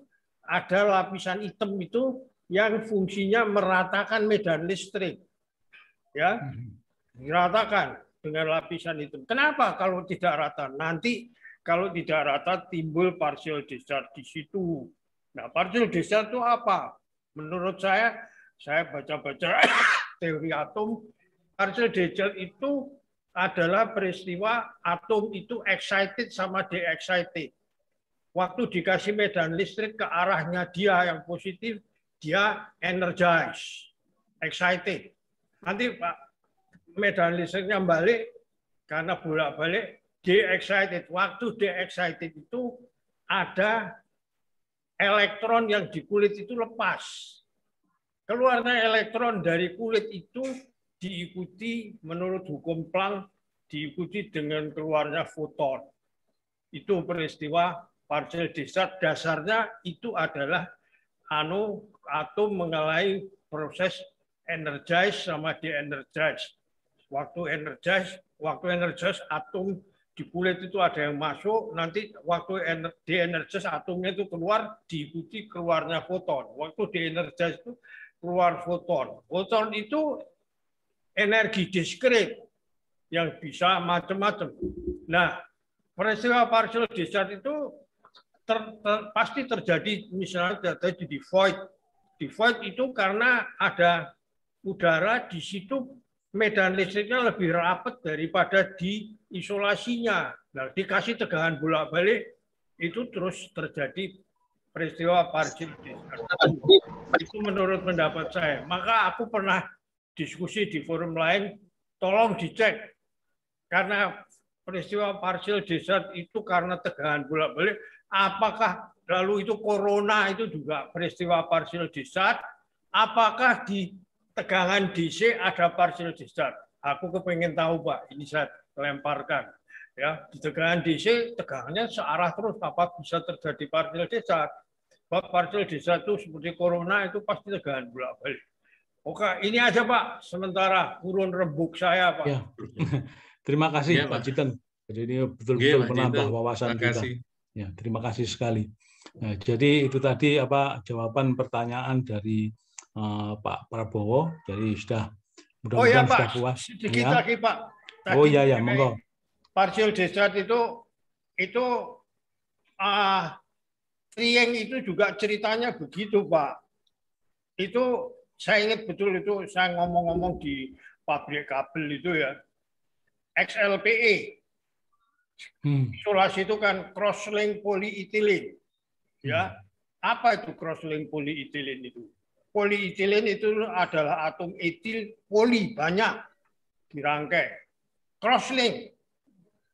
ada lapisan hitam itu yang fungsinya meratakan medan listrik. Ya. Hmm diratakan dengan lapisan itu. Kenapa kalau tidak rata? Nanti kalau tidak rata timbul partial discharge di situ. Nah, partial discharge itu apa? Menurut saya, saya baca-baca teori atom, partial discharge itu adalah peristiwa atom itu excited sama de-excited. Waktu dikasih medan listrik ke arahnya dia yang positif, dia energize, excited. Nanti Pak medan listriknya balik karena bolak-balik di excited Waktu di excited itu ada elektron yang di kulit itu lepas. Keluarnya elektron dari kulit itu diikuti menurut hukum Planck diikuti dengan keluarnya foton. Itu peristiwa partial discharge dasarnya itu adalah anu atom mengalami proses energize sama de-energize waktu energize, waktu energize atom di kulit itu ada yang masuk, nanti waktu di energize atomnya itu keluar diikuti keluarnya foton. Waktu di energize itu keluar foton. Foton itu energi diskrit yang bisa macam-macam. Nah, peristiwa partial discharge itu ter, ter, pasti terjadi misalnya terjadi di void. Di void itu karena ada udara di situ medan listriknya lebih rapat daripada di isolasinya. Nah, dikasih tegangan bolak-balik itu terus terjadi peristiwa parjim itu menurut pendapat saya maka aku pernah diskusi di forum lain tolong dicek karena peristiwa parsil desert itu karena tegangan bolak-balik apakah lalu itu corona itu juga peristiwa parsil desert apakah di tegangan DC ada partial discharge. Aku kepengen tahu Pak, ini saya lemparkan. Ya, di tegangan DC tegangannya searah terus apa bisa terjadi partial discharge? Pak partial discharge itu seperti corona itu pasti tegangan bolak balik. Oke, ini aja Pak. Sementara kurun rembuk saya Pak. Ya. Terima kasih ya, Pak Citen. Jadi ini betul-betul ya, menambah wawasan kita. Ya, terima kasih sekali. Nah, jadi itu tadi apa jawaban pertanyaan dari Eh, Pak Prabowo. Jadi sudah oh iya, mudah-mudahan oh, ya, sudah Pak. puas. Sedikit ya. lagi Pak. Oh Tadi oh iya ya, monggo. Parcel desa itu itu uh, Trieng itu juga ceritanya begitu Pak. Itu saya ingat betul itu saya ngomong-ngomong di pabrik kabel itu ya. XLPE. Hmm. Isolasi itu kan crosslink polyethylene. Ya. Hmm. Apa itu crosslink polyethylene itu? Polietilen itu adalah atom etil poli banyak dirangkai. Crosslink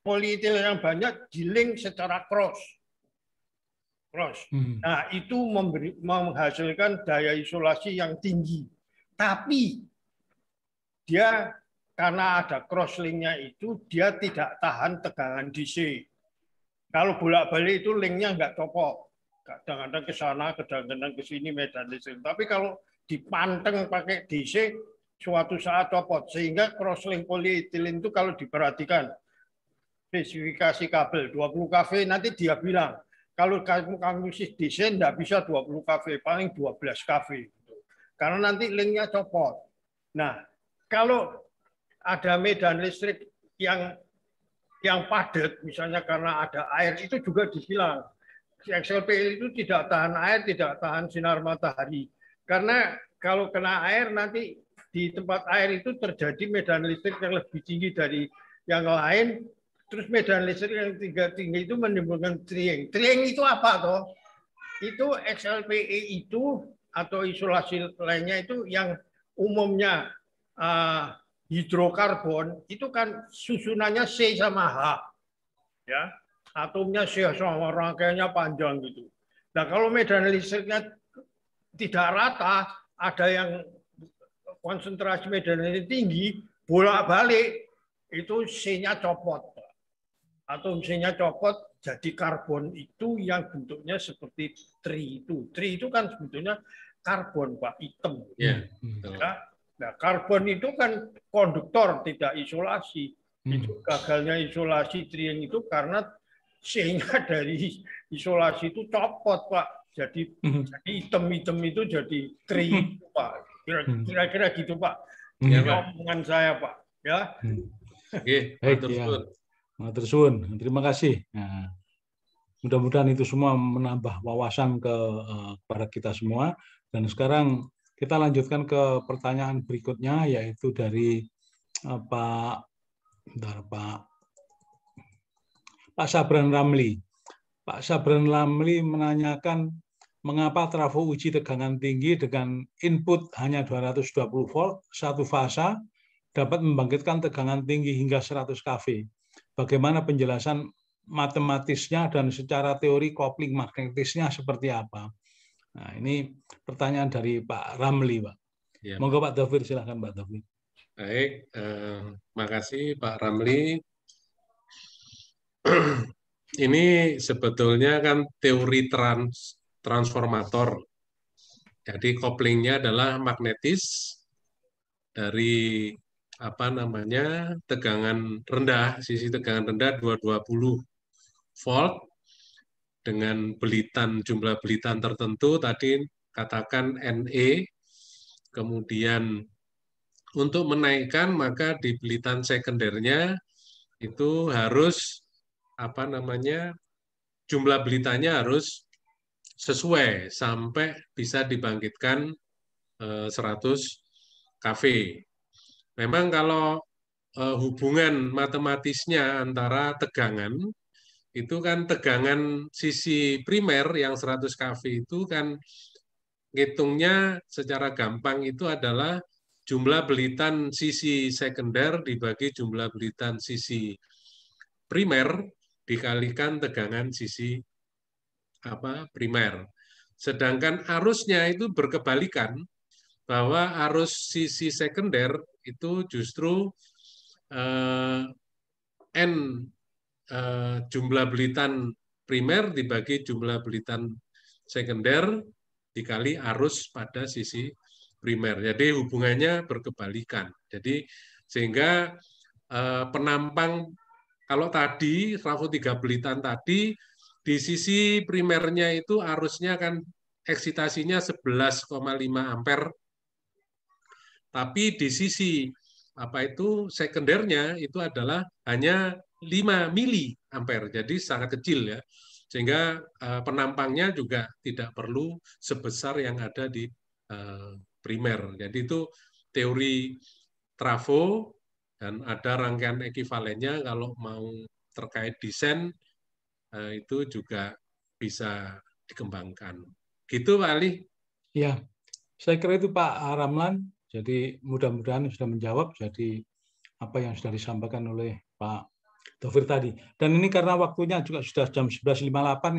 polietilen yang banyak jiling secara cross. Cross. Hmm. Nah, itu memberi, menghasilkan daya isolasi yang tinggi. Tapi dia karena ada crosslinknya itu dia tidak tahan tegangan DC. Kalau bolak-balik itu linknya nggak copot kadang-kadang ke sana, kadang-kadang ke sini medan listrik. Tapi kalau dipanteng pakai DC, suatu saat copot. Sehingga crosslink polyethylene itu kalau diperhatikan, spesifikasi kabel 20 kV, nanti dia bilang, kalau kamu kamu DC, tidak bisa 20 kV, paling 12 kV. Karena nanti linknya copot. Nah, kalau ada medan listrik yang yang padat, misalnya karena ada air, itu juga disilang XLPL itu tidak tahan air, tidak tahan sinar matahari. Karena kalau kena air nanti di tempat air itu terjadi medan listrik yang lebih tinggi dari yang lain. Terus medan listrik yang tiga tinggi itu menimbulkan trieng. Trieng itu apa toh? Itu XLPE itu atau isolasi lainnya itu yang umumnya uh, hidrokarbon itu kan susunannya C sama H. Ya, atomnya sih sama rangkaiannya panjang gitu. Nah kalau medan listriknya tidak rata, ada yang konsentrasi medan medannya tinggi, bolak-balik itu c copot. Atom c copot, jadi karbon itu yang bentuknya seperti tri itu. Tri itu kan sebetulnya karbon, Pak, hitam. Ya. Nah, karbon itu kan konduktor, tidak isolasi. Itu hmm. gagalnya isolasi trien itu karena sehingga dari isolasi itu copot Pak. Jadi mhm. jadi item-item itu jadi tri mhm. Pak. Mhm. Kira-kira gitu Pak. Ya, omongan saya Pak. Ya. Oke, baik ya. Terima kasih. Nah, mudah-mudahan itu semua menambah wawasan ke uh, kepada kita semua. Dan sekarang kita lanjutkan ke pertanyaan berikutnya yaitu dari uh, Pak bentar, Pak Pak Sabran Ramli. Pak Sabran Ramli menanyakan mengapa trafo uji tegangan tinggi dengan input hanya 220 volt satu fasa dapat membangkitkan tegangan tinggi hingga 100 kV. Bagaimana penjelasan matematisnya dan secara teori kopling magnetisnya seperti apa? Nah, ini pertanyaan dari Pak Ramli, Pak. Ya. Monggo Pak Taufir silahkan Pak Taufir. Baik, eh, makasih Pak Ramli ini sebetulnya kan teori trans transformator. Jadi koplingnya adalah magnetis dari apa namanya tegangan rendah, sisi tegangan rendah 220 volt dengan belitan jumlah belitan tertentu tadi katakan NE kemudian untuk menaikkan maka di belitan sekundernya itu harus apa namanya jumlah belitanya harus sesuai sampai bisa dibangkitkan 100 eh, kV. Memang kalau eh, hubungan matematisnya antara tegangan itu kan tegangan sisi primer yang 100 kV itu kan ngitungnya secara gampang itu adalah jumlah belitan sisi sekunder dibagi jumlah belitan sisi primer dikalikan tegangan sisi apa primer. Sedangkan arusnya itu berkebalikan bahwa arus sisi sekunder itu justru eh, n eh, jumlah belitan primer dibagi jumlah belitan sekunder dikali arus pada sisi primer. Jadi hubungannya berkebalikan. Jadi sehingga eh, penampang kalau tadi trafo 103 belitan tadi di sisi primernya itu arusnya kan eksitasinya 11,5 ampere. Tapi di sisi apa itu sekundernya itu adalah hanya 5 mili ampere. Jadi sangat kecil ya. Sehingga eh, penampangnya juga tidak perlu sebesar yang ada di eh, primer. Jadi itu teori trafo dan ada rangkaian ekivalennya kalau mau terkait desain eh, itu juga bisa dikembangkan. Gitu Pak Ali? Ya, saya kira itu Pak Ramlan. Jadi mudah-mudahan sudah menjawab. Jadi apa yang sudah disampaikan oleh Pak Taufir tadi. Dan ini karena waktunya juga sudah jam 11.58,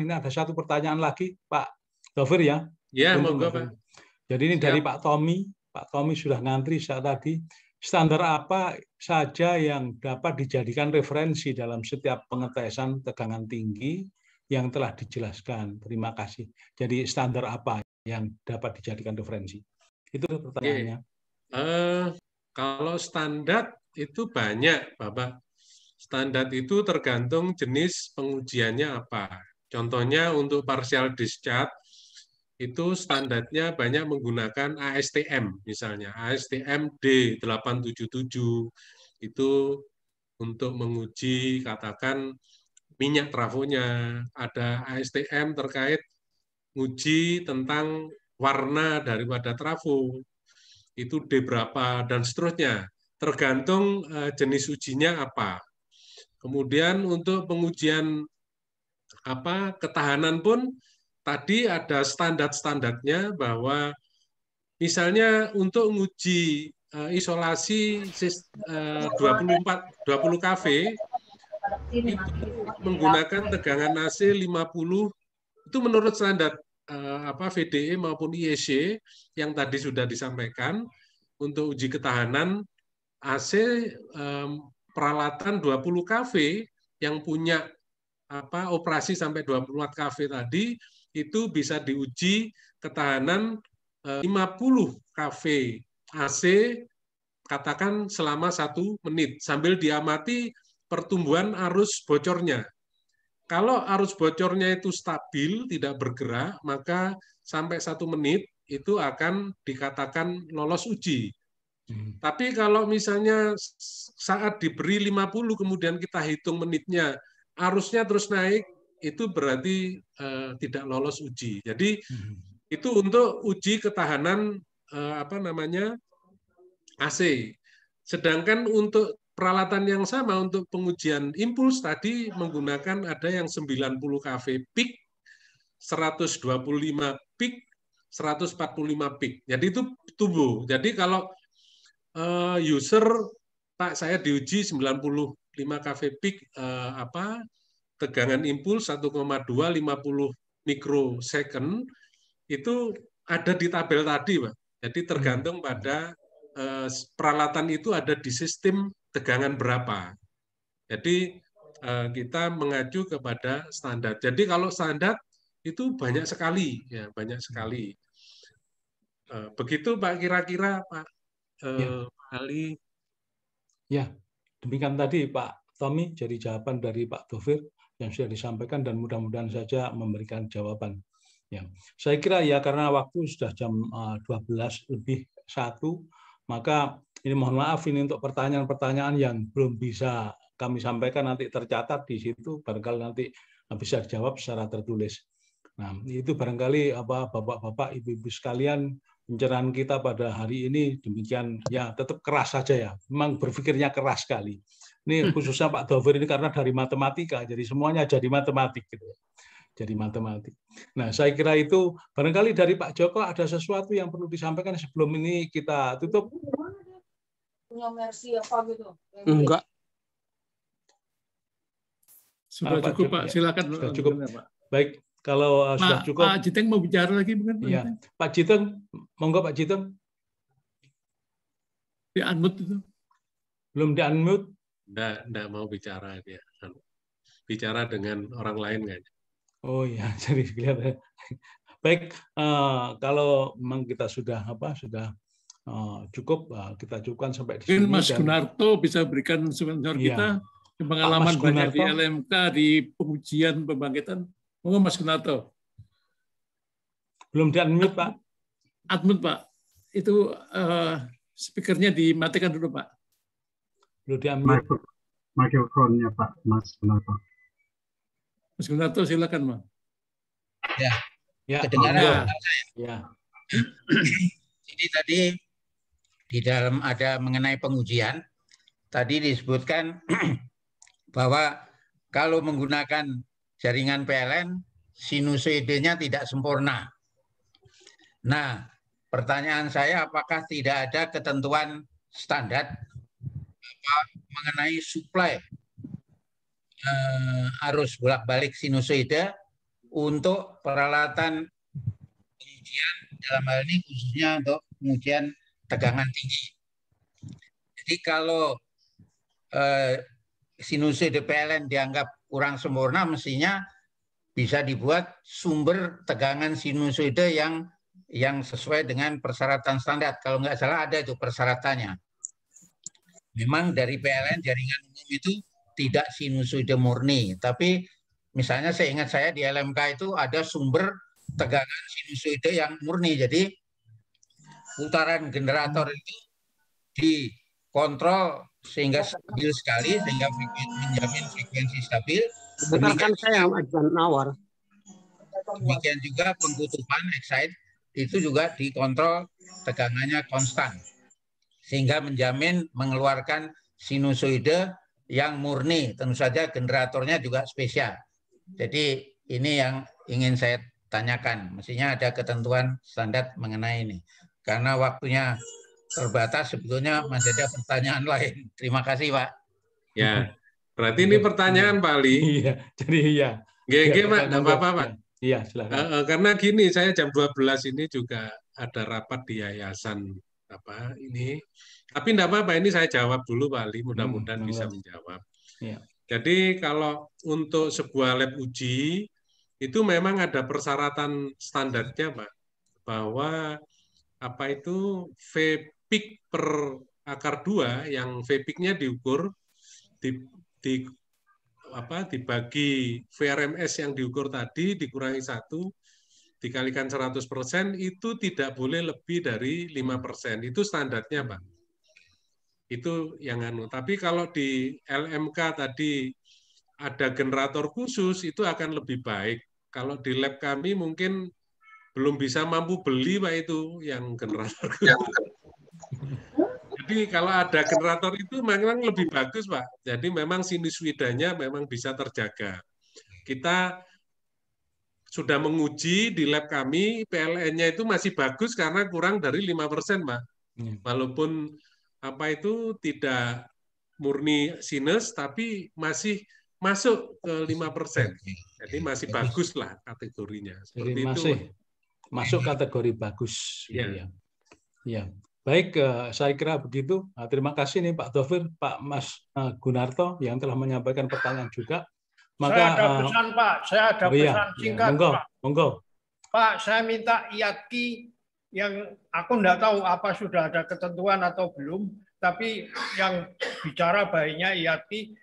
ini ada satu pertanyaan lagi Pak Taufir ya. Ya, monggo Pak. Jadi ini Siap. dari Pak Tommy. Pak Tommy sudah ngantri saat tadi standar apa saja yang dapat dijadikan referensi dalam setiap pengetesan tegangan tinggi yang telah dijelaskan. Terima kasih. Jadi standar apa yang dapat dijadikan referensi? Itu pertanyaannya. Uh, kalau standar itu banyak, Bapak. Standar itu tergantung jenis pengujiannya apa. Contohnya untuk partial discharge itu standarnya banyak menggunakan ASTM misalnya ASTM D877 itu untuk menguji katakan minyak trafonya ada ASTM terkait uji tentang warna daripada trafo itu D berapa dan seterusnya tergantung eh, jenis ujinya apa kemudian untuk pengujian apa ketahanan pun tadi ada standar-standarnya bahwa misalnya untuk uji eh, isolasi 24 20 kV itu menggunakan tegangan AC 50 itu menurut standar eh, apa VDE maupun IEC yang tadi sudah disampaikan untuk uji ketahanan AC eh, peralatan 20 kV yang punya apa operasi sampai 20 kV tadi itu bisa diuji ketahanan 50 kV AC katakan selama satu menit sambil diamati pertumbuhan arus bocornya. Kalau arus bocornya itu stabil, tidak bergerak, maka sampai satu menit itu akan dikatakan lolos uji. Hmm. Tapi kalau misalnya saat diberi 50 kemudian kita hitung menitnya, arusnya terus naik, itu berarti uh, tidak lolos uji. Jadi hmm. itu untuk uji ketahanan uh, apa namanya AC. Sedangkan untuk peralatan yang sama untuk pengujian impuls tadi menggunakan ada yang 90 kV peak, 125 peak, 145 peak. Jadi itu tubuh. Jadi kalau uh, user Pak saya diuji 95 kV peak eh, apa tegangan impuls 1,250 mikrosecond itu ada di tabel tadi, Pak. Jadi tergantung hmm. pada eh, peralatan itu ada di sistem tegangan berapa. Jadi eh, kita mengacu kepada standar. Jadi kalau standar itu banyak sekali, ya banyak sekali. Eh, begitu Pak kira-kira Pak eh, ya. Ali. Ya, demikian tadi Pak Tommy. Jadi jawaban dari Pak Dovir yang sudah disampaikan dan mudah-mudahan saja memberikan jawaban. Ya. Saya kira ya karena waktu sudah jam 12 eh, lebih satu, maka ini mohon maaf ini untuk pertanyaan-pertanyaan yang belum bisa kami sampaikan nanti tercatat di situ barangkali nanti bisa dijawab secara tertulis. Nah, itu barangkali apa Bapak-bapak, Ibu-ibu sekalian pencerahan kita pada hari ini demikian ya tetap keras saja ya. Memang berpikirnya keras sekali. Ini khususnya Pak Dover ini karena dari matematika, jadi semuanya jadi matematik gitu ya. Jadi matematik. Nah, saya kira itu barangkali dari Pak Joko ada sesuatu yang perlu disampaikan sebelum ini kita tutup. Punya mercy apa gitu? Enggak. Sudah Pak cukup Pak, silakan. Sudah cukup. Baik, kalau uh, sudah cukup. Pak Jiteng mau bicara lagi bukan? Iya. Pak Jiteng, monggo Pak Jiteng. Di unmute itu. Belum di unmute nggak mau bicara dia bicara dengan orang lain kayaknya oh iya jadi kelihatan ya. baik uh, kalau memang kita sudah apa sudah uh, cukup uh, kita cukupkan sampai di sini Mas dan, Gunarto bisa berikan sumber iya. kita pengalaman banyak di LMK di pengujian pembangkitan Oh, Mas Gunarto belum di unmute Pak unmute Pak itu uh, speakernya dimatikan dulu Pak Perlu diambil. Mikrofonnya Pak Mas Gunarto. Mas Gunarto silakan Mas. Ya. Ya. Kedengaran ya. Ya. Jadi tadi di dalam ada mengenai pengujian tadi disebutkan bahwa kalau menggunakan jaringan PLN sinusoidenya tidak sempurna. Nah, pertanyaan saya apakah tidak ada ketentuan standar apa mengenai supply eh, arus bolak-balik sinusoida untuk peralatan pengujian dalam hal ini khususnya untuk pengujian tegangan tinggi. Jadi kalau eh, sinusoida PLN dianggap kurang sempurna, mestinya bisa dibuat sumber tegangan sinusoida yang yang sesuai dengan persyaratan standar. Kalau nggak salah ada itu persyaratannya. Memang dari PLN jaringan umum itu tidak sinusoide murni, tapi misalnya saya ingat saya di LMK itu ada sumber tegangan sinusoide yang murni. Jadi putaran generator itu dikontrol sehingga stabil sekali sehingga menjamin frekuensi stabil. Sebenarnya saya Ajuan Nawar. Demikian juga pengkutupan excite itu juga dikontrol tegangannya konstan sehingga menjamin mengeluarkan sinusoide yang murni. Tentu saja generatornya juga spesial. Jadi ini yang ingin saya tanyakan. Mestinya ada ketentuan standar mengenai ini. Karena waktunya terbatas, sebetulnya masih ada pertanyaan lain. Terima kasih, Pak. Ya, berarti ini pertanyaan, Pak Ali. Iya, jadi iya. Gege, iya, Pak. Tidak apa-apa, Pak. Iya, silakan. Eh, eh, karena gini, saya jam 12 ini juga ada rapat di yayasan apa ini. Tapi tidak apa-apa ini saya jawab dulu Pak Ali, hmm, mudah-mudahan hmm, bisa menjawab. Ya. Jadi kalau untuk sebuah lab uji itu memang ada persyaratan standarnya Pak bahwa apa itu V peak per akar dua yang V peaknya diukur di, di apa dibagi VRMS yang diukur tadi dikurangi satu dikalikan 100% itu tidak boleh lebih dari 5%. Itu standarnya, Pak. Itu yang anu. Tapi kalau di LMK tadi ada generator khusus, itu akan lebih baik. Kalau di lab kami mungkin belum bisa mampu beli, Pak, itu yang generator Jadi kalau ada generator itu memang lebih bagus, Pak. Jadi memang sinuswidanya memang bisa terjaga. Kita sudah menguji di lab kami PLN-nya itu masih bagus karena kurang dari lima persen, Pak. Hmm. Walaupun apa itu tidak murni sinus, tapi masih masuk ke lima persen. Jadi masih bagus lah kategorinya. Seperti Jadi masih itu. masuk kategori bagus. Gitu iya. Ya. ya. ya. Baik, eh, saya kira begitu. Nah, terima kasih nih Pak Dovir, Pak Mas eh, Gunarto yang telah menyampaikan pertanyaan juga. Maka, saya ada eh, pesan uh, Pak, saya ada oh iya, pesan iya, singkat iya, Pak. Pak, saya minta IATI yang aku nggak tahu apa sudah ada ketentuan atau belum, tapi yang bicara baiknya IATI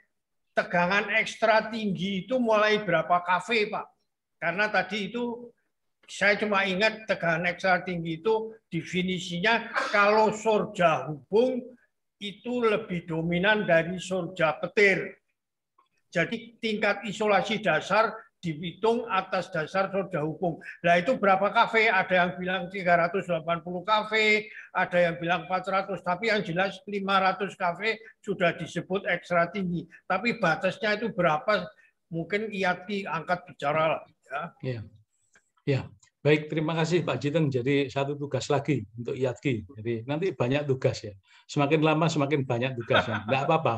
tegangan ekstra tinggi itu mulai berapa kafe Pak? Karena tadi itu saya cuma ingat tegangan ekstra tinggi itu definisinya kalau sorja hubung itu lebih dominan dari sorja petir. Jadi tingkat isolasi dasar dihitung atas dasar roda hukum. Nah itu berapa kafe? Ada yang bilang 380 kafe, ada yang bilang 400, tapi yang jelas 500 kafe sudah disebut ekstra tinggi. Tapi batasnya itu berapa? Mungkin IATI angkat bicara lah. Ya. ya. ya. Baik, terima kasih Pak Jiteng. Jadi satu tugas lagi untuk IATKI. Jadi nanti banyak tugas ya. Semakin lama semakin banyak tugas. Enggak ya. apa-apa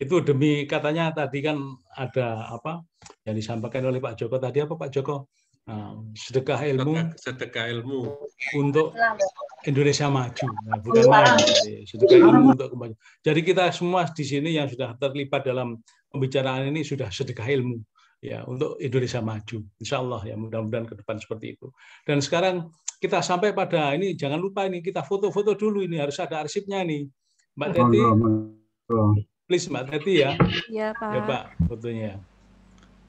itu demi katanya tadi kan ada apa yang disampaikan oleh Pak Joko tadi apa Pak Joko ehm, sedekah ilmu sedekah ilmu untuk Indonesia maju nah, bukan sedekah ilmu untuk kembali jadi kita semua di sini yang sudah terlibat dalam pembicaraan ini sudah sedekah ilmu ya untuk Indonesia maju Insya Allah ya mudah-mudahan ke depan seperti itu dan sekarang kita sampai pada ini jangan lupa ini kita foto-foto dulu ini harus ada arsipnya nih Mbak Teti Please Mbak Teti ya. Iya Pak. Ya Pak, fotonya.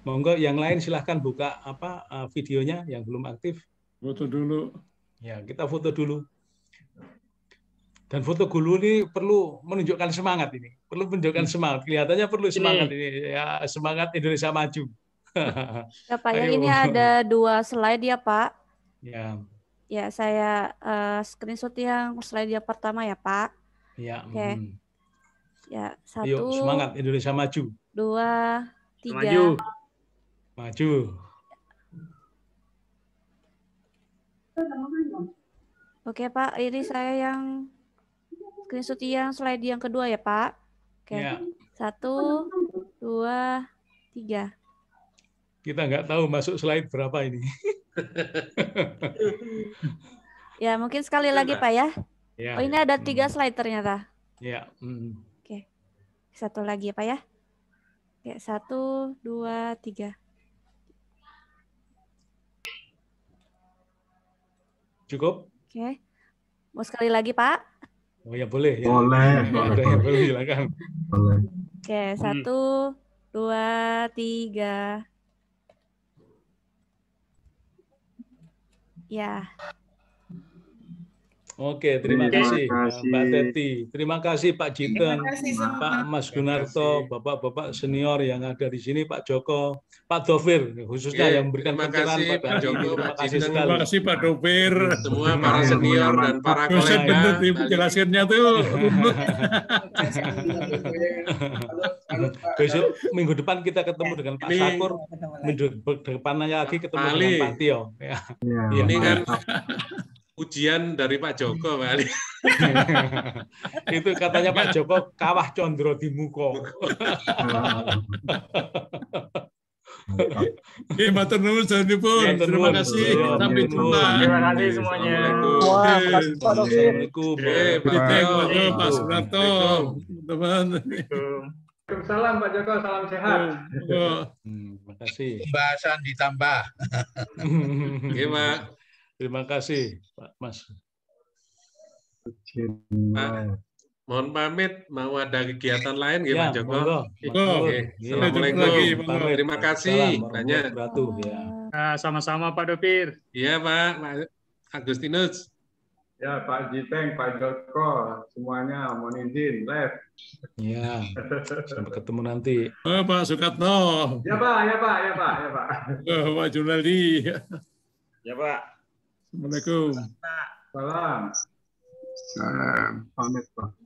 Monggo yang lain silahkan buka apa uh, videonya yang belum aktif. Foto dulu. Ya, kita foto dulu. Dan foto guru ini perlu menunjukkan semangat ini. Perlu menunjukkan hmm. semangat. Kelihatannya perlu semangat ini. Ya, semangat Indonesia maju. ya Pak, yang ini ada dua slide ya Pak. Ya. Ya, saya uh, screenshot yang slide yang pertama ya Pak. Ya. Oke. Okay. Hmm. Ya, satu. Yuk, semangat Indonesia maju. Dua, tiga. Maju. Maju. Oke Pak, ini saya yang screenshot yang slide yang kedua ya Pak. Oke, ya. satu, dua, tiga. Kita nggak tahu masuk slide berapa ini. ya mungkin sekali lagi nah. Pak ya. ya oh ini ya. ada tiga hmm. slide ternyata. Ya. Hmm. Satu lagi apa ya? ya satu, dua, tiga. Cukup? Oke. Mau sekali lagi, Pak? Oh ya boleh. Ya. Boleh. Boleh, ya, boleh silakan. Boleh. Oke, hmm. satu, dua, tiga. Ya. Oke, terima, iya, terima kasih, kasih Mbak Teti. Terima kasih Pak Jiten, Pak Mas Gunarto, Bapak-bapak senior yang ada di sini, Pak Joko, Pak Dovir khususnya Oke, iya, yang memberikan pencerahan Pak Joko, Pak terima kasih sekali. Terima kasih Pak Dovir. Semua para senior dan para kolega. benar ibu penjelasannya tuh. Besok minggu depan kita ketemu dengan Pak Sakur, minggu depannya lagi ketemu Ali. dengan Pak Tio. Ya. ya ini kan pujian dari Pak Joko kali. itu katanya Pak Joko kawah condro di muko. Oke, matur nuwun sanipun. Terima kasih. Iya, Sampai jumpa. Terima kasih semuanya. Assalamualaikum. Assalamualaikum. Pak Sunarto. Teman. Salam Pak Joko, salam sehat. Terima kasih. Hmm, Pembahasan ditambah. Oke, Pak. Terima kasih, Pak Mas. Pak, mohon pamit, mau ada kegiatan lain ya, Pak Joko? Oke. Assalamualaikum. Iya, Terima kasih Salam, banyak. ya. Nah, sama-sama Pak Dopir. Iya Pak, Agustinus. Ya Pak Jiteng, Pak Joko, semuanya mohon izin, live. Iya. Sampai ketemu nanti. Oh, Pak Sukatno. Ya Pak, ya Pak, ya Pak, ya Pak. Oh, Pak Junaldi. Ya Pak. Assalamualaikum. Salam. Salam. Pamit,